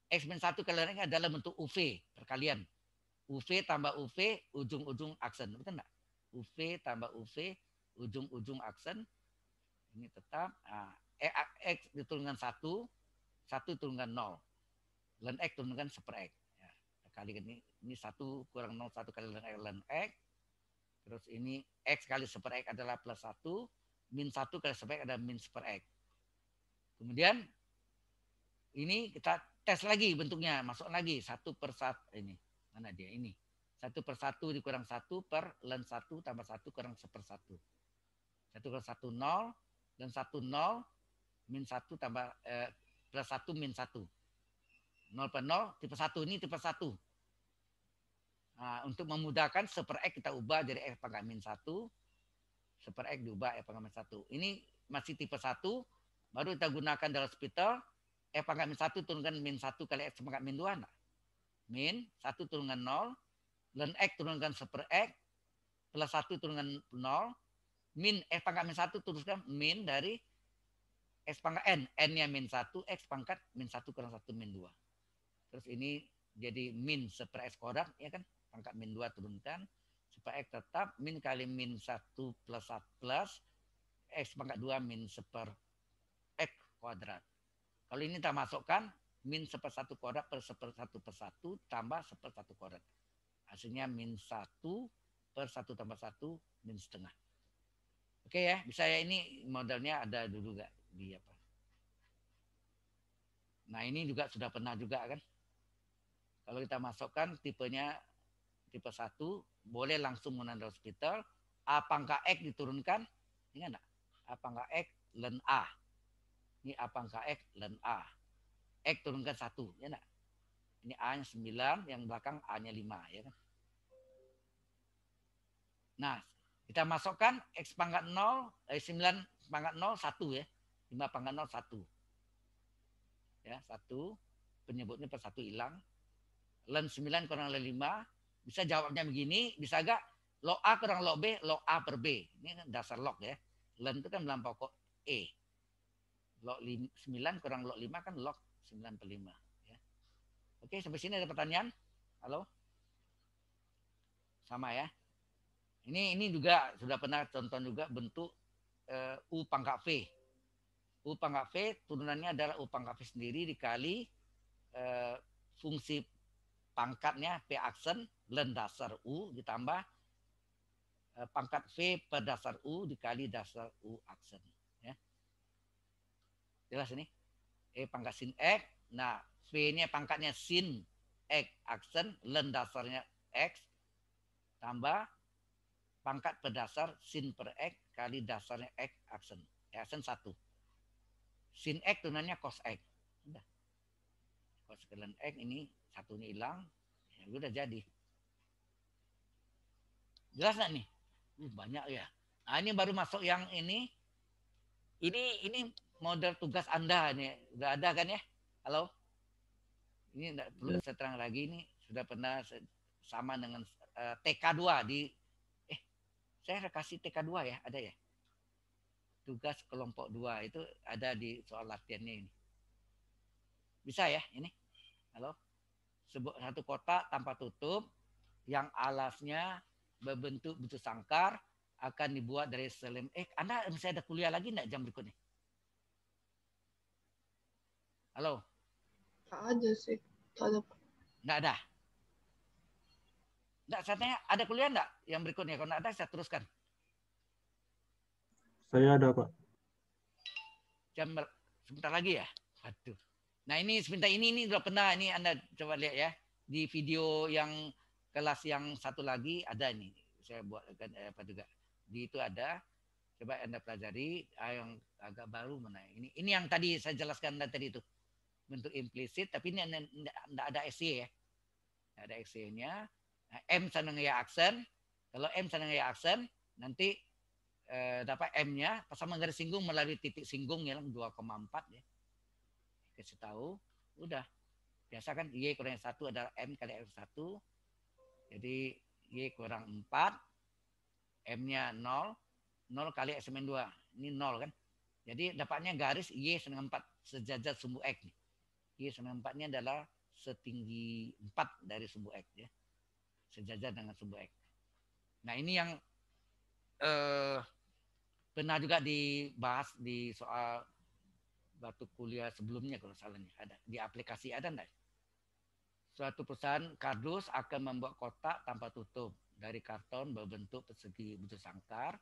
x satu kalian adalah bentuk UV perkalian. UV tambah UV, ujung-ujung aksen. Betul enggak? UV tambah UV, ujung-ujung aksen. Ini tetap. Nah, X diturunkan satu, satu turunkan nol. Len X turunkan seper X. Ya, kali ini, ini satu kurang nol, satu kali len X, len X. Terus ini X kali seper X adalah plus satu. Min satu kali seper X adalah min seper X. Kemudian ini kita tes lagi bentuknya, masuk lagi satu per satu ini. Mana dia ini? Satu per satu dikurang satu per len satu tambah satu kurang seper Satu satu per satu nol dan satu nol min satu tambah eh, plus satu min satu. Nol per nol tipe satu ini tipe satu. Nah, untuk memudahkan seper x kita ubah jadi x pangkat min satu, seper x diubah x pangkat min satu. Ini masih tipe satu, baru kita gunakan dalam hospital F pangkat min 1 turun dengan min 1 kali X pangkat min 2. Nah. Min 1 turun dengan 0. Dan X turun dengan 1 per X. Plus 1 turun dengan 0. Min F pangkat min 1 turun dengan min dari X pangkat N. N-nya min 1, X pangkat min 1 kurang 1 min 2. Terus ini jadi min 1 per X kodrat. Ya kan? Pangkat min 2 turunkan. Supaya X tetap min kali min 1 plus 1 plus. X pangkat 2 min 1 per X kuadrat. Kalau ini kita masukkan, min sepersatu korek per sepersatu persatu tambah sepersatu korek. Hasilnya min satu per satu tambah satu min setengah. Oke ya, bisa ya ini modelnya ada dulu gak di apa? Nah ini juga sudah pernah juga kan? Kalau kita masukkan tipenya tipe satu boleh langsung menandai hospital. A pangka X diturunkan, ingat enggak? A pangka X len A. Ini apa angka X dan A. X turunkan satu, ya enggak? Ini A-nya 9, yang belakang A-nya 5, ya kan? Nah, kita masukkan X pangkat 0, eh, 9 pangkat 0, 1 ya. 5 pangkat 0, 1. Ya, 1. Penyebutnya per 1 hilang. Len 9 kurang len 5. Bisa jawabnya begini, bisa enggak? log A kurang log B, log A per B. Ini kan dasar log ya. Len itu kan dalam pokok E log 9 kurang log 5 kan log 9 per 5. Ya. Oke, sampai sini ada pertanyaan? Halo? Sama ya? Ini ini juga sudah pernah tonton juga bentuk uh, U pangkat V. U pangkat V turunannya adalah U pangkat V sendiri dikali uh, fungsi pangkatnya P aksen len dasar U ditambah uh, pangkat V per dasar U dikali dasar U aksen. Jelas ini? E pangkat sin X. Nah, V-nya pangkatnya sin X aksen. Len dasarnya X. Tambah pangkat per dasar sin per X kali dasarnya X aksen. Ya, aksen satu Sin X tunanya cos X. Udah. Cos len X ini satunya hilang. Ya, udah jadi. Jelas nggak nih? Uh, banyak ya. Nah, ini baru masuk yang ini. Ini ini model tugas Anda ini Udah ada kan ya? Halo? Ini enggak perlu iya. saya terang lagi ini sudah pernah sama dengan uh, eh, TK2 di eh saya kasih TK2 ya, ada ya? Tugas kelompok 2 itu ada di soal latihannya ini. Bisa ya ini? Halo? Sebuah satu kota tanpa tutup yang alasnya berbentuk bentuk sangkar akan dibuat dari selim. Eh, Anda misalnya ada kuliah lagi enggak jam berikutnya? Halo. Nggak ada sih. Nggak ada. tidak ada. Nggak, saya tanya, ada kuliah tidak yang berikutnya? Kalau nggak ada, saya teruskan. Saya ada, Pak. Jam sebentar lagi ya? Aduh. Nah, ini sebentar ini ini sudah pernah ini Anda coba lihat ya di video yang kelas yang satu lagi ada ini. Saya buatkan eh, apa juga. Di itu ada coba Anda pelajari ah, yang agak baru mana ini. Ini yang tadi saya jelaskan tadi itu bentuk implisit tapi ini tidak ada SY ya. Nggak ada SY-nya. Nah, M senang ya aksen. Kalau M senang ya aksen nanti eh, dapat M-nya sama garis singgung melalui titik singgung yang 2,4 ya. Kasih tahu, udah. Biasa kan Y kurang 1 adalah M kali F1. Jadi Y kurang 4, M-nya 0, 0 kali X-2. Ini 0 kan. Jadi dapatnya garis Y senang 4 sejajar sumbu X. Nih y 4 ini adalah setinggi 4 dari sumbu X ya. Sejajar dengan sumbu X. Nah ini yang eh, pernah juga dibahas di soal batu kuliah sebelumnya kalau salahnya ada di aplikasi ada enggak? Suatu perusahaan kardus akan membuat kotak tanpa tutup dari karton berbentuk persegi butuh sangkar,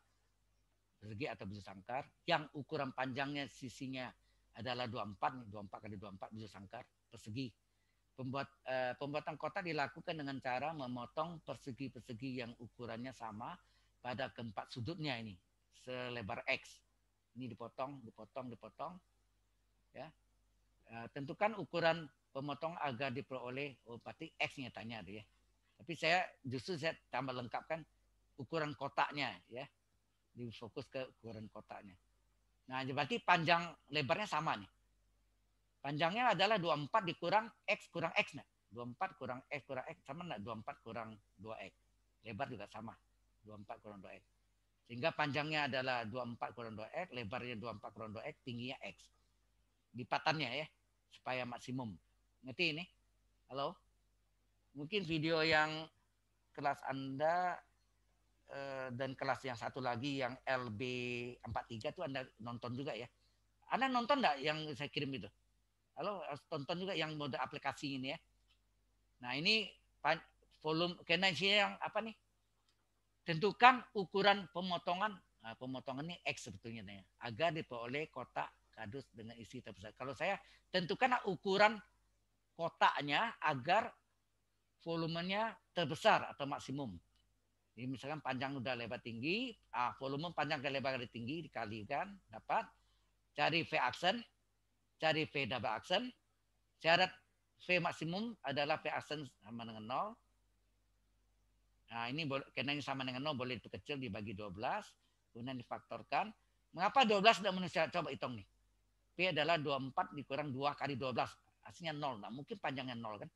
persegi atau butuh sangkar yang ukuran panjangnya sisinya adalah 24 nih, 24 kali 24 bisa sangkar persegi. Pembuat eh, pembuatan kota dilakukan dengan cara memotong persegi-persegi yang ukurannya sama pada keempat sudutnya ini selebar x. Ini dipotong, dipotong, dipotong. Ya. E, tentukan ukuran pemotong agar diperoleh oh berarti x nyatanya ada ya. Tapi saya justru saya tambah lengkapkan ukuran kotaknya ya. Difokus ke ukuran kotaknya. Nah, berarti panjang lebarnya sama nih. Panjangnya adalah 24 dikurang X kurang X. Nah. 24 kurang X kurang X sama enggak? 24 kurang 2X. Lebar juga sama. 24 kurang 2X. Sehingga panjangnya adalah 24 kurang 2X, lebarnya 24 kurang 2X, tingginya X. Lipatannya ya, supaya maksimum. Ngerti ini? Halo? Mungkin video yang kelas Anda Eh, dan kelas yang satu lagi yang LB43 itu Anda nonton juga ya. Anda nonton enggak yang saya kirim itu? Halo, tonton juga yang mode aplikasi ini ya. Nah, ini volume sih yang apa nih? Tentukan ukuran pemotongan. Nah, pemotongan ini X sebetulnya nih, agar diperoleh kotak kardus dengan isi terbesar. Kalau saya tentukan ukuran kotaknya agar volumenya terbesar atau maksimum. Jadi misalkan panjang udah lebar tinggi, uh, volume panjang ke lebar dari tinggi dikalikan dapat cari V aksen, cari V double aksen. Syarat V maksimum adalah V aksen sama dengan 0. Nah, ini karena ini sama dengan 0 boleh diperkecil dibagi 12, kemudian difaktorkan. Mengapa 12 tidak menulis coba hitung nih. P adalah 24 dikurang 2 kali 12. Aslinya 0. Nah, mungkin panjangnya 0 kan.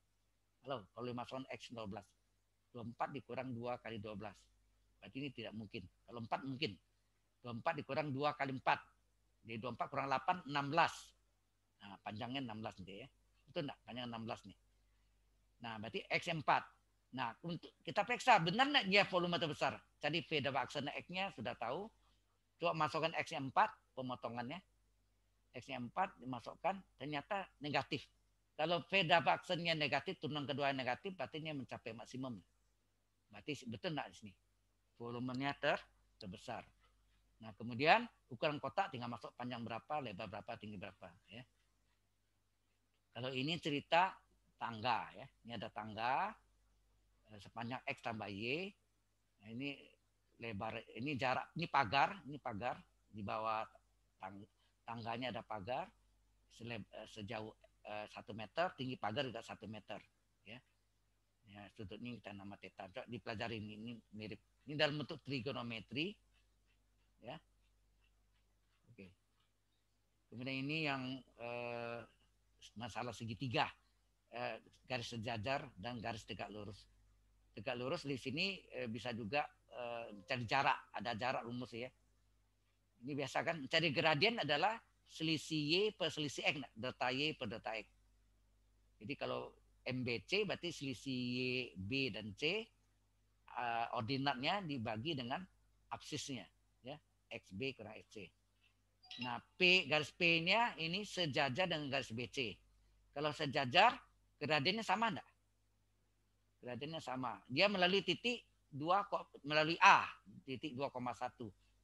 Halo, kalau dimasukkan X 12. 24 dikurang 2 kali 12. Berarti ini tidak mungkin. Kalau 4 mungkin. 24 dikurang 2 kali 4. Jadi 24 kurang 8, 16. Nah, panjangnya 16 nanti ya. Itu enggak, panjangnya 16 nih. Nah, berarti X 4. Nah, untuk kita periksa, benar enggak dia volume terbesar? Jadi V double aksen X-nya sudah tahu. Coba masukkan X 4, pemotongannya. X 4 dimasukkan, ternyata negatif. Kalau V double aksennya negatif, turunan kedua negatif, berarti ini mencapai maksimum. Berarti betul enggak di sini? Volumenya ter, terbesar. Nah, kemudian ukuran kotak tinggal masuk panjang berapa, lebar berapa, tinggi berapa. Ya. Kalau ini cerita tangga. ya Ini ada tangga eh, sepanjang X tambah Y. Nah, ini lebar, ini jarak, ini pagar, ini pagar. Di bawah tang, tangganya ada pagar. Eh, sejauh eh, satu meter, tinggi pagar juga satu meter. Ya, sudut ini kita nama teta Coba dipelajarin ini ini mirip. Ini dalam bentuk trigonometri. Ya. Oke. Kemudian ini yang eh, masalah segitiga. Eh, garis sejajar dan garis tegak lurus. Tegak lurus di sini eh, bisa juga eh, cari jarak. Ada jarak rumus ya. Ini biasa kan cari gradien adalah selisih Y per selisih X, delta Y per delta X. Jadi kalau MBC berarti selisih B dan C uh, ordinatnya dibagi dengan absisnya ya XB kurang XC. Nah, P garis P-nya ini sejajar dengan garis BC. Kalau sejajar, gradiennya sama enggak? Gradiennya sama. Dia melalui titik 2 melalui A, titik 2,1.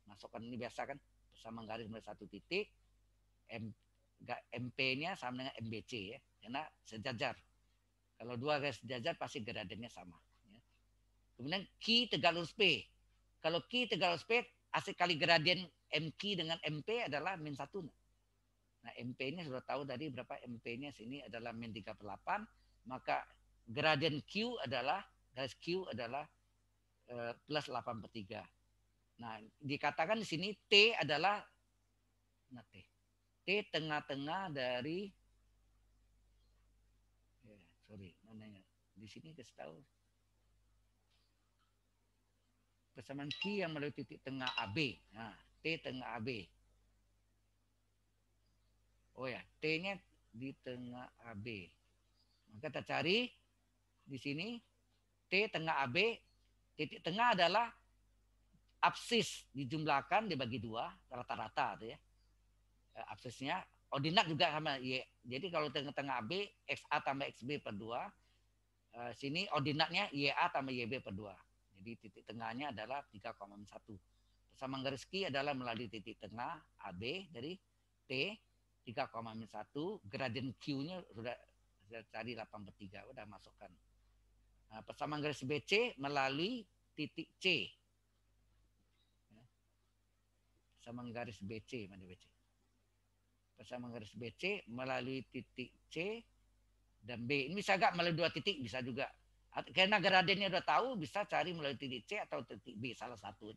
Masukkan ini biasa kan? Sama garis melalui satu titik. M, MP-nya sama dengan MBC ya. Karena sejajar. Kalau dua garis derajat pasti gradennya sama. Ya. Kemudian Q tegak lurus P. Kalau Q tegak lurus P, asik kali gradien MQ dengan MP adalah min 1. Nah MP ini sudah tahu dari berapa MP-nya sini adalah min 3 per 8. Maka gradien Q adalah, garis Q adalah e, plus 8 per 3. Nah dikatakan di sini T adalah, nah T, T tengah-tengah dari mau namanya. Di sini ke tahu. Persamaan Q yang melalui titik tengah AB. Nah, T tengah AB. Oh ya, T-nya di tengah AB. Maka kita cari di sini T tengah AB. Titik tengah adalah absis dijumlahkan dibagi dua rata-rata ya. Eh, absisnya ordinat oh, juga sama Y. Iya. Jadi kalau tengah-tengah AB, XA tambah XB per 2. Uh, eh, sini ordinatnya oh, YA tambah YB per 2. Jadi titik tengahnya adalah 3,1. Sama Ngereski adalah melalui titik tengah AB dari T 3,1. Gradien Q-nya sudah, cari 8 per 3. sudah masukkan. Nah, persamaan garis BC melalui titik C. Persamaan garis BC, mana BC? bersama garis BC melalui titik C dan B. Ini bisa gak melalui dua titik bisa juga. Karena gradennya udah tahu bisa cari melalui titik C atau titik B salah satu.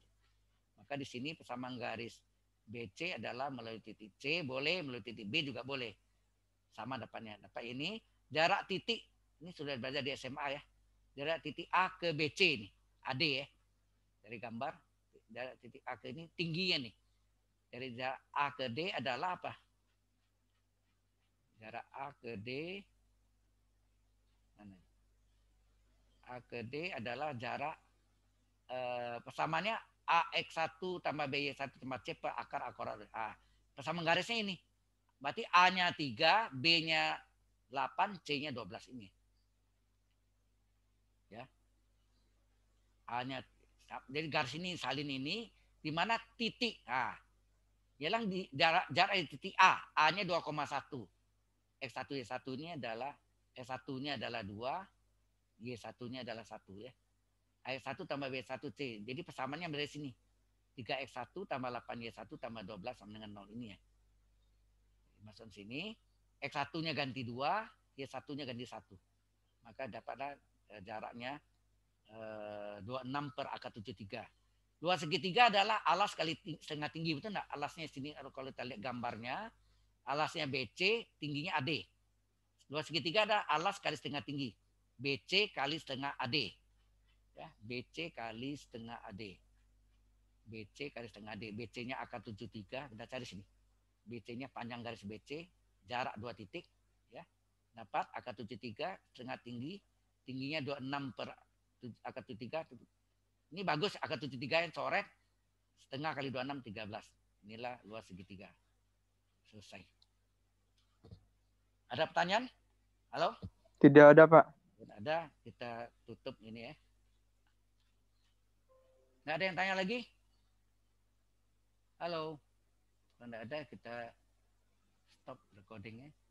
Maka di sini persamaan garis BC adalah melalui titik C boleh, melalui titik B juga boleh. Sama depannya Dapat ini jarak titik ini sudah belajar di SMA ya. Jarak titik A ke BC ini, AD ya. Dari gambar jarak titik A ke ini tingginya nih. Dari jarak A ke D adalah apa? jarak A ke D mana? Ya? A ke D adalah jarak eh, persamaannya AX1 tambah BY1 tambah C per akar akor A. Persamaan garisnya ini. Berarti A-nya 3, B-nya 8, C-nya 12 ini. Ya. A-nya jadi garis ini salin ini di mana titik A. Ialah di jarak jarak di titik A, A-nya X1 Y1 ini adalah x 1 ini adalah 2, Y1 ini adalah 1 ya. x 1 tambah B1C. Jadi persamaannya dari sini. 3X1 tambah 8Y1 tambah 12 sama dengan 0 ini ya. Masuk sini. X1-nya ganti 2, Y1-nya ganti 1. Maka dapatlah eh, jaraknya 26 eh, per akar 73. Luas segitiga adalah alas kali setengah tinggi. Betul enggak? Alasnya sini kalau kita lihat gambarnya alasnya BC, tingginya AD. Luas segitiga ada alas kali setengah tinggi. BC kali setengah AD. Ya, BC kali setengah AD. BC kali setengah AD. BC-nya angka 73, kita cari sini. BC-nya panjang garis BC, jarak dua titik. ya Dapat tujuh 73, setengah tinggi, tingginya 26 per tujuh 73. Ini bagus tujuh 73 yang coret, setengah kali 26, 13. Inilah luas segitiga. Selesai. Ada pertanyaan? Halo? Tidak ada, Pak. Tidak ada. Kita tutup ini ya. Nggak ada yang tanya lagi? Halo? Kalau nggak ada, kita stop recordingnya.